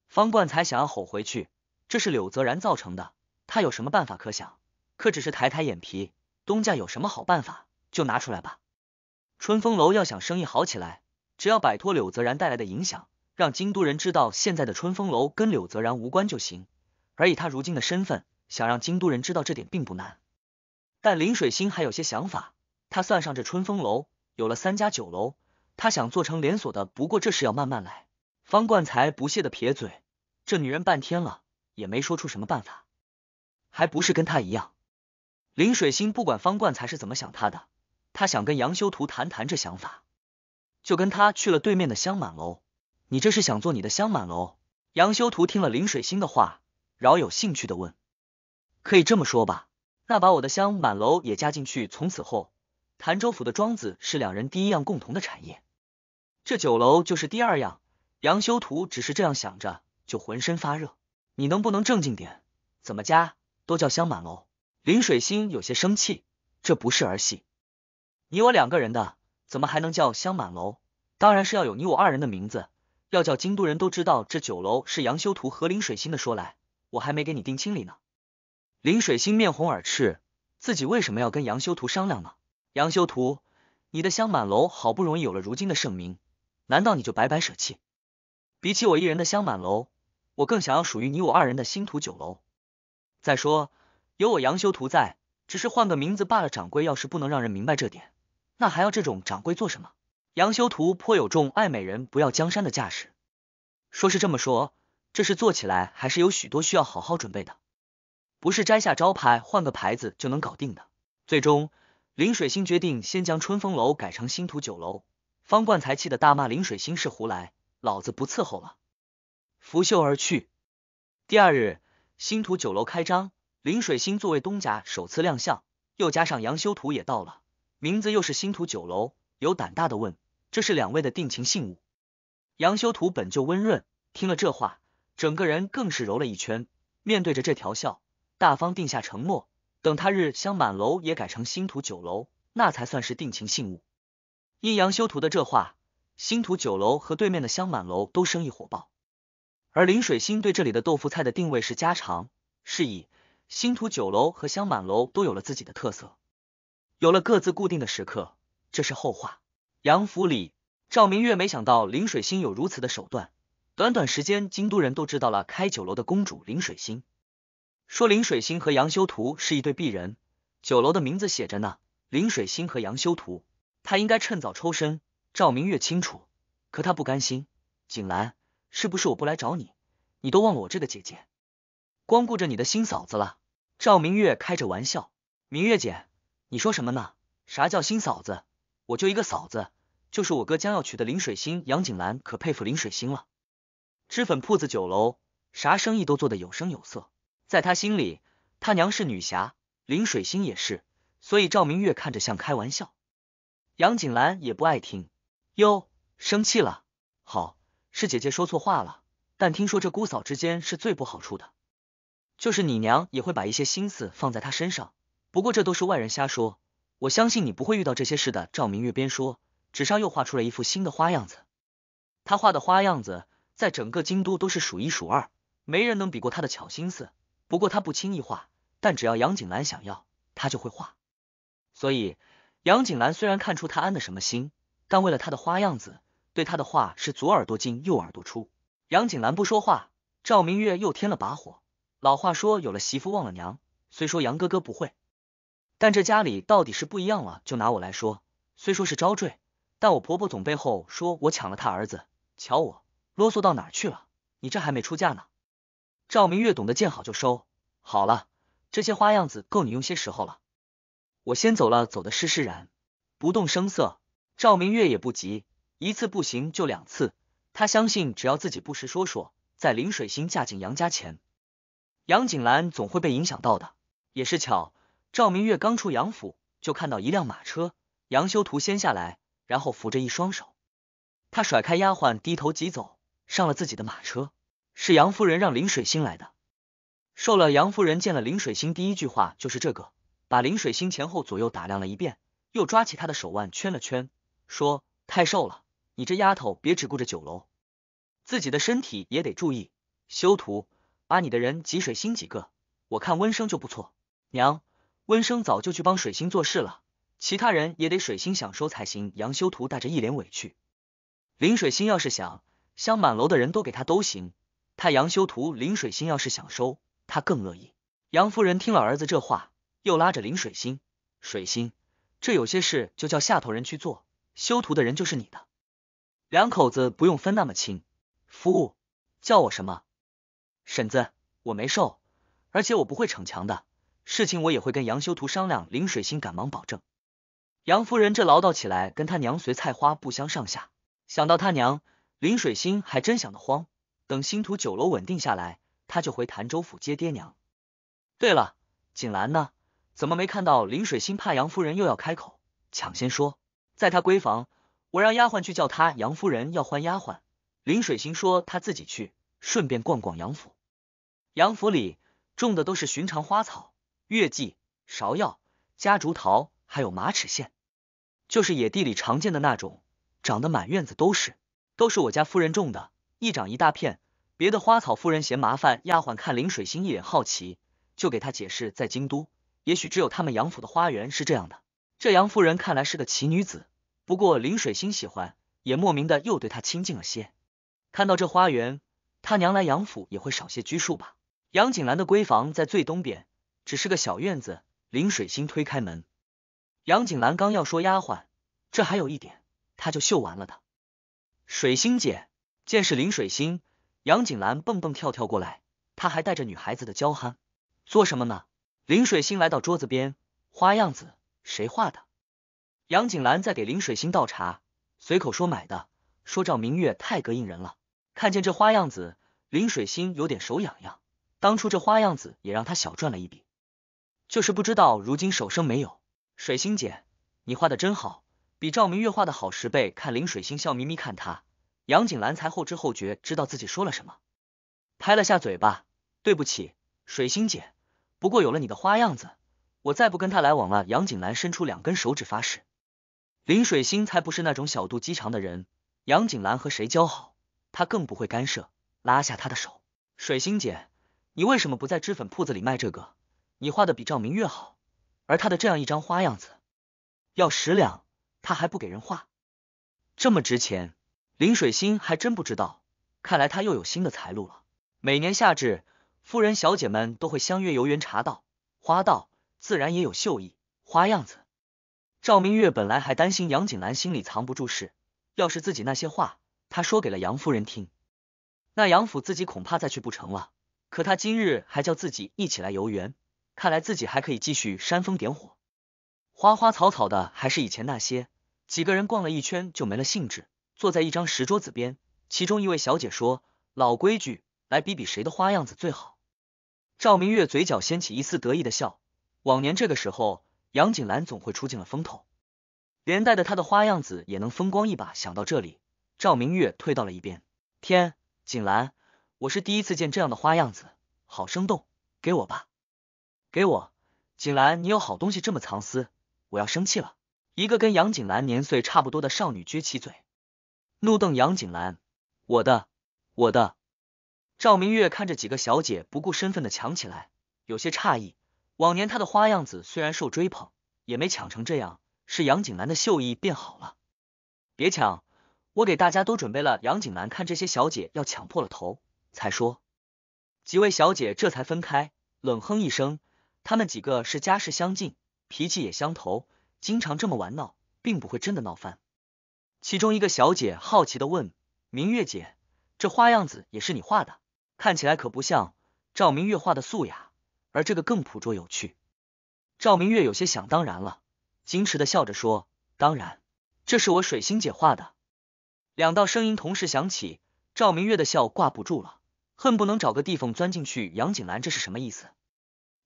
方冠才想要吼回去，这是柳泽然造成的，他有什么办法可想？可只是抬抬眼皮。东家有什么好办法就拿出来吧。春风楼要想生意好起来，只要摆脱柳泽然带来的影响，让京都人知道现在的春风楼跟柳泽然无关就行。而以他如今的身份，想让京都人知道这点并不难。但林水星还有些想法，他算上这春风楼，有了三家酒楼，他想做成连锁的。不过这事要慢慢来。方冠才不屑的撇嘴，这女人半天了也没说出什么办法，还不是跟他一样。林水星不管方冠才是怎么想他的，他想跟杨修图谈谈这想法，就跟他去了对面的香满楼。你这是想做你的香满楼？杨修图听了林水星的话。饶有兴趣的问：“可以这么说吧？那把我的香满楼也加进去。从此后，潭州府的庄子是两人第一样共同的产业，这酒楼就是第二样。”杨修图只是这样想着，就浑身发热。你能不能正经点？怎么加都叫香满楼。林水心有些生气：“这不是儿戏，你我两个人的，怎么还能叫香满楼？当然是要有你我二人的名字，要叫京都人都知道这酒楼是杨修图和林水心的。”说来。我还没给你定亲礼呢。林水星面红耳赤，自己为什么要跟杨修图商量呢？杨修图，你的香满楼好不容易有了如今的盛名，难道你就白白舍弃？比起我一人的香满楼，我更想要属于你我二人的星图酒楼。再说，有我杨修图在，只是换个名字罢了。掌柜要是不能让人明白这点，那还要这种掌柜做什么？杨修图颇有众爱美人不要江山的架势，说是这么说。这事做起来还是有许多需要好好准备的，不是摘下招牌换个牌子就能搞定的。最终，林水星决定先将春风楼改成星图酒楼。方冠才气的大骂林水星是胡来，老子不伺候了，拂袖而去。第二日，星图酒楼开张，林水星作为东家首次亮相，又加上杨修图也到了，名字又是星图酒楼，有胆大的问这是两位的定情信物。杨修图本就温润，听了这话。整个人更是揉了一圈，面对着这条笑，大方定下承诺，等他日香满楼也改成星图酒楼，那才算是定情信物。阴阳修图的这话，星图酒楼和对面的香满楼都生意火爆，而林水星对这里的豆腐菜的定位是家常，是以星图酒楼和香满楼都有了自己的特色，有了各自固定的食客，这是后话。杨府里，赵明月没想到林水星有如此的手段。短短时间，京都人都知道了开酒楼的公主林水心。说林水心和杨修图是一对璧人，酒楼的名字写着呢，林水心和杨修图。他应该趁早抽身。赵明月清楚，可他不甘心。景兰，是不是我不来找你，你都忘了我这个姐姐，光顾着你的新嫂子了？赵明月开着玩笑。明月姐，你说什么呢？啥叫新嫂子？我就一个嫂子，就是我哥将要娶的林水心。杨景兰可佩服林水心了。脂粉铺子、酒楼，啥生意都做得有声有色。在他心里，他娘是女侠，林水星也是，所以赵明月看着像开玩笑。杨景兰也不爱听，哟，生气了？好，是姐姐说错话了。但听说这姑嫂之间是最不好处的，就是你娘也会把一些心思放在他身上。不过这都是外人瞎说，我相信你不会遇到这些事的。赵明月边说，纸上又画出了一副新的花样子。他画的花样子。在整个京都都是数一数二，没人能比过他的巧心思。不过他不轻易画，但只要杨景兰想要，他就会画。所以杨景兰虽然看出他安的什么心，但为了他的花样子，对他的话是左耳朵进右耳朵出。杨景兰不说话，赵明月又添了把火。老话说有了媳妇忘了娘，虽说杨哥哥不会，但这家里到底是不一样了。就拿我来说，虽说是招赘，但我婆婆总背后说我抢了她儿子，瞧我。啰嗦到哪去了？你这还没出嫁呢。赵明月懂得见好就收。好了，这些花样子够你用些时候了。我先走了，走的释释然，不动声色。赵明月也不急，一次不行就两次。他相信，只要自己不时说说，在林水星嫁进杨家前，杨景兰总会被影响到的。也是巧，赵明月刚出杨府，就看到一辆马车。杨修图先下来，然后扶着一双手，他甩开丫鬟，低头疾走。上了自己的马车，是杨夫人让林水星来的。瘦了，杨夫人见了林水星，第一句话就是这个，把林水星前后左右打量了一遍，又抓起他的手腕圈了圈，说：“太瘦了，你这丫头，别只顾着酒楼，自己的身体也得注意。”修图，把你的人，挤水星几个，我看温生就不错。娘，温生早就去帮水星做事了，其他人也得水星想收才行。杨修图带着一脸委屈，林水星要是想。香满楼的人都给他都行，他杨修图林水星要是想收，他更乐意。杨夫人听了儿子这话，又拉着林水星：“水星，这有些事就叫下头人去做，修图的人就是你的，两口子不用分那么清。”夫，叫我什么？婶子，我没瘦，而且我不会逞强的，事情我也会跟杨修图商量。”林水星赶忙保证。杨夫人这唠叨起来跟他娘随菜花不相上下，想到他娘。林水星还真想得慌，等星图酒楼稳定下来，他就回潭州府接爹娘。对了，锦兰呢？怎么没看到？林水星怕杨夫人又要开口，抢先说：“在她闺房，我让丫鬟去叫她。杨夫人要换丫鬟，林水星说他自己去，顺便逛逛杨府。杨府里种的都是寻常花草，月季、芍药、夹竹桃，还有马齿苋，就是野地里常见的那种，长得满院子都是。”都是我家夫人种的，一长一大片，别的花草夫人嫌麻烦。丫鬟看林水星一脸好奇，就给他解释，在京都，也许只有他们杨府的花园是这样的。这杨夫人看来是个奇女子，不过林水星喜欢，也莫名的又对她亲近了些。看到这花园，他娘来杨府也会少些拘束吧？杨景兰的闺房在最东边，只是个小院子。林水星推开门，杨景兰刚要说丫鬟，这还有一点，她就绣完了的。水星姐，见是林水星，杨景兰蹦蹦跳跳过来，她还带着女孩子的娇憨。做什么呢？林水星来到桌子边，花样子谁画的？杨景兰在给林水星倒茶，随口说买的，说赵明月太膈应人了。看见这花样子，林水星有点手痒痒。当初这花样子也让他小赚了一笔，就是不知道如今手生没有。水星姐，你画的真好。比赵明月画的好十倍，看林水星笑眯眯看他，杨景兰才后知后觉知道自己说了什么，拍了下嘴巴，对不起，水星姐。不过有了你的花样子，我再不跟他来往了。杨景兰伸出两根手指发誓。林水星才不是那种小肚鸡肠的人，杨景兰和谁交好，他更不会干涉。拉下她的手，水星姐，你为什么不在脂粉铺子里卖这个？你画的比赵明月好，而他的这样一张花样子，要十两。他还不给人画，这么值钱，林水心还真不知道。看来他又有新的财路了。每年夏至，夫人小姐们都会相约游园、茶道、花道，自然也有秀艺花样子。赵明月本来还担心杨景兰心里藏不住事，要是自己那些话，她说给了杨夫人听，那杨府自己恐怕再去不成了。可他今日还叫自己一起来游园，看来自己还可以继续煽风点火。花花草草的还是以前那些。几个人逛了一圈就没了兴致，坐在一张石桌子边。其中一位小姐说：“老规矩，来比比谁的花样子最好。”赵明月嘴角掀起一丝得意的笑。往年这个时候，杨景兰总会出尽了风头，连带着她的花样子也能风光一把。想到这里，赵明月退到了一边。天，景兰，我是第一次见这样的花样子，好生动，给我吧，给我，景兰，你有好东西这么藏私，我要生气了。一个跟杨景兰年岁差不多的少女撅起嘴，怒瞪杨景兰。我的，我的！赵明月看着几个小姐不顾身份的抢起来，有些诧异。往年她的花样子虽然受追捧，也没抢成这样。是杨景兰的绣艺变好了？别抢，我给大家都准备了。杨景兰看这些小姐要抢破了头，才说：“几位小姐这才分开，冷哼一声。她们几个是家世相近，脾气也相投。”经常这么玩闹，并不会真的闹翻。其中一个小姐好奇的问：“明月姐，这花样子也是你画的？看起来可不像赵明月画的素雅，而这个更朴拙有趣。”赵明月有些想当然了，矜持的笑着说：“当然，这是我水星姐画的。”两道声音同时响起，赵明月的笑挂不住了，恨不能找个地缝钻进去。杨景兰这是什么意思？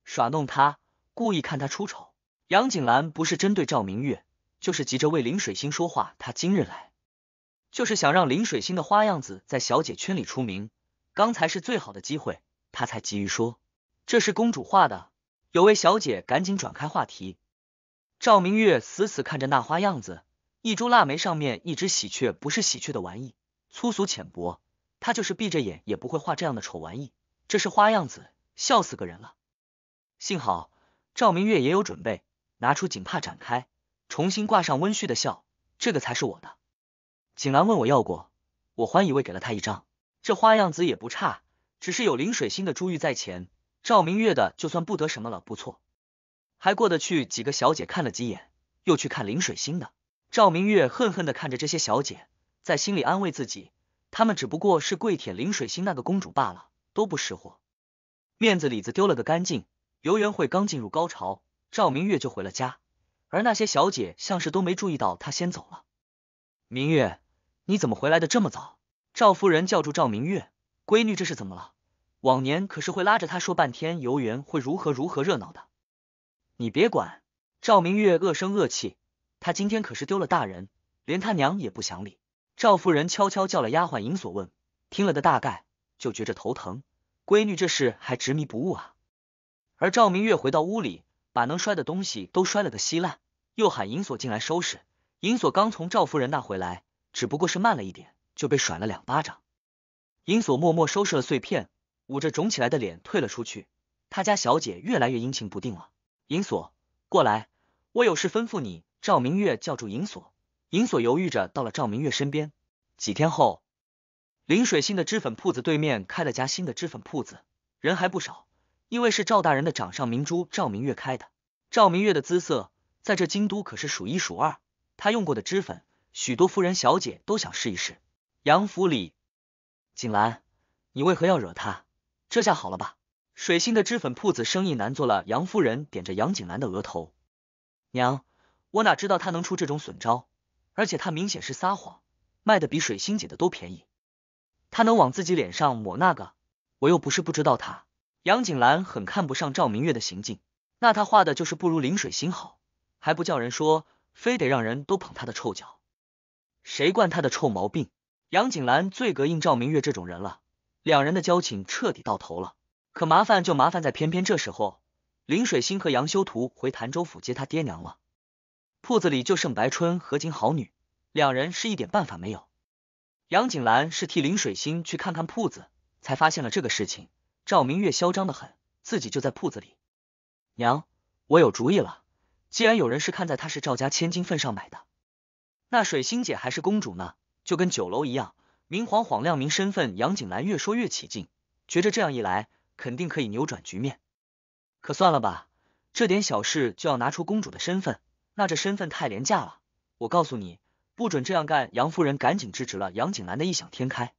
耍弄他，故意看他出丑？杨景兰不是针对赵明月，就是急着为林水星说话。她今日来，就是想让林水星的花样子在小姐圈里出名。刚才是最好的机会，她才急于说这是公主画的。有位小姐赶紧转开话题。赵明月死死看着那花样子，一株腊梅上面一只喜鹊，不是喜鹊的玩意，粗俗浅薄。她就是闭着眼也不会画这样的丑玩意。这是花样子，笑死个人了。幸好赵明月也有准备。拿出锦帕展开，重新挂上温煦的笑，这个才是我的。锦兰问我要过，我还以为给了他一张，这花样子也不差，只是有林水星的珠玉在前，赵明月的就算不得什么了。不错，还过得去。几个小姐看了几眼，又去看林水星的。赵明月恨恨的看着这些小姐，在心里安慰自己，她们只不过是跪舔林水星那个公主罢了，都不识货，面子里子丢了个干净。游园会刚进入高潮。赵明月就回了家，而那些小姐像是都没注意到她先走了。明月，你怎么回来的这么早？赵夫人叫住赵明月：“闺女，这是怎么了？往年可是会拉着她说半天游园会如何如何热闹的。”你别管。赵明月恶声恶气：“她今天可是丢了大人，连她娘也不想理。”赵夫人悄悄叫了丫鬟银锁问，听了个大概，就觉着头疼：“闺女这事还执迷不悟啊！”而赵明月回到屋里。把能摔的东西都摔了个稀烂，又喊银锁进来收拾。银锁刚从赵夫人那回来，只不过是慢了一点，就被甩了两巴掌。银锁默默收拾了碎片，捂着肿起来的脸退了出去。他家小姐越来越阴晴不定了。银锁，过来，我有事吩咐你。赵明月叫住银锁，银锁犹豫着到了赵明月身边。几天后，临水新的脂粉铺子对面开了家新的脂粉铺子，人还不少。因为是赵大人的掌上明珠赵明月开的，赵明月的姿色在这京都可是数一数二。她用过的脂粉，许多夫人小姐都想试一试。杨府里，景兰，你为何要惹她？这下好了吧？水星的脂粉铺子生意难做了。杨夫人点着杨景兰的额头，娘，我哪知道她能出这种损招？而且她明显是撒谎，卖的比水星姐的都便宜。她能往自己脸上抹那个？我又不是不知道她。杨景兰很看不上赵明月的行径，那他画的就是不如林水心好，还不叫人说，非得让人都捧他的臭脚，谁惯他的臭毛病？杨景兰最膈应赵明月这种人了，两人的交情彻底到头了。可麻烦就麻烦在，偏偏这时候林水心和杨修图回潭州府接他爹娘了，铺子里就剩白春和金好女两人，是一点办法没有。杨景兰是替林水心去看看铺子，才发现了这个事情。赵明月嚣张的很，自己就在铺子里。娘，我有主意了。既然有人是看在她是赵家千金份上买的，那水星姐还是公主呢，就跟酒楼一样，明晃晃亮明身份。杨景兰越说越起劲，觉着这样一来肯定可以扭转局面。可算了吧，这点小事就要拿出公主的身份，那这身份太廉价了。我告诉你，不准这样干！杨夫人赶紧制止了杨景兰的异想天开。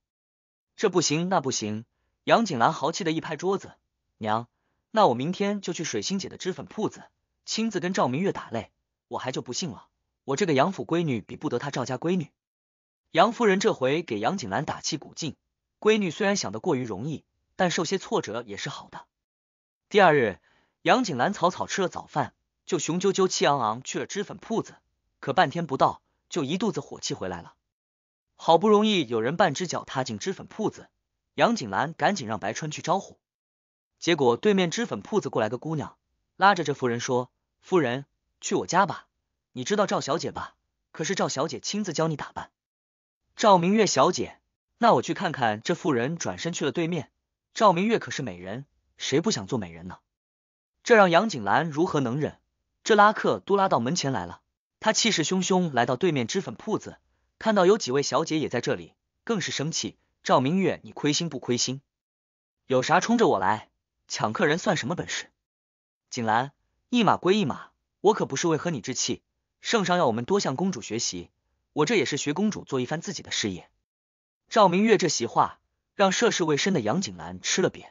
这不行，那不行。杨景兰豪气的一拍桌子：“娘，那我明天就去水星姐的脂粉铺子，亲自跟赵明月打擂。我还就不信了，我这个杨府闺女比不得她赵家闺女。”杨夫人这回给杨景兰打气鼓劲，闺女虽然想的过于容易，但受些挫折也是好的。第二日，杨景兰草草吃了早饭，就雄赳赳气昂昂去了脂粉铺子，可半天不到，就一肚子火气回来了。好不容易有人半只脚踏进脂粉铺子。杨景兰赶紧让白春去招呼，结果对面脂粉铺子过来个姑娘，拉着这妇人说：“夫人，去我家吧。你知道赵小姐吧？可是赵小姐亲自教你打扮。”赵明月小姐，那我去看看。这妇人转身去了对面。赵明月可是美人，谁不想做美人呢？这让杨景兰如何能忍？这拉客都拉到门前来了，她气势汹汹来到对面脂粉铺子，看到有几位小姐也在这里，更是生气。赵明月，你亏心不亏心？有啥冲着我来？抢客人算什么本事？景兰，一码归一码，我可不是为和你置气。圣上要我们多向公主学习，我这也是学公主做一番自己的事业。赵明月这席话，让涉世未深的杨景兰吃了瘪。